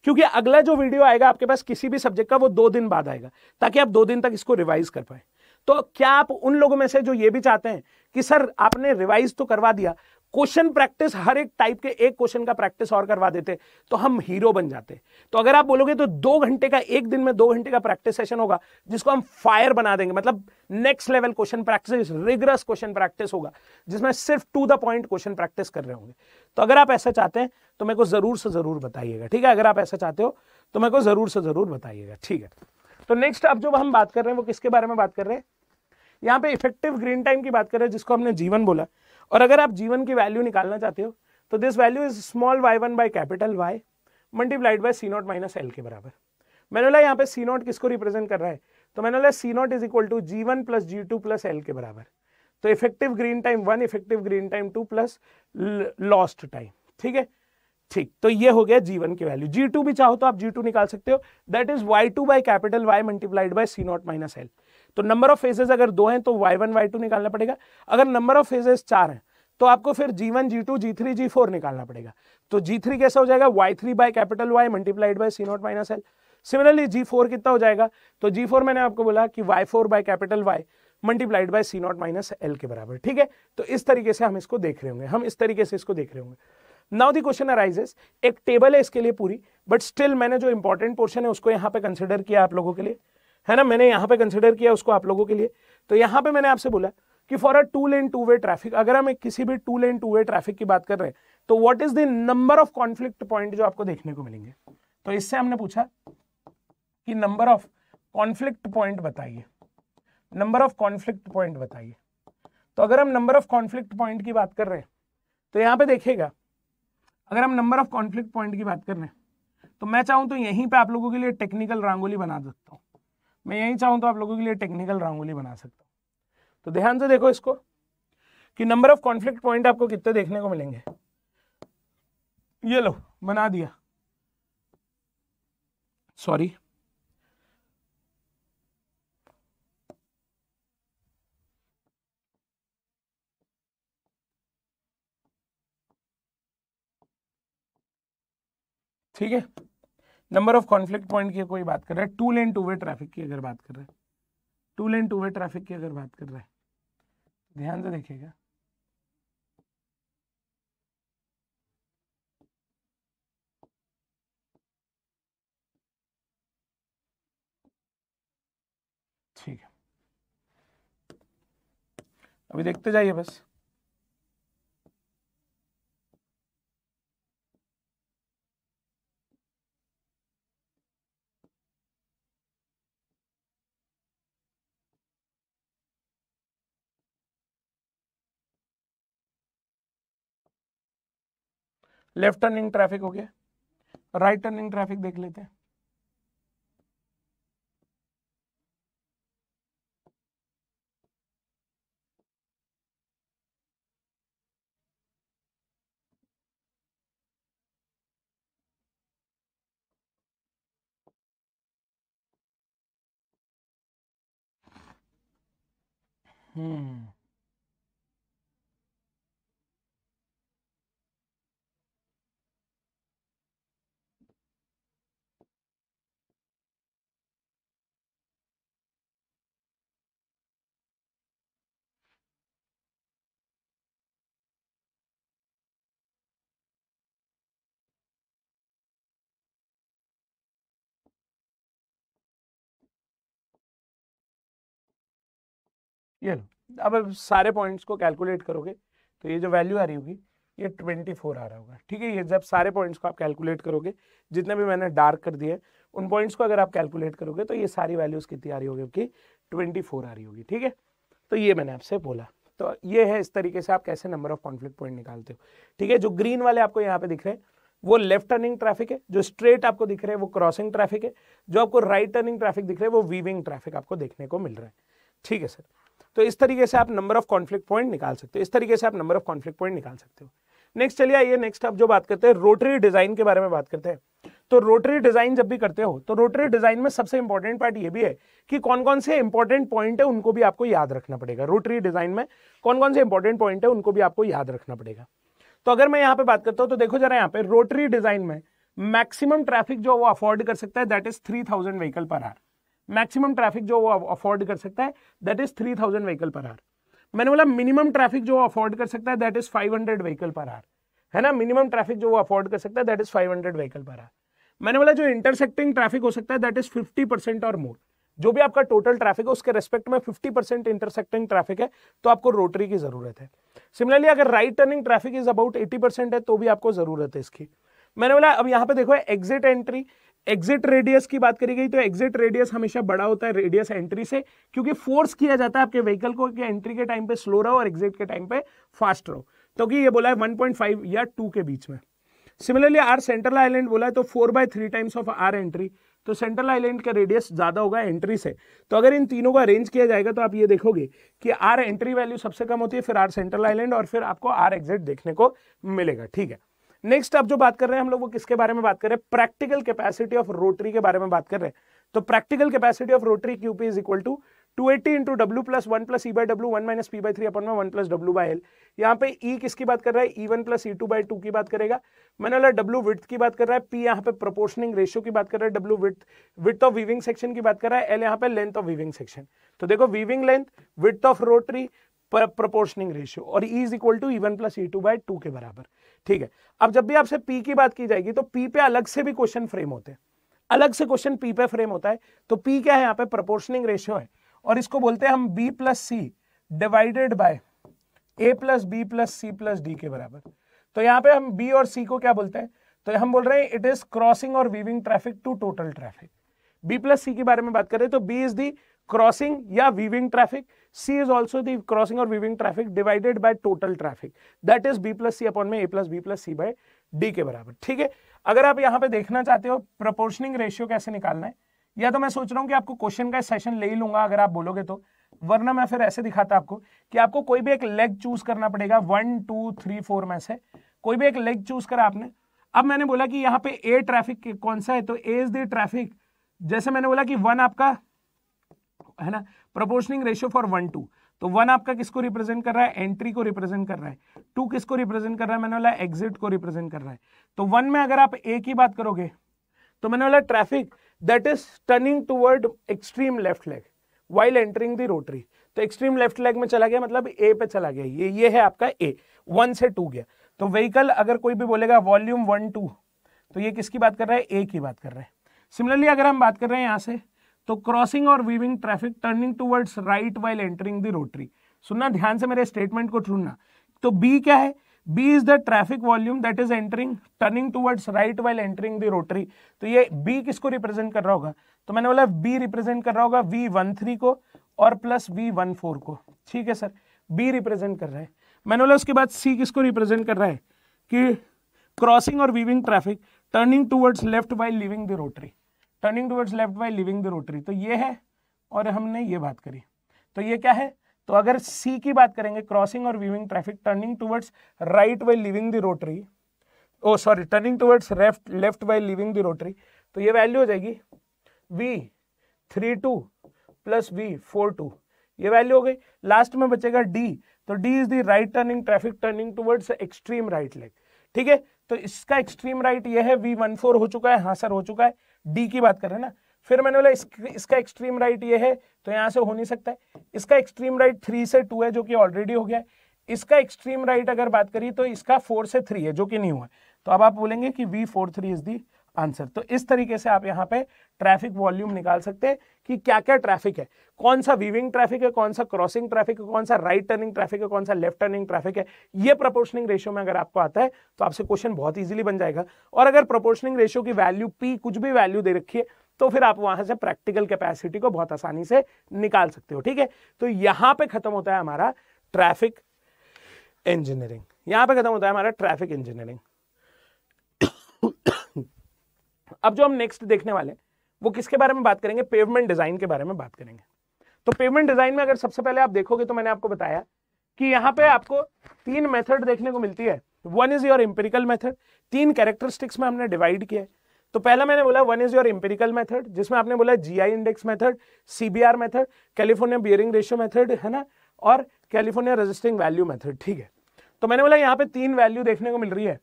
क्योंकि अगला जो वीडियो आएगा आपके पास किसी भी सब्जेक्ट का वो दो दिन बाद आएगा ताकि आप दो दिन तक इसको रिवाइज कर पाए तो क्या आप उन लोगों में से जो ये भी चाहते हैं कि सर आपने रिवाइज तो करवा दिया क्वेश्चन प्रैक्टिस हर एक टाइप के एक क्वेश्चन का प्रैक्टिस और करवा देते तो हम हीरो बन जाते तो अगर आप बोलोगे तो दो घंटे का एक दिन में दो घंटे का प्रैक्टिस सेशन होगा जिसको हम फायर बना देंगे मतलब next level question practice rigorous question practice होगा जिसमें सिर्फ to the point question practice कर रहे होंगे तो अगर आप ऐसा चाहते हैं तो मेरे को जरूर से जरूर बताइएगा ठीक है अगर आप ऐसा चाहते हो तो मेरे को जरूर से जरूर बताइएगा ठीक है तो नेक्स्ट अब जो हम बात कर रहे हैं वो किसके बारे में बात कर रहे हैं यहाँ पे इफेक्टिव ग्रीन टाइम की बात कर रहे हैं जिसको हमने जीवन बोला और अगर आप जीवन की वैल्यू निकालना चाहते हो तो this value is small Y one by capital Y multiplied by C naught minus L के बराबर मैंने बोला यहाँ पे सी नॉट किसको रिप्रेजेंट कर रहा है तो मैंने बोला C naught is equal to G one plus G two plus L के बराबर तो effective green time one effective green time two plus lost time ठीक है ठीक तो ये हो गया जीवन की वैल्यू जी टू भी चाहो तो आप जी टू निकाल सकते हो that is Y two by capital Y multiplied by C naught minus L तो नंबर ऑफ फेजेस अगर दो हैं तो y1 y2 निकालना पड़ेगा अगर नंबर ऑफ फेजेस चार हैं तो आपको फिर g1 g2 g3 g4 निकालना पड़ेगा तो g3 कैसा हो जाएगा y3 three by capital Y multiplied by C naught minus L similarly G four कितना हो जाएगा तो जी फोर मैंने आपको बोला कि Y four by capital Y multiplied by C naught minus L के बराबर ठीक है तो इस तरीके से हम इसको देख रहे होंगे हम इस तरीके से इसको देख रहे होंगे नाउ दी क्वेश्चन अराइजेस एक टेबल है इसके लिए पूरी बट स्टिल मैंने जो इंपॉर्टेंट पोर्शन है उसको यहाँ पे कंसिडर किया आप लोगों के लिए है ना मैंने यहाँ पे कंसिडर किया उसको आप लोगों के लिए तो यहाँ पे मैंने आपसे बोला कि for a two lane two way traffic अगर हम एक किसी भी two lane two way traffic की बात कर रहे हैं तो what is the number of conflict point जो आपको देखने को मिलेंगे तो इससे हमने पूछा कि नंबर ऑफ कॉन्फ्लिक्ट पॉइंट बताइए नंबर ऑफ कॉन्फ्लिक्ट पॉइंट बताइए तो अगर हम नंबर ऑफ कॉन्फ्लिक्ट पॉइंट की बात कर रहे हैं तो यहाँ पे देखिएगा अगर हम नंबर ऑफ कॉन्फ्लिक्ट पॉइंट की बात कर रहे हैं तो मैं चाहूँ तो यहीं पे आप लोगों के लिए टेक्निकल रंगोली बना सकता हूँ मैं यही चाहूँ तो आप लोगों के लिए टेक्निकल रंगोली बना सकता हूँ तो ध्यान से देखो इसको कि नंबर ऑफ कॉन्फ्लिक्ट पॉइंट आपको कितने देखने को मिलेंगे ये लो बना दिया सॉरी ठीक है नंबर ऑफ कॉन्फ्लिक्ट पॉइंट की कोई बात कर रहा है two lane two way traffic की अगर बात कर रहा है two lane two way traffic की अगर बात कर रहा है ध्यान से देखिएगा ठीक है अभी देखते जाइए बस लेफ्ट टर्निंग ट्रैफिक हो गया राइट टर्निंग ट्रैफिक देख लेते हैं Hmm. ये लो अब सारे पॉइंट्स को कैलकुलेट करोगे तो ये जो वैल्यू आ रही होगी ये ट्वेंटी फोर आ रहा होगा ठीक है ये जब सारे पॉइंट्स को आप कैलकुलेट करोगे जितने भी मैंने डार्क कर दिए उन पॉइंट्स को अगर आप कैलकुलेट करोगे तो ये सारी वैल्यूज़ कितनी आ रही होगी आपकी ट्वेंटी फोर आ रही होगी ठीक है तो ये मैंने आपसे बोला तो ये है इस तरीके से आप कैसे नंबर ऑफ कॉन्फ्लिक्ट पॉइंट निकालते हो ठीक है जो ग्रीन वाले आपको यहाँ पे दिख रहे हैं वो लेफ्ट टर्निंग ट्रैफिक है जो स्ट्रेट आपको दिख रहे हैं वो क्रॉसिंग ट्रैफिक है जो आपको राइट टर्निंग ट्रैफिक दिख रहा है वो वीविंग ट्रैफिक आपको देखने को मिल रहा है ठीक है सर तो इस तरीके से आप नंबर ऑफ कॉन्फ्लिक्ट पॉइंट निकाल सकते हो इस तरीके से आप नंबर ऑफ कॉन्फ्लिक्ट पॉइंट निकाल सकते हो नेक्स्ट चलिए आइए नेक्स्ट आप जो बात करते हैं रोटरी डिजाइन के बारे में बात करते हैं तो रोटरी डिजाइन जब भी करते हो तो रोटरी डिजाइन में सबसे इंपॉर्टेंट पार्ट ये भी है कि कौन कौन से इंपॉर्टेंट पॉइंट है उनको भी आपको याद रखना पड़ेगा रोटरी डिजाइन में कौन कौन से इंपॉर्टेंट पॉइंट है उनको भी आपको याद रखना पड़ेगा तो अगर मैं यहाँ पे बात करता हूँ तो देखो जरा यहाँ पे रोटरी डिजाइन में मैक्सिमम ट्रैफिक जो वो अफोर्ड कर सकता है that is three thousand vehicle per hour maximum traffic जो वो अफोर्ड कर सकता है that is three thousand vehicle per hour मैंने बोला मिनिमम ट्रैफिक जो अफोर्ड कर सकता है that is five hundred vehicle per hour है ना मिनिमम ट्रैफिक जो वो अफोर्ड कर सकता है that is five hundred vehicle per hour मैंने बोला जो इंटरसेक्टिंग ट्रैफिक हो सकता है दैट इज फिफ्टी परसेंट और मोर जो भी आपका टोटल ट्रैफिक है उसके रेस्पेक्ट में फिफ्टी परसेंट इंटरसेक्टिंग ट्रैफिक है तो आपको रोटरी की जरूरत है सिमिलरली अगर right turning traffic is about eighty percent है तो भी आपको जरूरत है इसकी मैंने बोला अब यहाँ पे देखो एग्जिट एंट्री एग्जिट रेडियस की बात करी गई तो एग्जिट रेडियस हमेशा बड़ा होता है रेडियस एंट्री से क्योंकि फोर्स किया जाता है आपके व्हीकल को कि एंट्री के टाइम पे स्लो रहो और एग्जिट के टाइम पे फास्ट रहो तो कि ये बोला है 1.5 या 2 के बीच में सिमिलरली आर सेंट्रल आइलैंड बोला है तो four by three times of R entry तो सेंट्रल आइलैंड का रेडियस ज़्यादा होगा एंट्री से तो अगर इन तीनों का अरेंज किया जाएगा तो आप ये देखोगे कि आर एंट्री वैल्यू सबसे कम होती है फिर आर सेंट्रल आइलैंड और फिर आपको आर एग्जिट देखने को मिलेगा ठीक है नेक्स्ट अब जो बात कर रहे हैं हम लोग वो किसके बारे में बात कर रहे हैं प्रैक्टिकल कैपेसिटी ऑफ रोटरी के बारे में बात कर रहे हैं तो practical capacity of rotary QP is equal to two eighty into W plus one plus E by W one minus P by three upon में one plus W by L यहाँ पे ई e किसकी बात कर रहा है E one plus E two by two की बात करेगा मैंने बोला डब्ल्यू विथ की बात कर रहा है पी यहाँ पे प्रोपोर्शनिंग रेशियो की बात कर रहा है W width width of weaving section की बात कर रहा है एल यहाँ पे लेंथ ऑफ वीविंग सेक्शन तो देखो weaving length width of rotary proportioning ratio और E is equal to E one plus E two by two के बराबर ठीक है अब जब भी आपसे पी की बात की जाएगी तो पी पे अलग से भी क्वेश्चन फ्रेम होते हैं अलग से क्वेश्चन पी पे फ्रेम होता है तो पी क्या है यहाँ पे प्रपोर्शनिंग रेशियो है और इसको बोलते हैं हम B plus C divided by A plus B plus C plus D के बराबर तो यहाँ पे हम बी और सी को क्या बोलते हैं तो हम बोल रहे हैं इट इज क्रॉसिंग और weaving traffic to total traffic B plus C के बारे में बात करें तो बी इज दी क्रॉसिंग या weaving traffic C is also the crossing or weaving traffic divided by total traffic. That is B plus C upon में A plus B plus C by D के बराबर ठीक है अगर आप यहाँ पे देखना चाहते हो प्रपोर्शनिंग रेशियो कैसे निकालना है या तो मैं सोच रहा हूँ कि आपको क्वेश्चन का सेशन ले ही लूंगा अगर आप बोलोगे तो वरना मैं फिर ऐसे दिखाता आपको कि आपको कोई भी एक लेग चूज करना पड़ेगा वन टू थ्री फोर में से कोई भी एक लेग चूज करा आपने अब मैंने बोला कि यहाँ पे ए ट्रैफिक कौन सा है तो ए इज द ट्रैफिक जैसे मैंने बोला कि वन आपका है ना proportioning ratio for one two तो वन आपका किसको रिप्रेजेंट कर रहा है एंट्री को रिप्रेजेंट कर रहा है टू किसको रिप्रेजेंट कर रहा है मैंने बोला एग्जिट को रिप्रेजेंट कर रहा है तो वन में अगर आप ए की बात करोगे तो मैंने बोला traffic that is turning toward extreme left leg while entering the rotary तो एक्सट्रीम लेफ्ट लेग में चला गया मतलब ए पे चला गया ये ये है आपका ए वन से टू गया तो व्हीकल अगर कोई भी बोलेगा वॉल्यूम वन टू तो ये किसकी बात कर रहा है ए की बात कर रहा है सिमिलरली अगर हम बात कर रहे हैं यहाँ से तो क्रॉसिंग और weaving traffic turning towards right while entering the rotary सुनना ध्यान से मेरे स्टेटमेंट को ढूंढना तो बी क्या है B is the traffic volume that is entering turning towards right while entering the rotary तो ये बी किसको रिप्रेजेंट कर रहा होगा तो मैंने बोला बी रिप्रेजेंट कर रहा होगा वी वन थ्री को और प्लस वी वन फोर को ठीक है सर बी रिप्रेजेंट कर रहा है मैंने बोला उसके बाद सी किसको रिप्रेजेंट कर रहा है कि क्रॉसिंग और weaving traffic turning towards left while leaving the rotary turning towards left by leaving the rotary तो ये है और हमने ये बात करी तो ये क्या है तो अगर सी की बात करेंगे क्रॉसिंग और weaving traffic turning towards right by leaving the rotary oh sorry turning towards left left by leaving the rotary तो ये वैल्यू हो जाएगी V three two plus V four two ये वैल्यू हो गई लास्ट में बचेगा डी तो D is the right turning traffic turning towards extreme right leg ठीक है तो इसका एक्सट्रीम राइट ये है वी वन फोर हो चुका है हाँ सर हो चुका है डी की बात कर रहे हैं ना फिर मैंने बोला इसका एक्सट्रीम राइट ये है तो यहाँ से हो नहीं सकता है इसका एक्सट्रीम राइट थ्री से टू है जो कि ऑलरेडी हो गया है इसका एक्सट्रीम राइट अगर बात करी तो इसका फोर से थ्री है जो कि नहीं हुआ तो अब आप बोलेंगे कि V four three is the answer तो इस तरीके से आप यहाँ पे ट्रैफिक वॉल्यूम निकाल सकते हैं कि क्या क्या ट्रैफिक है कौन सा वीविंग ट्रैफिक है कौन सा क्रॉसिंग ट्रैफिक है कौन सा राइट टर्निंग ट्रैफिक है कौन सा लेफ्ट टर्निंग ट्रैफिक है ये प्रपोर्शनिंग रेशियो में अगर आपको आता है तो आपसे क्वेश्चन बहुत ईजिली बन जाएगा और अगर प्रपोर्शनिंग रेशियो की वैल्यू पी कुछ भी वैल्यू दे रखी तो फिर आप वहां से प्रैक्टिकल कैपेसिटी को बहुत आसानी से निकाल सकते हो ठीक है तो यहां पर खत्म होता है हमारा ट्रैफिक इंजीनियरिंग यहां पर खत्म होता है हमारा ट्रैफिक इंजीनियरिंग अब जो हम नेक्स्ट देखने वाले हैं वो किसके बारे में बात करेंगे पेवमेंट डिजाइन के बारे में बात करेंगे तो पेवमेंट डिजाइन में अगर सबसे पहले आप देखोगे तो मैंने आपको बताया कि यहाँ पे आपको तीन मेथड देखने को मिलती है one is your empirical method तीन कैरेक्टरिस्टिक्स में हमने डिवाइड किया है तो पहला मैंने बोला one is your empirical method जिसमें आपने बोला GI index method CBR method California bearing ratio method है ना और कैलिफोर्निया रजिस्टिंग वैल्यू मेथड ठीक है तो मैंने बोला यहाँ पे तीन वैल्यू देखने को मिल रही है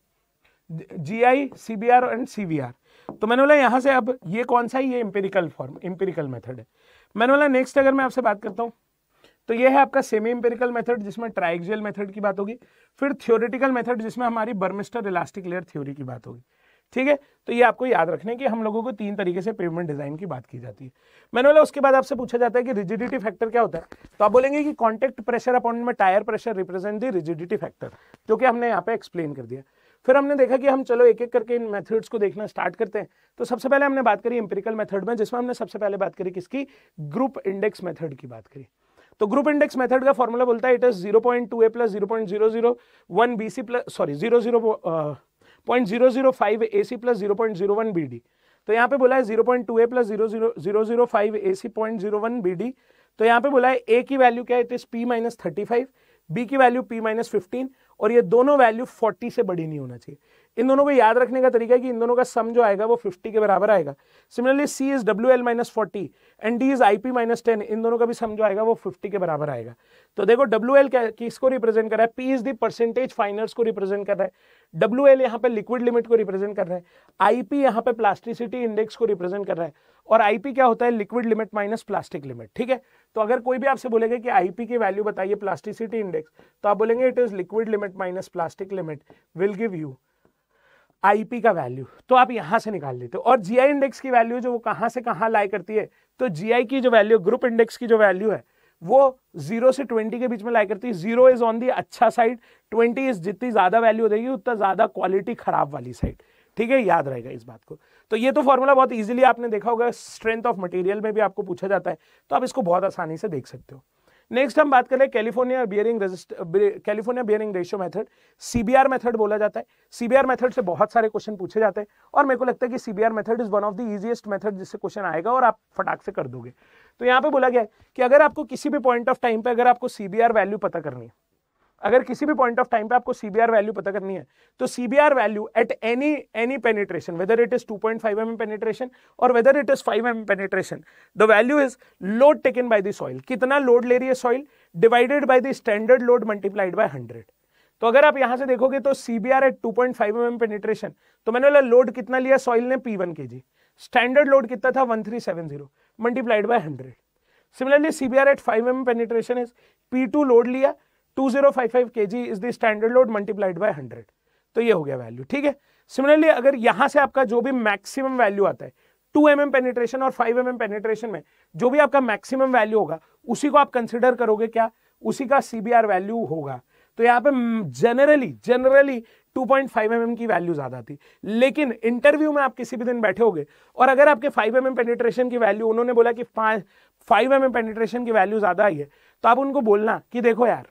G I C B R and C B R तो मैंने बोला यहां से अब ये कौन सा है ये इंपेरिकल फॉर्म इंपेरिकल मेथड है मैंने बोला नेक्स्ट अगर मैं आपसे बात करता हूं तो ये है आपका सेमी इंपेरिकल मेथड जिसमें ट्राइक्जियल मेथड की बात होगी फिर थ्योरेटिकल मेथड जिसमें हमारी बर्मिस्टर इलास्टिक लेयर थ्योरी की बात होगी ठीक है तो ये आपको याद रखने की हम लोगों को तीन तरीके से पेमेंट डिजाइन की बात की जाती है मैंने बोला उसके बाद आपसे पूछा जाता है कि रिजिडिटी फैक्टर क्या होता है तो आप बोलेंगे कि कॉन्टेक्ट प्रेशर अपॉइंट में tyre pressure represent the rigidity factor जो कि हमने यहाँ पे एक्सप्लेन कर दिया फिर हमने देखा कि हम चलो एक एक करके इन मेथड्स को देखना स्टार्ट करते हैं तो सबसे पहले हमने बात करी एम्पेरिकल मेथड में जिसमें हमने सबसे पहले बात करी किसकी ग्रुप इंडेक्स मेथड की बात करी तो ग्रुप इंडेक्स मेथड का फॉर्मूला बोलता है it is zero point two A plus zero point zero zero one B C plus sorry zero zero point zero zero five A C plus zero point zero one B D तो यहाँ पे बोला है zero point two A plus zero zero zero zero five A C point zero one B D तो यहाँ पे बोला है ए की वैल्यू क्या है it is P minus thirty five B की वैल्यू पी माइनस फिफ्टीन और ये दोनों वैल्यू 40 से बड़ी नहीं होना चाहिए इन दोनों को याद रखने का तरीका है कि इन दोनों का सम जो आएगा वो 50 के बराबर आएगा similarly C is W L minus forty and D is I P minus ten इन दोनों का भी सम जो आएगा वो 50 के बराबर आएगा तो देखो डब्ल्यू एल किसको रिप्रेजेंट कर रहा है P is the percentage finers को रिप्रेजेंट कर रहा है डब्ल्यू एल यहाँ पे लिक्विड लिमिट को रिप्रेजेंट कर रहा है आई पी यहाँ पे प्लास्टिसिटी इंडेक्स को रिप्रेजेंट कर रहा है और आई पी क्या होता है liquid limit minus plastic limit ठीक है तो अगर कोई भी आपसे बोलेगा कि आईपी की वैल्यू बताइए प्लास्टिसिटी इंडेक्स तो आप बोलेंगे it is liquid limit minus plastic limit will give you IP का वैल्यू तो आप यहां से निकाल लेते हो और जीआई इंडेक्स की वैल्यू जो वो कहां से कहां लाई करती है तो जीआई की जो वैल्यू ग्रुप इंडेक्स की जो वैल्यू है वो जीरो से ट्वेंटी के बीच में लाई करती है जीरो इज ऑन दी अच्छा साइड ट्वेंटी इज जितनी ज्यादा वैल्यू देगी उतना ज्यादा क्वालिटी खराब वाली साइड ठीक है याद रहेगा इस बात को तो ये तो फॉर्मूला बहुत इजीली आपने देखा होगा स्ट्रेंथ ऑफ मटेरियल में भी आपको पूछा जाता है तो आप इसको बहुत आसानी से देख सकते हो नेक्स्ट हम बात करें California bearing California bearing ratio method CBR method बोला जाता है सीबीआर मेथड से बहुत सारे क्वेश्चन पूछे जाते हैं और मेरे को लगता है कि CBR method is one of the easiest method जिससे क्वेश्चन आएगा और आप फटाक से कर दोगे तो यहाँ पे बोला गया है कि अगर आपको किसी भी पॉइंट ऑफ टाइम पे अगर आपको सीबीआर वैल्यू पता करनी है अगर किसी भी पॉइंट ऑफ टाइम पे आपको सीबीआर वैल्यू पता करनी है तो CBR value at any any penetration whether it is 2.5 point M penetration और whether it is five M penetration the value is load taken by the soil कितना load ले रही है soil divided by the standard load multiplied by hundred तो अगर आप यहां से देखोगे तो CBR at two point five M penetration तो मैंने बोला लोड कितना लिया सॉइल ने पी वन के जी स्टैंडर्ड लोड कितना था one three seven zero multiplied by hundred similarly CBR at five M penetration is P two load लिया 2055 kg is the standard load multiplied by 100 तो ये हो गया वैल्यू ठीक है सिमिलरली अगर यहाँ से आपका जो भी मैक्सिमम वैल्यू आता है 2 एम mm पेनिट्रेशन और 5 एम mm पेनिट्रेशन में जो भी आपका मैक्सिमम वैल्यू होगा उसी को आप कंसिडर करोगे क्या उसी का सी वैल्यू होगा तो यहाँ पे जनरली जनरली 2.5 पॉइंट mm की वैल्यू ज़्यादा थी लेकिन इंटरव्यू में आप किसी भी दिन बैठे होगे और अगर आपके 5 एम mm पेनिट्रेशन की वैल्यू उन्होंने बोला कि फाइव एम mm पेनिट्रेशन की वैल्यू ज़्यादा आई है तो आप उनको बोलना कि देखो यार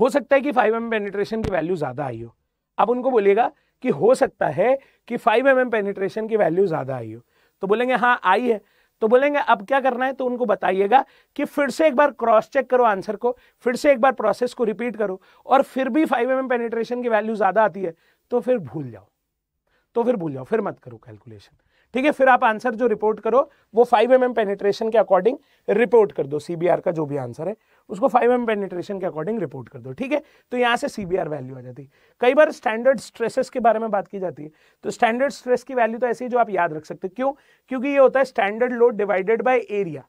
हो सकता है कि फाइव एम एम पेनिट्रेशन की वैल्यू ज़्यादा आई हो अब उनको बोलेगा कि हो सकता है कि फाइव एम एम पेनिट्रेशन की वैल्यू ज़्यादा आई हो तो बोलेंगे हाँ आई है तो बोलेंगे अब क्या करना है तो उनको बताइएगा कि फिर से एक बार क्रॉस चेक करो आंसर को फिर से एक बार प्रोसेस को रिपीट करो और फिर भी फाइव एम एम पेनिट्रेशन की वैल्यू ज़्यादा आती है तो फिर भूल जाओ तो फिर भूल जाओ फिर मत करो कैलकुलेशन ठीक है फिर आप आंसर जो रिपोर्ट करो वो फाइव एम एम पेनिट्रेशन के अकॉर्डिंग रिपोर्ट कर दो सीबीआर का जो भी आंसर है उसको फाइव एम पेनिट्रेशन के अकॉर्डिंग रिपोर्ट कर दो ठीक है तो यहाँ से सी वैल्यू आ जाती है कई बार स्टैंडर्ड स्ट्रेसेस के बारे में बात की जाती है तो स्टैंडर्ड स्ट्रेस की वैल्यू तो ऐसी है जो आप याद रख सकते हो क्यों क्योंकि ये होता है standard load divided by area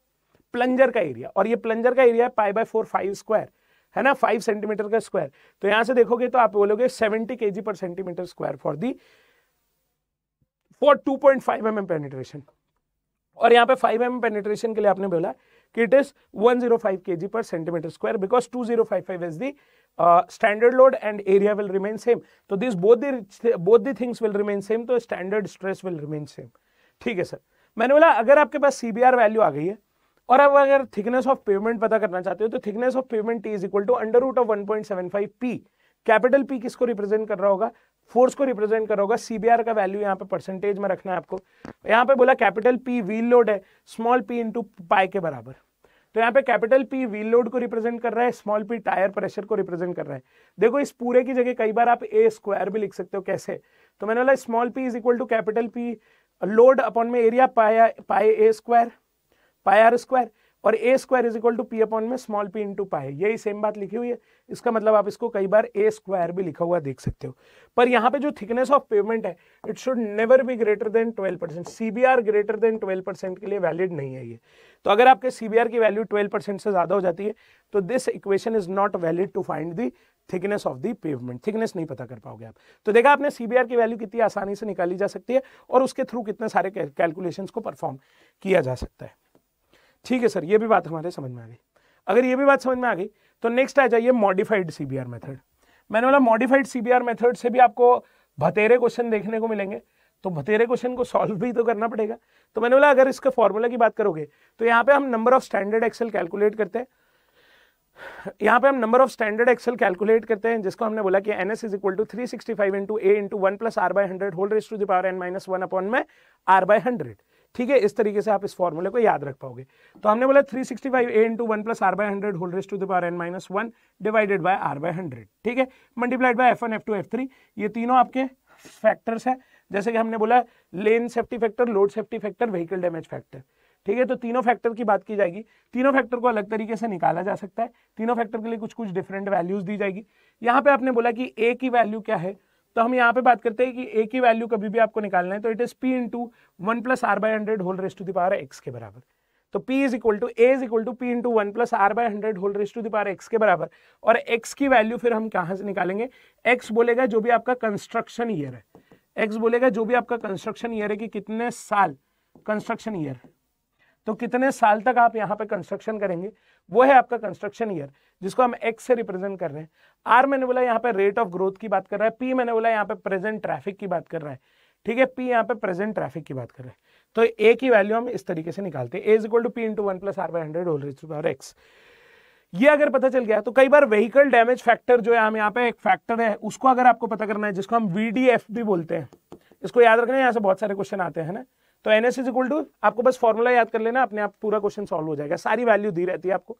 plunger का एरिया और ये प्लंजर का एरिया है pi by four five square है ना फाइव सेंटीमीटर का स्क्वायर तो यहाँ से देखोगे तो आप बोलोगे सेवेंटी के per centimetre square for the for two point five M M penetration और यहाँ पे फाइव एम पेनिट्रेशन के लिए आपने बोला कि it is 105 KG per centimetre square because 2055 is the standard load and area will remain same तो this both the both the things will remain same तो standard stress will remain same ठीक है sir मैंने बोला अगर आपके पास सी value आ गई है और अब अगर थिकनेस ऑफ पेमेंट पता करना चाहते हो तो thickness of pavement is equal to under root of one point seven five P capital P किसको रिप्रेजेंट कर रहा होगा फोर्स को रिप्रेजेंट करोगा सीबीआर का वैल्यू यहाँ पे परसेंटेज में रखना है आपको यहाँ पे बोला कैपिटल पी व्हील लोड है स्मॉल पी इंटू पाई के बराबर तो यहाँ पे कैपिटल पी व्हील लोड को रिप्रेजेंट कर रहा है स्मॉल पी टायर प्रेशर को रिप्रेजेंट कर रहा है देखो इस पूरे की जगह कई बार आप ए स्क्वायर भी लिख सकते हो कैसे तो मैंने बोला small P is equal to capital P load upon में area pi pi A square pi R square और A square is equal to P upon में स्मॉल पी इंटू पाए यही सेम बात लिखी हुई है इसका मतलब आप इसको कई बार ए स्क्वायर भी लिखा हुआ देख सकते हो पर यहाँ पे जो थिकनेस ऑफ पेमेंट है it should never be greater than 12 percent C greater than 12 percent के लिए वैलिड नहीं है ये तो अगर आपके सी की वैल्यू 12 परसेंट से ज़्यादा हो जाती है तो this equation is not valid to find the thickness of the pavement thickness नहीं पता कर पाओगे आप तो देखा आपने सी की वैल्यू कितनी आसानी से निकाली जा सकती है और उसके थ्रू कितने सारे कैलकुलेशन को परफॉर्म किया जा सकता है ठीक है सर ये भी बात हमारे समझ में आ गई अगर ये भी बात समझ में आ गई तो नेक्स्ट आ जाइए मॉडिफाइड सी मेथड मैंने बोला मॉडिफाइड सी मेथड से भी आपको भतेरे क्वेश्चन देखने को मिलेंगे तो भतेरे क्वेश्चन को सॉल्व भी तो करना पड़ेगा तो मैंने बोला अगर इसके फॉर्मूला की बात करोगे तो यहाँ पे हम number of standard axle calculate करते हैं यहाँ पे हम number of standard axle calculate करते हैं जिसको हमने बोला कि N S is equal to three sixty five into A into one plus R by hundred whole raise to the power N minus one upon में आर बाई हंड्रेड ठीक है इस तरीके से आप इस फॉर्मूले को याद रख पाओगे तो हमने बोला 365 sixty five A into one plus R by hundred whole raise to the N minus one divided by R by hundred ठीक है multiplied by F one F two F three ये तीनों आपके फैक्टर्स है जैसे कि हमने बोला lane safety factor load safety factor vehicle damage factor ठीक है तो तीनों फैक्टर की बात की जाएगी तीनों फैक्टर को अलग तरीके से निकाला जा सकता है तीनों फैक्टर के लिए कुछ कुछ डिफरेंट वैल्यूज दी जाएगी यहाँ पे आपने बोला कि ए की वैल्यू क्या है तो हम यहाँ पे बात करते हैं कि ए की वैल्यू कभी भी आपको निकालना है तो it is P into one plus R by hundred whole raise to the power X के बराबर तो P is equal to A is equal to P into one plus R by hundred whole raise to the power X के बराबर और x की value फिर हम कहाँ से निकालेंगे एक्स बोलेगा जो भी आपका कंस्ट्रक्शन ईयर है एक्स बोलेगा जो भी आपका कंस्ट्रक्शन ईयर है कि कितने साल कंस्ट्रक्शन ईयर तो कितने साल तक आप यहाँ पे कंस्ट्रक्शन करेंगे वो है आपका कंस्ट्रक्शन ईयर जिसको हम एक्स से रिप्रेजेंट कर रहे हैं आर मैंने बोला यहाँ पे रेट ऑफ ग्रोथ की बात कर रहा है पी मैंने बोला यहाँ पे प्रेजेंट ट्रैफिक की बात कर रहा है ठीक है पी यहाँ पे प्रेजेंट ट्रैफिक की बात कर रहा है तो ए की वैल्यू हम इस तरीके से निकालते हैं A is equal to P into one plus R by hundred whole raise power X ये अगर पता चल गया तो कई बार व्हीकल डैमेज फैक्टर जो है हम यहाँ पे एक फैक्टर है उसको अगर आपको पता करना है जिसको हम वी भी बोलते हैं इसको याद रखना यहाँ से बहुत सारे क्वेश्चन आते हैं ना तो N S is equal to आपको बस फॉर्मूला याद कर लेना अपने आप पूरा क्वेश्चन सॉल्व हो जाएगा सारी वैल्यू दी रहती है आपको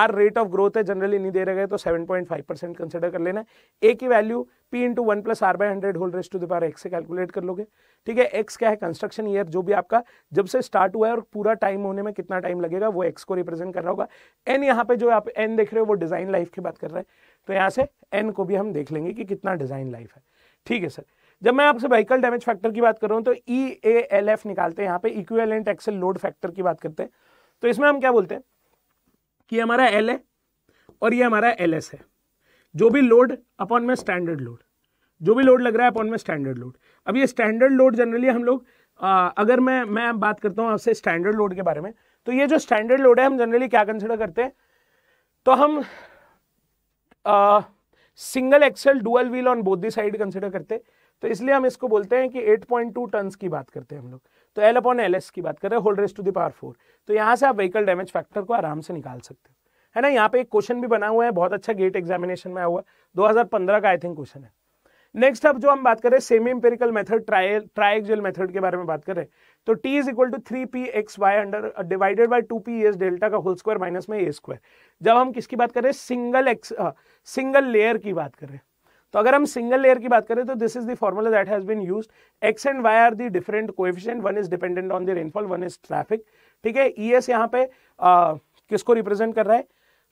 आर रेट ऑफ ग्रोथ है जनरली नहीं दे रहे तो 7.5 परसेंट कंसिडर कर लेना ए की value P into one plus R by hundred whole rest to the power X से कैलकुलेट कर लोगे ठीक है एक्स क्या है कंस्ट्रक्शन ईयर जो भी आपका जब से स्टार्ट हुआ है और पूरा टाइम होने में कितना टाइम लगेगा वो एक्स को रिप्रेजेंट कर रहा होगा एन यहाँ पे जो आप एन देख रहे हो वो डिजाइन लाइफ की बात कर रहे हैं तो यहाँ से एन को भी हम देख लेंगे कि कितना डिजाइन लाइफ है ठीक है सर जब मैं आपसे व्हीकल डैमेज फैक्टर की बात कर रहा हूँ तो ई ए एल एफ निकालते हैं यहाँ पे इक्विवेलेंट एक्सेल लोड फैक्टर की बात करते हैं तो इसमें हम क्या बोलते हैं कि हमारा एल है और ये हमारा एल एस है जो भी लोड अपॉन में स्टैंडर्ड लोड जो भी लोड लग रहा है अपॉन में स्टैंडर्ड लोड अब ये स्टैंडर्ड लोड जनरली हम लोग अगर मैं मैं बात करता हूँ आपसे स्टैंडर्ड लोड के बारे में तो ये जो स्टैंडर्ड लोड है हम जनरली क्या कंसिडर करते हैं तो हम single axle dual wheel on both the side consider करते हैं तो इसलिए हम इसको बोलते हैं कि 8.2 टन की बात करते हैं हम लोग तो एल अपॉन एल की बात कर रहे हैं whole raise to the power four तो यहाँ से आप व्हीकल डैमेज फैक्टर को आराम से निकाल सकते हो है ना यहाँ पे एक क्वेश्चन भी बना हुआ है बहुत अच्छा गेट एग्जामिनेशन में आया हुआ 2015 का आई थिंक क्वेश्चन है नेक्स्ट अब जो हम बात कर रहे हैं semi empirical method trial triaxial method के बारे में बात कर रहे हैं तो T is equal to three P X Y under divided by two P S delta का होल स्क्वायर माइनस में ए स्क्वायर जब हम किसकी बात कर रहे हैं सिंगल एक्स सिंगल लेयर की बात कर रहे हैं तो अगर हम सिंगल लेयर की बात करें तो this is the formula that has been use X and Y are the different coefficient one is dependent on the rainfall one is traffic ठीक है ई e एस यहाँ पे आ, किसको रिप्रेजेंट कर रहा है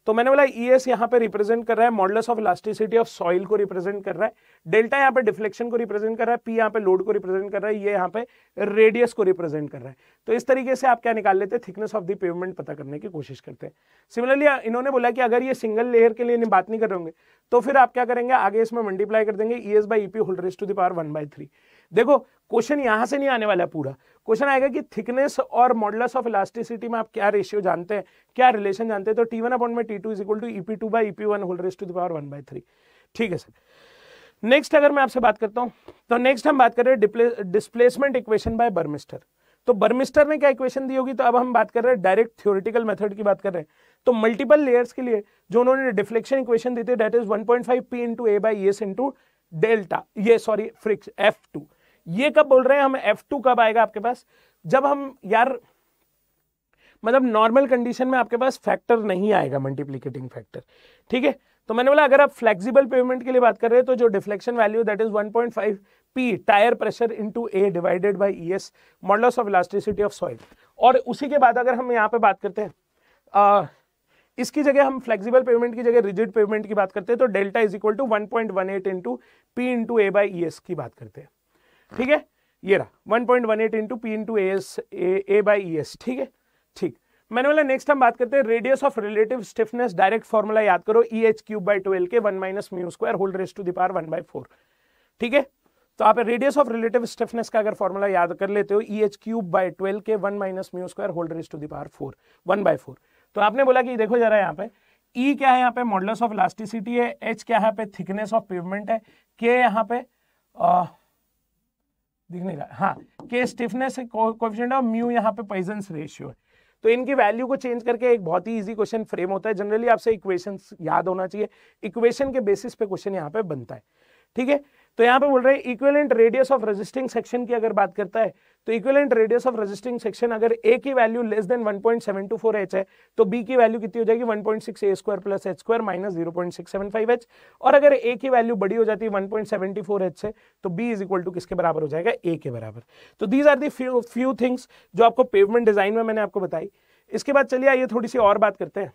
तो मैंने बोला ई e एस यहाँ पे रिप्रेजेंट कर रहा है modulus of elasticity of soil को रिप्रेजेंट कर रहा है डेल्टा यहाँ पे डिफ्लेक्शन को रिप्रेजेंट कर रहा है पी यहाँ पे लोड को रिप्रेजेंट कर रहा है ये यहाँ पे रेडियस को रिप्रेजेंट कर रहा है तो इस तरीके से आप क्या निकाल लेते हैं थिकनेस ऑफ द पेवमेंट पता करने की कोशिश करते हैं सिमिलरली इन्होंने बोला कि अगर ये सिंगल लेयर के लिए बात नहीं कर रहे होंगे तो फिर आप क्या करेंगे आगे इसमें मल्टीप्लाई कर देंगे E S by E P whole raise to the power one by three देखो क्वेश्चन यहां से नहीं आने वाला है पूरा क्वेश्चन आएगा कि थिकनेस और मॉडलस ऑफ इलास्टिसिटी में आप क्या रेशियो जानते हैं क्या रिलेशन जानते हैं तो टी वन अपॉइंट में T two is equal to E P two by P one to the power one by three ठीक है सर नेक्स्ट अगर मैं आपसे बात करता हूं तो नेक्स्ट हम बात कर रहे हैं डिस्प्लेसमेंट इक्वेशन बाय बर्मिस्टर तो बर्मिस्टर ने क्या इक्वेशन दी होगी तो अब हम बात कर रहे हैं डायरेक्ट थ्योरेटिकल मेथड की बात कर रहे हैं तो मल्टीपल लेयर्स के लिए जो उन्होंने डिफ्लेक्शन इक्वेशन दी थी that is one point five P into A by S into delta ये सॉरी फ्रिक्स एफ टू ये कब बोल रहे हैं हम एफ टू कब आएगा आपके पास जब हम यार मतलब नॉर्मल कंडीशन में आपके पास फैक्टर नहीं आएगा मल्टीप्लीकेटिंग फैक्टर ठीक है तो मैंने बोला अगर आप फ्लेक्सिबल पेमेंट के लिए बात कर रहे हैं तो जो deflection value that is 1.5 P tyre pressure into A divided by S modulus of elasticity of soil और उसी के बाद अगर हम यहाँ पे बात करते हैं आ, इसकी जगह हम फ्लेक्सिबल पेमेंट की जगह रिजिड पेमेंट की बात करते हैं तो delta is equal to one point one eight into P into A by E S की बात करते हैं ठीक है ये रहा 1.18 point one eight into P into S A by E S ठीक है ठीक मैंने बोला नेक्स्ट हम बात करते हैं radius of relative stiffness direct formula याद करो E H cube by twelve K one minus mu square whole raise to the power one by four ठीक है तो आप रेडियस ऑफ रिलेटिव स्टिफनेस का अगर फॉर्मूला याद कर लेते हो E H cube by twelve K one minus mu square whole raise to the power four one by four तो आपने बोला कि देखो जरा यहाँ पे ई e क्या है यहाँ पे मॉडल ऑफ इलास्टिसिटी है एच क्या है पे थिकनेस ऑफ पेवमेंट है के यहाँ पे दिख नहीं रहा हाँ के स्टिफनेस कोफिशियंट और म्यू यहाँ पे पॉइजन रेशियो है तो इनकी वैल्यू को चेंज करके एक बहुत ही इजी क्वेश्चन फ्रेम होता है जनरली आपसे इक्वेशन याद होना चाहिए इक्वेशन के बेसिस पे क्वेश्चन यहाँ पे बनता है ठीक है तो यहाँ पे बोल रहे हैं equivalent radius of resisting section की अगर बात करता है तो equivalent radius of resisting section अगर ए की वैल्यू लेस देन 1.724 एच है तो बी की वैल्यू कितनी हो जाएगी 1.6 A square plus H square minus five H और अगर ए की वैल्यू बड़ी हो जाती है 1.74 एच से तो बी इज इक्वल टू किसके बराबर हो जाएगा ए के बराबर तो these are the few things जो आपको पेवमेंट डिजाइन में मैंने आपको बताई इसके बाद चलिए आइए थोड़ी सी और बात करते हैं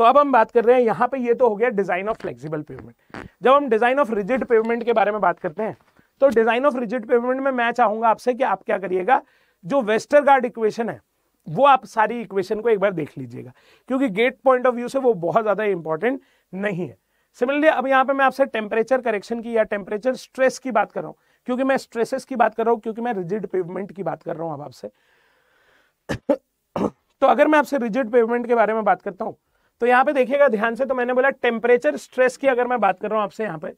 तो अब हम बात कर रहे हैं यहाँ पे ये तो हो गया डिजाइन ऑफ फ्लेक्सिबल पेवमेंट जब हम डिजाइन ऑफ रिजिड पेवमेंट के बारे में बात करते हैं तो डिजाइन ऑफ रिजिड पेवमेंट में मैं चाहूंगा आपसे कि आप क्या करिएगा जो गार्ड इक्वेशन है वो आप सारी इक्वेशन को एक बार देख लीजिएगा क्योंकि गेट पॉइंट ऑफ व्यू से वो बहुत ज्यादा इंपॉर्टेंट नहीं है सिमिलरली अब यहाँ पे मैं आपसे टेम्परेचर करेक्शन की या टेम्परेचर स्ट्रेस की बात कर रहा हूँ क्योंकि मैं स्ट्रेसेस की बात कर रहा हूँ क्योंकि मैं रिजिड पेवमेंट की बात कर रहा हूँ अब आपसे (coughs) तो अगर मैं आपसे रिजिड पेवमेंट के बारे में बात करता हूँ तो यहाँ पे देखिएगा ध्यान से तो मैंने बोला टेम्परेचर स्ट्रेस की अगर मैं बात कर रहा हूँ आपसे यहाँ पे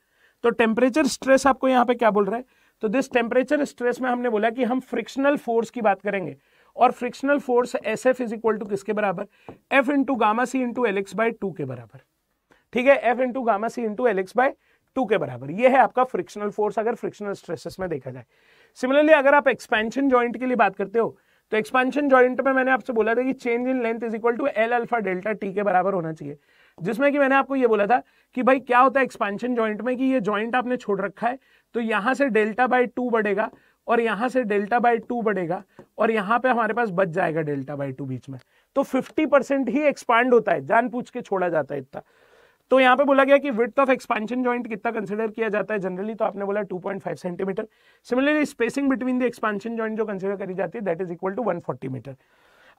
तो टेम्परेचर स्ट्रेस आपको यहाँ पे क्या बोल रहा है तो दिस टेम्परेचर स्ट्रेस में हमने बोला कि हम फ्रिक्शनल फोर्स की बात करेंगे और frictional force S F is equal to किसके बराबर F into gamma C into L X by two के बराबर ठीक है F into gamma C into L X by two के बराबर ये है आपका फ्रिक्शनल फोर्स अगर फ्रिक्शनल स्ट्रेसेस में देखा जाए सिमिलरली अगर आप एक्सपेंशन जॉइंट के लिए बात करते हो तो एक्सपेंशन जॉइंट में मैंने आपसे बोला था कि change in length is equal to L alpha delta T के बराबर होना चाहिए जिसमें कि मैंने आपको ये बोला था कि भाई क्या होता है एक्सपेंशन जॉइंट में कि ये जॉइंट आपने छोड़ रखा है तो यहाँ से डेल्टा बाई टू बढ़ेगा और यहाँ से डेल्टा बाई टू बढ़ेगा और यहाँ पे हमारे पास बच जाएगा डेल्टा बाई टू बीच में तो 50 परसेंट ही एक्सपांड होता है जान पूछ के छोड़ा जाता है इतना तो यहाँ पे बोला गया कि विथ ऑफ एक्सपेंशन जॉइंट कितना कंसिडर किया जाता है जनरली तो आपने बोला 2.5 centimetre similarly spacing between the expansion joint जो कंसिडर करी जाती है that is equal to 140 metre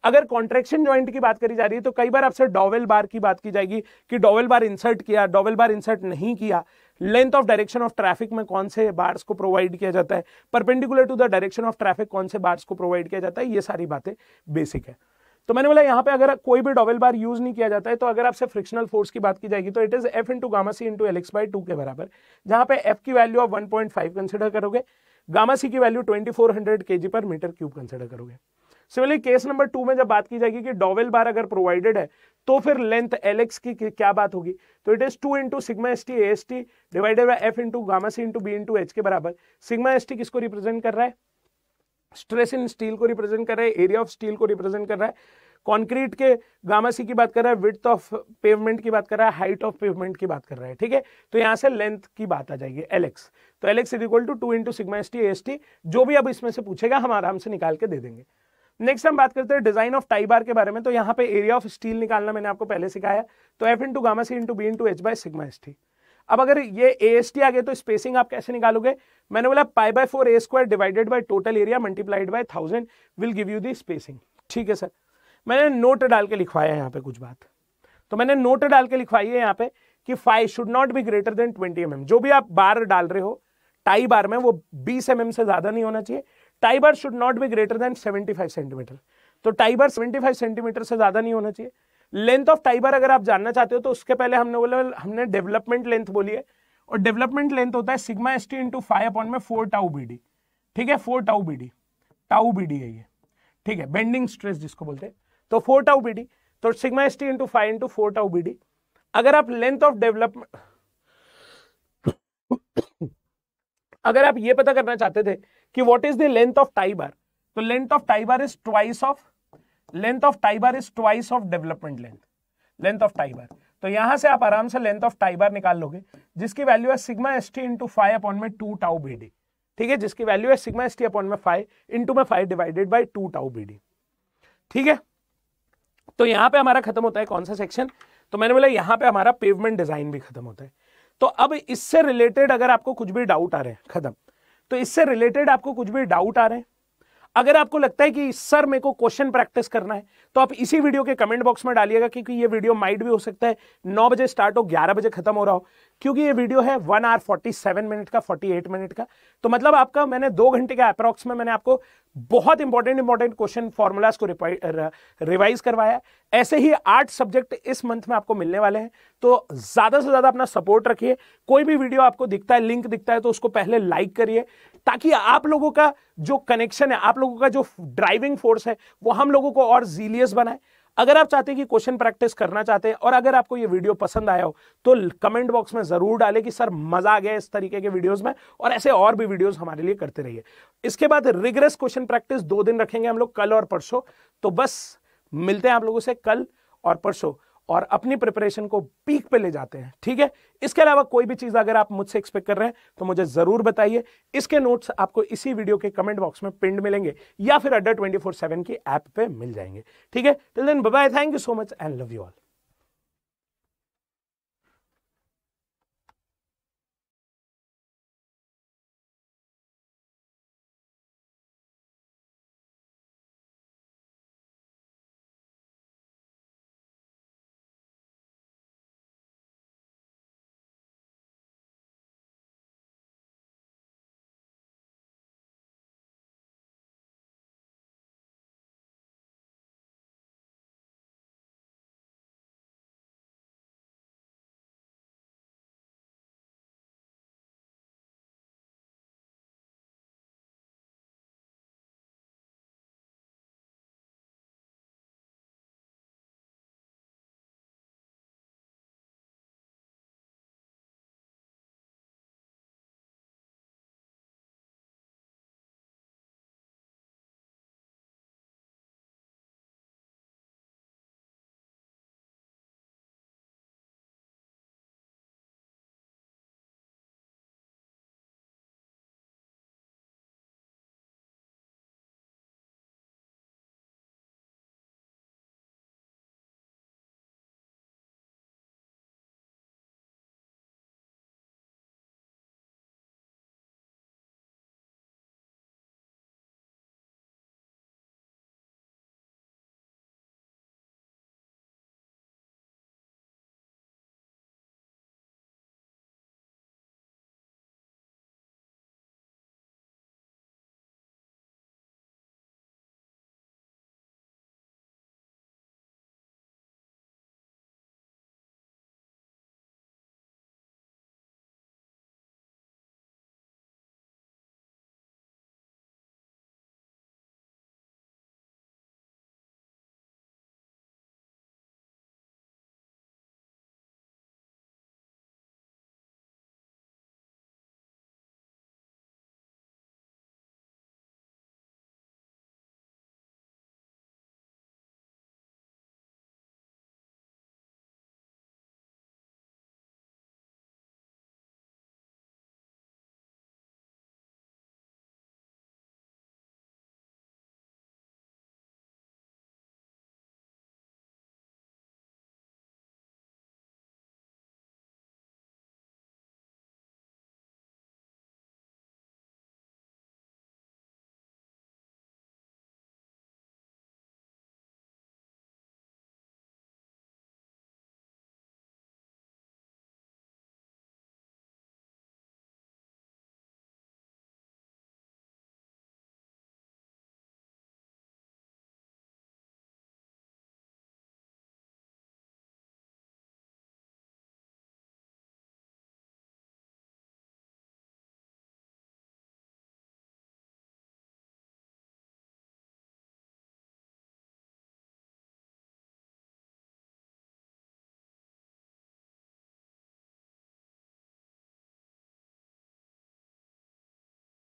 अगर कॉन्ट्रेक्शन जॉइंट की बात करी जा रही है तो कई बार आपसे डॉवेल बार की बात की जाएगी कि डॉवेल बार इंसर्ट किया डॉवेल बार इंसर्ट नहीं किया length of direction of traffic में कौन से बार्स को प्रोवाइड किया जाता है perpendicular to the direction of traffic कौन से बार्स को प्रोवाइड किया जाता है ये सारी बातें बेसिक है तो मैंने बोला यहाँ पे अगर कोई भी डॉबल बार यूज नहीं किया जाता है तो अगर आपसे फ्रिक्शनल फोर्स की बात की जाएगी तो it is F into gamma C into L X by two के बराबर जहां पे एफ की वैल्यू आप वन पॉइंट कंसिडर करोगे गामा सी की value twenty four per metre cube consider करोगे सिमिलरली केस नंबर टू में जब बात की जाएगी कि डॉवेल बार अगर प्रोवाइडेड है तो फिर लेंथ एल एक्स की क्या बात होगी तो it is two into sigma S T A S T divided by F into gamma C into B into H के बराबर सिग्मा एस टी किसको रिप्रेजेंट कर रहा है स्ट्रेस इन स्टील को रिप्रेजेंट कर रहा है एरिया ऑफ स्टील को रिप्रेजेंट कर रहा है कॉन्क्रीट के गामा सी की बात कर रहा है विथ ऑफ पेवमेंट की बात कर रहा है हाइट ऑफ पेवमेंट की बात कर रहा है ठीक है तो यहाँ से लेंथ की बात आ जाएगी एलेक्स तो L X is equal to two into sigma S T S T जो भी अब इसमें से पूछेगा हम आराम से निकाल के दे देंगे नेक्स्ट हम बात करते हैं डिजाइन ऑफ टाई बार के बारे में तो यहाँ पे एरिया ऑफ स्टील निकालना मैंने आपको पहले सिखाया तो F into gamma C into B into H by sigma S T अब अगर ये ए एस टी आ गए तो स्पेसिंग आप कैसे निकालोगे मैंने बोला pi by four A square divided by total area multiplied by thousand will give you the spacing ठीक है सर मैंने नोट डाल के लिखवाया यहाँ पे कुछ बात तो मैंने नोट डाल के लिखवाई है यहाँ पे कि five should not be greater than twenty M जो भी आप बार डाल रहे हो टाई बार में वो बीस एम mm से ज़्यादा नहीं होना चाहिए tie bar should not be greater than seventy five centimetre तो tie bar seventy five centimetre से ज़्यादा नहीं होना चाहिए लेंथ ऑफ टाइबर अगर आप जानना चाहते हो तो उसके पहले हमने बोला हमने डेवलपमेंट लेंथ बोली है और डेवलपमेंट लेंथ होता है sigma S T into five upon में फोर टाउ बी डी ठीक है four tau B D tau B D है ये ठीक है बेंडिंग स्ट्रेस जिसको बोलते हैं तो फोर टाउ बी डी तो sigma S T into five into four tau B D अगर आप लेंथ ऑफ डेवलपमेंट अगर आप ये पता करना चाहते थे कि what is the length of tie bar तो length of tie bar is twice of length of tie bar is twice of development length length of tie bar तो यहां से आप आराम से लेंथ ऑफ टाइबर निकाल लोगे जिसकी वैल्यू है sigma S T into five upon में टू टाउ बी डी ठीक है जिसकी वैल्यू है सिग्मा एस टी अपॉन में फाइव इंटू में five divided by two tau B D ठीक है तो यहां पे हमारा खत्म होता है कौन सा सेक्शन तो मैंने बोला यहां पे हमारा पेवमेंट डिजाइन भी खत्म होता है तो अब इससे रिलेटेड अगर आपको कुछ भी डाउट आ रहे हैं खत्म तो इससे रिलेटेड आपको कुछ भी डाउट आ रहे हैं अगर आपको लगता है कि सर मेरे को क्वेश्चन प्रैक्टिस करना है तो आप इसी वीडियो के कमेंट बॉक्स में डालिएगा क्योंकि ये वीडियो माइट भी हो सकता है नौ बजे स्टार्ट हो ग्यारह बजे खत्म हो रहा हो क्योंकि ये वीडियो है one hour forty seven minute का फोर्टी एट मिनट का तो मतलब आपका मैंने दो घंटे का अप्रॉक्स में मैंने आपको बहुत इंपॉर्टेंट इंपॉर्टेंट क्वेश्चन फॉर्मूलाज को रिवाइज करवाया ऐसे ही आठ सब्जेक्ट इस मंथ में आपको मिलने वाले हैं तो ज्यादा से ज्यादा अपना सपोर्ट रखिए कोई भी वीडियो आपको दिखता है लिंक दिखता है तो उसको पहले लाइक करिए ताकि आप लोगों का जो कनेक्शन है आप लोगों का जो ड्राइविंग फोर्स है वो हम लोगों को और जीलियस बनाए अगर आप चाहते हैं कि क्वेश्चन प्रैक्टिस करना चाहते हैं और अगर आपको ये वीडियो पसंद आया हो तो कमेंट बॉक्स में ज़रूर डालें कि सर मज़ा आ गया इस तरीके के वीडियोस में और ऐसे और भी वीडियोस हमारे लिए करते रहिए इसके बाद रिग्रेस क्वेश्चन प्रैक्टिस दो दिन रखेंगे हम लोग कल और परसों तो बस मिलते हैं आप लोगों से कल और परसों और अपनी प्रिपरेशन को पीक पे ले जाते हैं ठीक है इसके अलावा कोई भी चीज़ अगर आप मुझसे एक्सपेक्ट कर रहे हैं तो मुझे ज़रूर बताइए इसके नोट्स आपको इसी वीडियो के कमेंट बॉक्स में पिंड मिलेंगे या फिर अड्डा ट्वेंटी फोर सेवन की ऐप पे मिल जाएंगे ठीक है till then bye thank you so much and love you all